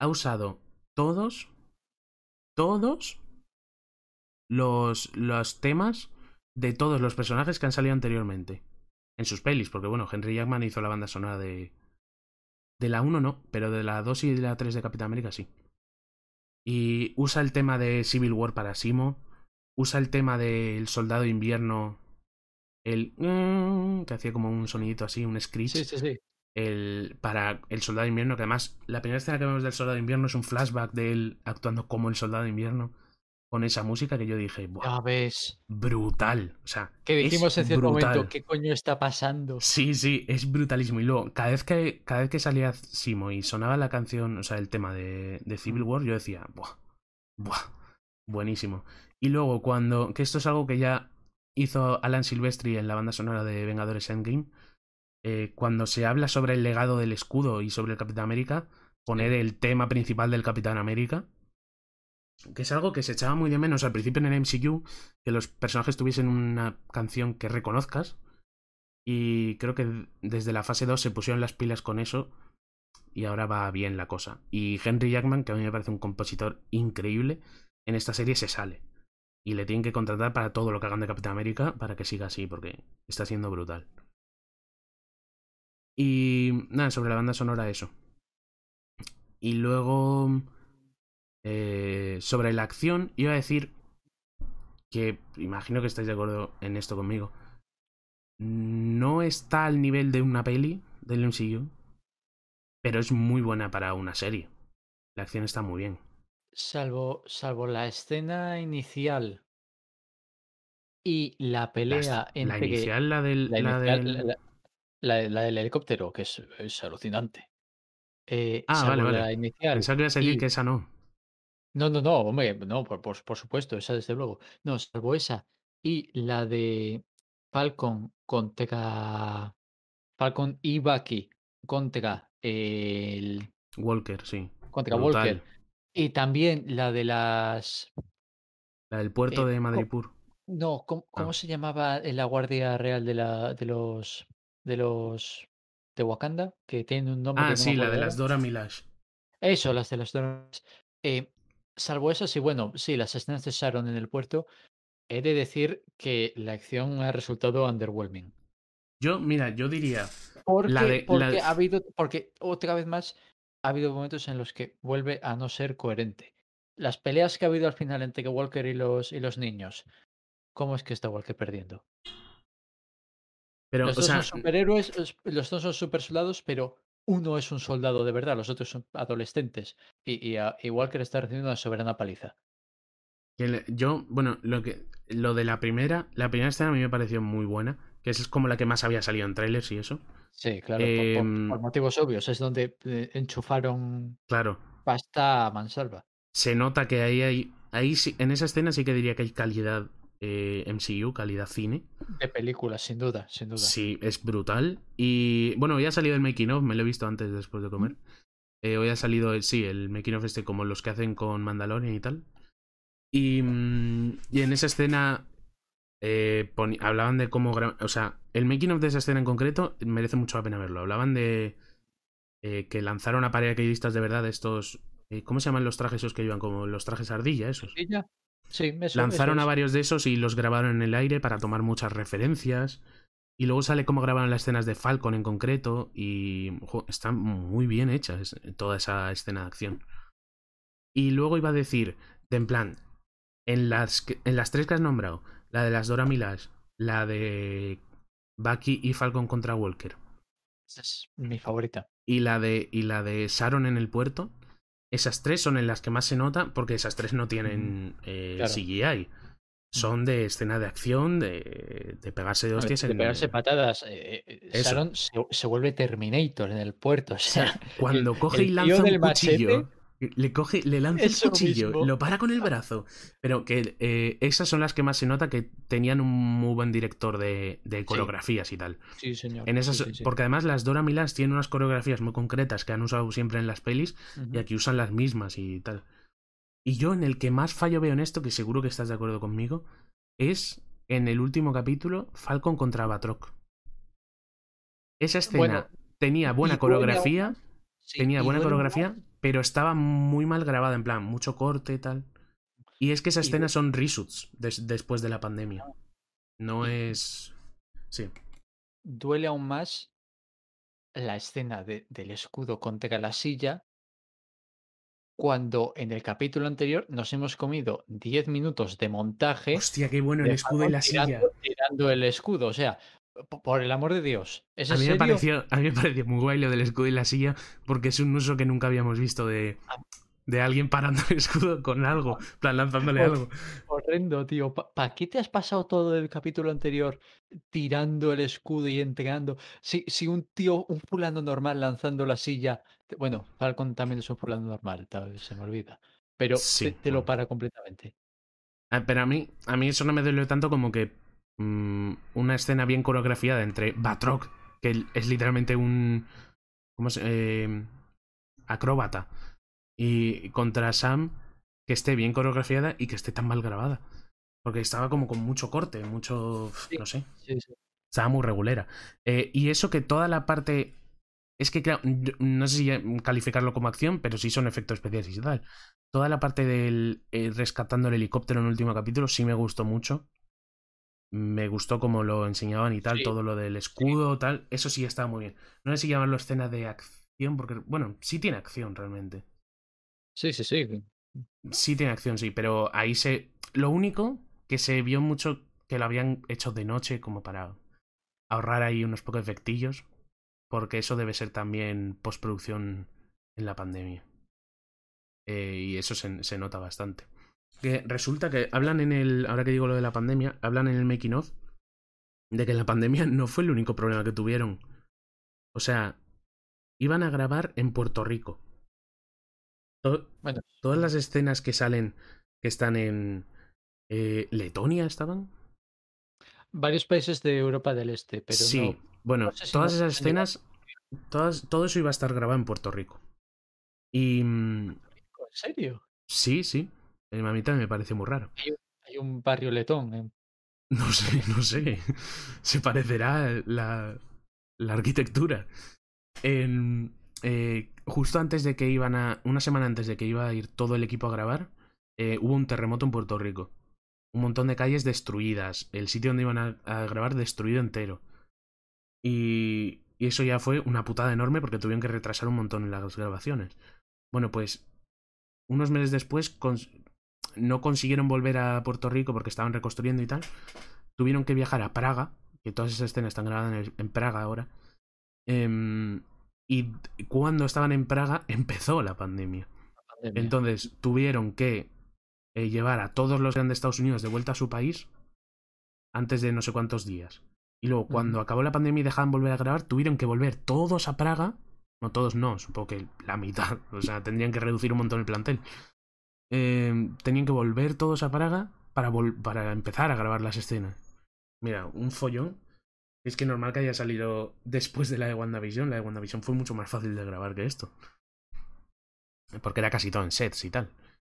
ha usado todos, todos los, los temas de todos los personajes que han salido anteriormente en sus pelis, porque bueno, Henry Jackman hizo la banda sonora de, de la 1 no, pero de la 2 y de la 3 de Capitán América sí. Y usa el tema de Civil War para Simo. Usa el tema del soldado de invierno. El. que hacía como un sonidito así, un screech. Sí, sí, sí. El, para el soldado de invierno, que además la primera escena que vemos del soldado de invierno es un flashback de él actuando como el soldado de invierno con esa música que yo dije, Buah, brutal. O sea, que dijimos en cierto momento, ¿qué coño está pasando? Sí, sí, es brutalismo. Y luego, cada vez que, cada vez que salía Simo y sonaba la canción, o sea, el tema de, Civil War, yo decía, Buah, Buah, buenísimo. Y luego, cuando, que esto es algo que ya hizo Alan Silvestri en la banda sonora de Vengadores Endgame, eh, cuando se habla sobre el legado del escudo y sobre el Capitán América, poner el tema principal del Capitán América que es algo que se echaba muy de menos al principio en el MCU, que los personajes tuviesen una canción que reconozcas. Y creo que desde la fase 2 se pusieron las pilas con eso y ahora va bien la cosa. Y Henry Jackman, que a mí me parece un compositor increíble, en esta serie se sale. Y le tienen que contratar para todo lo que hagan de Capitán América para que siga así, porque está siendo brutal. Y nada, sobre la banda sonora eso. Y luego eh, sobre la acción, iba a decir que, imagino que estáis de acuerdo en esto conmigo, no está al nivel de una peli del MCU, pero es muy buena para una serie. La acción está muy bien. Salvo, salvo la escena inicial y la pelea la, La inicial, la del. helicóptero, que es, es alucinante. Eh, ah, vale, Pensaba que iba a decir que esa no. No, no, no, hombre, no, por, por, supuesto, esa desde luego. No, salvo esa y la de Falcon contra. Falcon y Bucky contra el. Walker, sí. Contra Walker. Y también la de las. La del puerto eh, de Madripur. No, ¿cómo, ah. se llamaba la Guardia Real de, la, de los. de los. de Wakanda? Que tiene un nombre. Ah, sí, la de las Dora Milash. Eso, las de las Dora Eh, Salvo eso, sí, bueno, sí, las escenas de Sharon en el puerto, he de decir que la acción ha resultado underwhelming. Yo, mira, yo diría. Porque, porque ha habido, porque otra vez más, ha habido momentos en los que vuelve a no ser coherente. Las peleas que ha habido al final entre Walker y los, y los niños. ¿Cómo es que está Walker perdiendo? Pero, los, dos son superhéroes, los dos son super soldados, pero uno es un soldado de verdad, los otros son adolescentes. Y, igual que que está recibiendo una soberana paliza. Yo, bueno, lo que lo de la primera, la primera escena a mí me pareció muy buena, que es como la que más había salido en trailers y eso. Sí, claro, por, em, motivos obvios, es donde eh, enchufaron claro. pasta a mansalva. Se nota que ahí hay, ahí sí, en esa escena sí que diría que hay calidad eh, MCU, calidad cine. De película, sin duda, sin duda. Sí, es brutal. Y bueno, hoy ha salido el making of, me lo he visto antes después de comer. Eh, hoy ha salido, el, eh, sí, el making of este como los que hacen con Mandalorian y tal. Y, mm, y en esa escena eh, hablaban de cómo... O sea, el making of de esa escena en concreto merece mucho la pena verlo. Hablaban de que lanzaron a pareja de verdad estos... ¿Cómo se llaman los trajes esos que llevan? Como los trajes ardilla, esos. ¿Ardilla? Lanzaron a varios de esos y los grabaron en el aire para tomar muchas referencias. Y luego sale cómo grabaron las escenas de Falcon en concreto. Y están muy bien hechas eh, toda esa escena de acción. Y luego iba a decir, en plan, en las, en las tres que has nombrado, la de las Dora Milas la de Bucky y Falcon contra Walker. Esa es mi favorita. Y la de, y la de Sharon en el puerto, esas tres son en las que más se nota porque esas tres no tienen eh, CGI. Son de escena de acción, de, pegarse de hostias. de pegarse patadas. Eh, eh, Sharon se, vuelve Terminator en el puerto. sea, cuando coge y lanza un cuchillo. Eh, le coge, le lanza el cuchillo, lo para con el brazo. Pero que eh, esas son las que más se nota que tenían un muy buen director de, de coreografías y tal. Sí, señor. En esas, Porque además las Dora Milans tienen unas coreografías muy concretas que han usado siempre en las pelis y aquí usan las mismas y tal. Y yo en el que más fallo veo en esto, que seguro que estás de acuerdo conmigo, es en el último capítulo, Falcon contra Batroc. Esa escena tenía buena coreografía. tenía buena coreografía, pero estaba muy mal grabada, en plan, mucho corte y tal. Y es que esas escenas son reshoots después de la pandemia. No es. Sí. Duele aún más la escena del escudo contra la silla cuando en el capítulo anterior nos hemos comido 10 minutos de montaje. Hostia, qué bueno el escudo y la silla. el escudo, o sea, por el amor de Dios. a, mí me pareció, muy guay lo del escudo y la silla, porque es un uso que nunca habíamos visto de, ah. de alguien parando el escudo con algo, ah. lanzándole algo. Horrendo, tío. ¿Para qué te has pasado todo el capítulo anterior tirando el escudo y entregando? Si, si un tío, un fulano normal lanzando la silla. Bueno, Falcon también es un fulano normal, tal, vez se me olvida. Pero te, lo para completamente. Ah, pero a mí, a mí eso no me duele tanto como que Mm, una escena bien coreografiada entre Batroc, que es literalmente un... ¿Cómo em, acróbata. Y contra Sam, que esté bien coreografiada y que esté tan mal grabada. Porque estaba como con mucho corte, mucho... no sé. Estaba muy regulera. Eh, y eso que toda la parte... Es que, no sé si calificarlo como acción, pero sí son efectos especiales y tal. Toda la parte del eh, rescatando el helicóptero en el último capítulo sí me gustó mucho me gustó como lo enseñaban y tal, todo lo del escudo, y tal, eso sí estaba muy bien. No sé si llamarlo escena de acción, porque, bueno, sí tiene acción realmente. Sí, sí, sí. Sí tiene acción, sí, pero ahí se... Lo único que se vio mucho que lo habían hecho de noche como para ahorrar ahí unos pocos efectillos, porque eso debe ser también postproducción en la pandemia. Eh, y eso se nota bastante que resulta que hablan en el, ahora que digo lo de la pandemia, hablan en el making of de que la pandemia no fue el único problema que tuvieron. O sea, iban a grabar en Puerto Rico. Todas las escenas que salen, que están en eh, Letonia, estaban. Varios países de Europa del Este, pero. Sí, bueno, todas esas escenas, todas, todo eso iba a estar grabado en Puerto Rico. Y... Mm, ¿En serio? Sí, sí en mamita me parece muy raro. Hay, un barrio letón. No sé, no sé. Se parecerá la, la arquitectura. Eh, justo antes de que iban a. Una semana antes de que iba a ir todo el equipo a grabar, eh, hubo un terremoto en Puerto Rico. Un montón de calles destruidas. El sitio donde iban a, grabar destruido entero. Y, y eso ya fue una putada enorme porque tuvieron que retrasar un montón las grabaciones. Bueno, pues unos meses después no consiguieron volver a Puerto Rico porque estaban reconstruyendo y tal. Tuvieron que viajar a Praga, que todas esas escenas están grabadas en, Praga ahora. Em, y cuando estaban en Praga empezó la pandemia. Entonces tuvieron que eh, llevar a todos los grandes Estados Unidos de vuelta a su país antes de no sé cuántos días. Y luego, cuando acabó la pandemia y dejaban volver a grabar, tuvieron que volver todos a Praga. No, todos no, supongo que la mitad. O sea, tendrían que reducir un montón el plantel. Em, tenían que volver todos a Paraga para, para empezar a grabar las escenas. Mira, un follón. Es que normal que haya salido después de la de WandaVision. La de WandaVision fue mucho más fácil de grabar que esto. Porque era casi todo en sets y tal.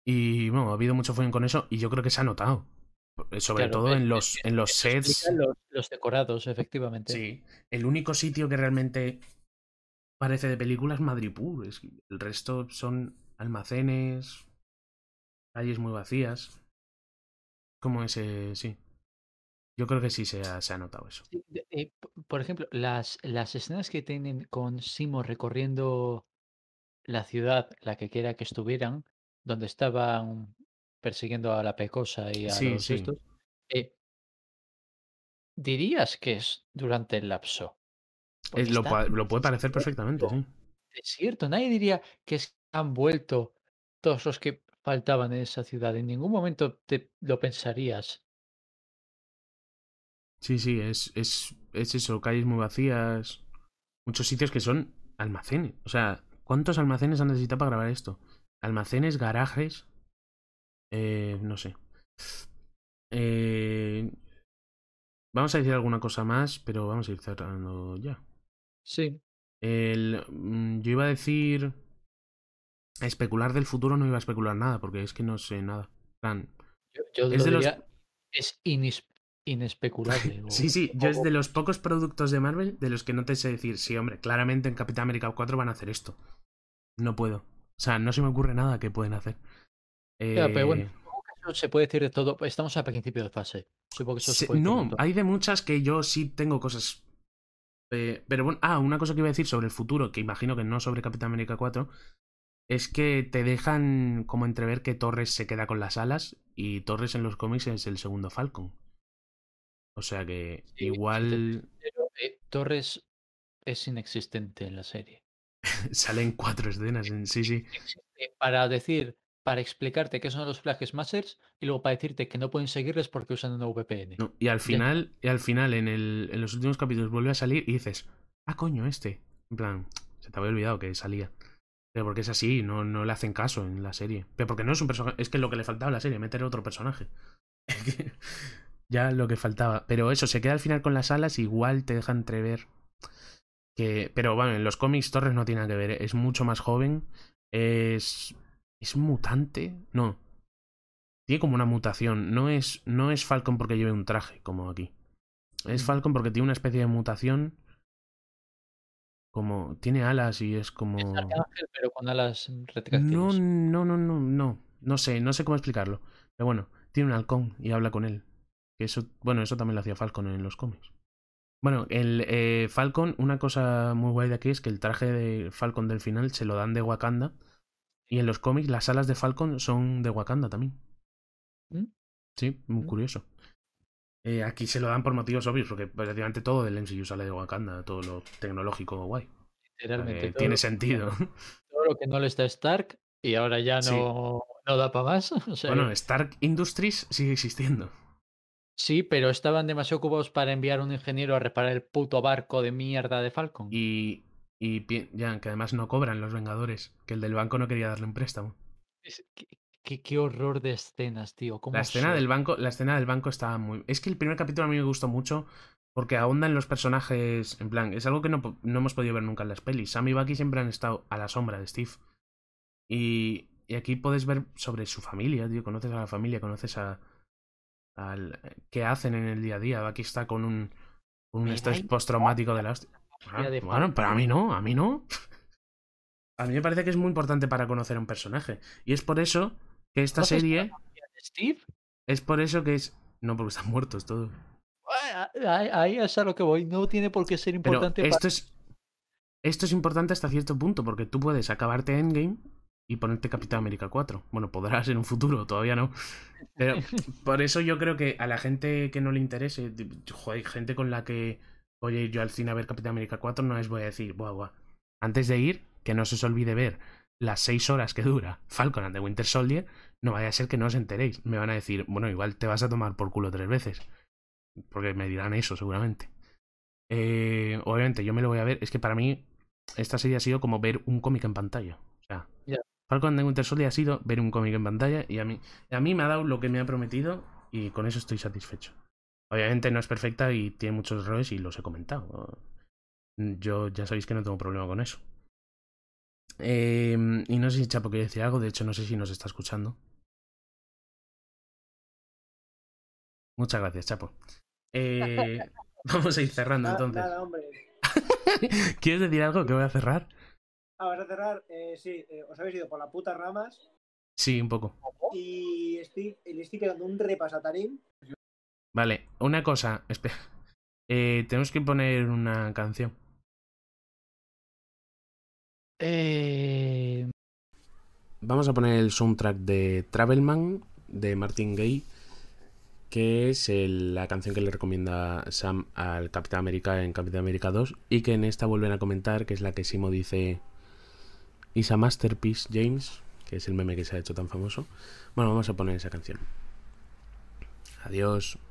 Y bueno, ha habido mucho follón con eso y yo creo que se ha notado. Sobre todo eh, eh, eh, en los, en los sets. Los, decorados, efectivamente. Sí. El único sitio que realmente parece de películas es Madrid Es el resto son almacenes, calles muy vacías. Como ese, sí. Yo creo que sí se ha, notado eso. Eh, por ejemplo, las, las escenas que tienen con Simo recorriendo la ciudad, la que quiera que estuvieran, donde estaban persiguiendo a la pecosa y a los sí. Eh, dirías que es durante el lapso. Eh, lo, puede parecer perfectamente. Es cierto, nadie diría que han vuelto todos los que faltaban en esa ciudad. En ningún momento te lo pensarías. Sí, sí, es, es, es eso, calles muy vacías, muchos sitios que son almacenes. O sea, ¿cuántos almacenes han necesitado para grabar esto? Almacenes, garajes, eh, no sé. Eh, vamos a decir alguna cosa más, pero vamos a ir cerrando ya. Sí. El, mm, yo iba a decir especular del futuro no iba a especular nada, porque es que no sé nada. Plan, yo, es, diría, es inespeculable. sí, sí, yo es de los pocos productos de Marvel de los que no te sé decir, sí, hombre, claramente en Capitán América 4 van a hacer esto. No puedo. O sea, no se me ocurre nada que pueden hacer. Eh... pero bueno, eh, se puede decir de todo. Estamos al principio de fase. No, hay de muchas que yo sí tengo cosas. Eh, pero bueno, ah, una cosa que iba a decir sobre el futuro, que imagino que no sobre Capitán América 4, es que te dejan como entrever que Torres se queda con las alas y Torres en los cómics es el segundo Falcon. O sea que igual... Eh, Torres es inexistente en la serie. Salen cuatro escenas, en... sí, sí. Para decir, para explicarte qué son los flashes masters y luego para decirte que no pueden seguirles porque usan una VPN. y al final, y al final en, el, en los últimos capítulos vuelve a salir y dices, ah, coño, este. En plan, se te había olvidado que salía. Pero porque es así, no, no le hacen caso en la serie. Pero porque no es un personaje. Es que lo que le faltaba a la serie, meter otro personaje. ya lo que faltaba. Pero eso, se queda al final con las alas, igual te deja entrever. Que. Pero bueno, en los cómics Torres no tiene nada que ver. ¿eh? Es mucho más joven. Es. ¿Es mutante? No. Tiene como una mutación. No es, no es Falcon porque lleve un traje, como aquí. Es mm. Falcon porque tiene una especie de mutación como tiene alas y es como es pero con alas no no no no no no sé no sé cómo explicarlo pero bueno tiene un halcón y habla con él eso bueno eso también lo hacía Falcon en los cómics bueno el eh, Falcon una cosa muy guay de aquí es que el traje de Falcon del final se lo dan de Wakanda y en los cómics las alas de Falcon son de Wakanda también ¿Mm? sí muy ¿Mm? curioso eh, aquí se lo dan por motivos obvios, porque prácticamente pues, todo del MCU sale de Wakanda, todo lo tecnológico guay. Literalmente. Eh, tiene sentido. Todo lo que no le está a Stark y ahora ya no, da para más. bueno, Stark Industries sigue existiendo. Sí, pero estaban demasiado ocupados para enviar un ingeniero a reparar el puto barco de mierda de Falcon. Y, y ya, que además no cobran los Vengadores, que el del banco no quería darle un préstamo. Qué, horror de escenas, tío. la, escena del banco, la escena del banco estaba muy. Es que el primer capítulo a mí me gustó mucho porque ahondan los personajes. En plan, es algo que no, no, hemos podido ver nunca en las pelis. Sam y Bucky siempre han estado a la sombra de Steve. Y, y aquí puedes ver sobre su familia, tío. Conoces a la familia, conoces a. Al, ¿Qué hacen en el día a día? Bucky está con un, un estrés postraumático de la hostia. Ah, bueno, pero a mí no, a mí no. A mí me parece que es muy importante para conocer a un personaje. Y es por eso esta serie. Es por eso que es. No, porque están muertos todos. Ahí, es a lo que voy. No tiene por qué ser importante. esto, es, esto es importante hasta cierto punto, porque tú puedes acabarte Endgame y ponerte Capitán América 4. Bueno, podrás en un futuro, todavía no. Pero por eso yo creo que a la gente que no le interese, gente con la que voy yo al cine a ver Capitán América 4, no les voy a decir, guau, guau. Antes de ir, que no se os olvide ver las seis horas que dura Falcon and the Winter Soldier, no vaya a ser que no os enteréis. Me van a decir, bueno, igual te vas a tomar por culo tres veces. Porque me dirán eso, seguramente. Eh, obviamente, yo me lo voy a ver. Es que para mí, esta serie ha sido como ver un cómic en pantalla. O sea, Falcon and Winter Soldier ha sido ver un cómic en pantalla y a mí, a mí me ha dado lo que me ha prometido y con eso estoy satisfecho. Obviamente no es perfecta y tiene muchos errores y los he comentado. Yo ya sabéis que no tengo problema con eso. Em, y no sé si Chapo quiere decir algo, de hecho no sé si nos está escuchando. Muchas gracias, Chapo. Eh, vamos a ir cerrando entonces. ¿Quieres decir algo que voy a cerrar? Ah, ¿vas a cerrar, eh, sí, eh, os habéis ido por las putas ramas. Sí, un poco. Y estoy, le estoy quedando un repasatarín. Vale, una cosa, espera. tenemos que poner una canción. Eh, vamos a poner el soundtrack de Travelman de Martin Gay, que es la canción que le recomienda Sam al Capitán América en Capitán América 2 y que en esta vuelven a comentar, que es la que Simo dice Is a Masterpiece James, que es el meme que se ha hecho tan famoso. Bueno, vamos a poner esa canción. Adiós.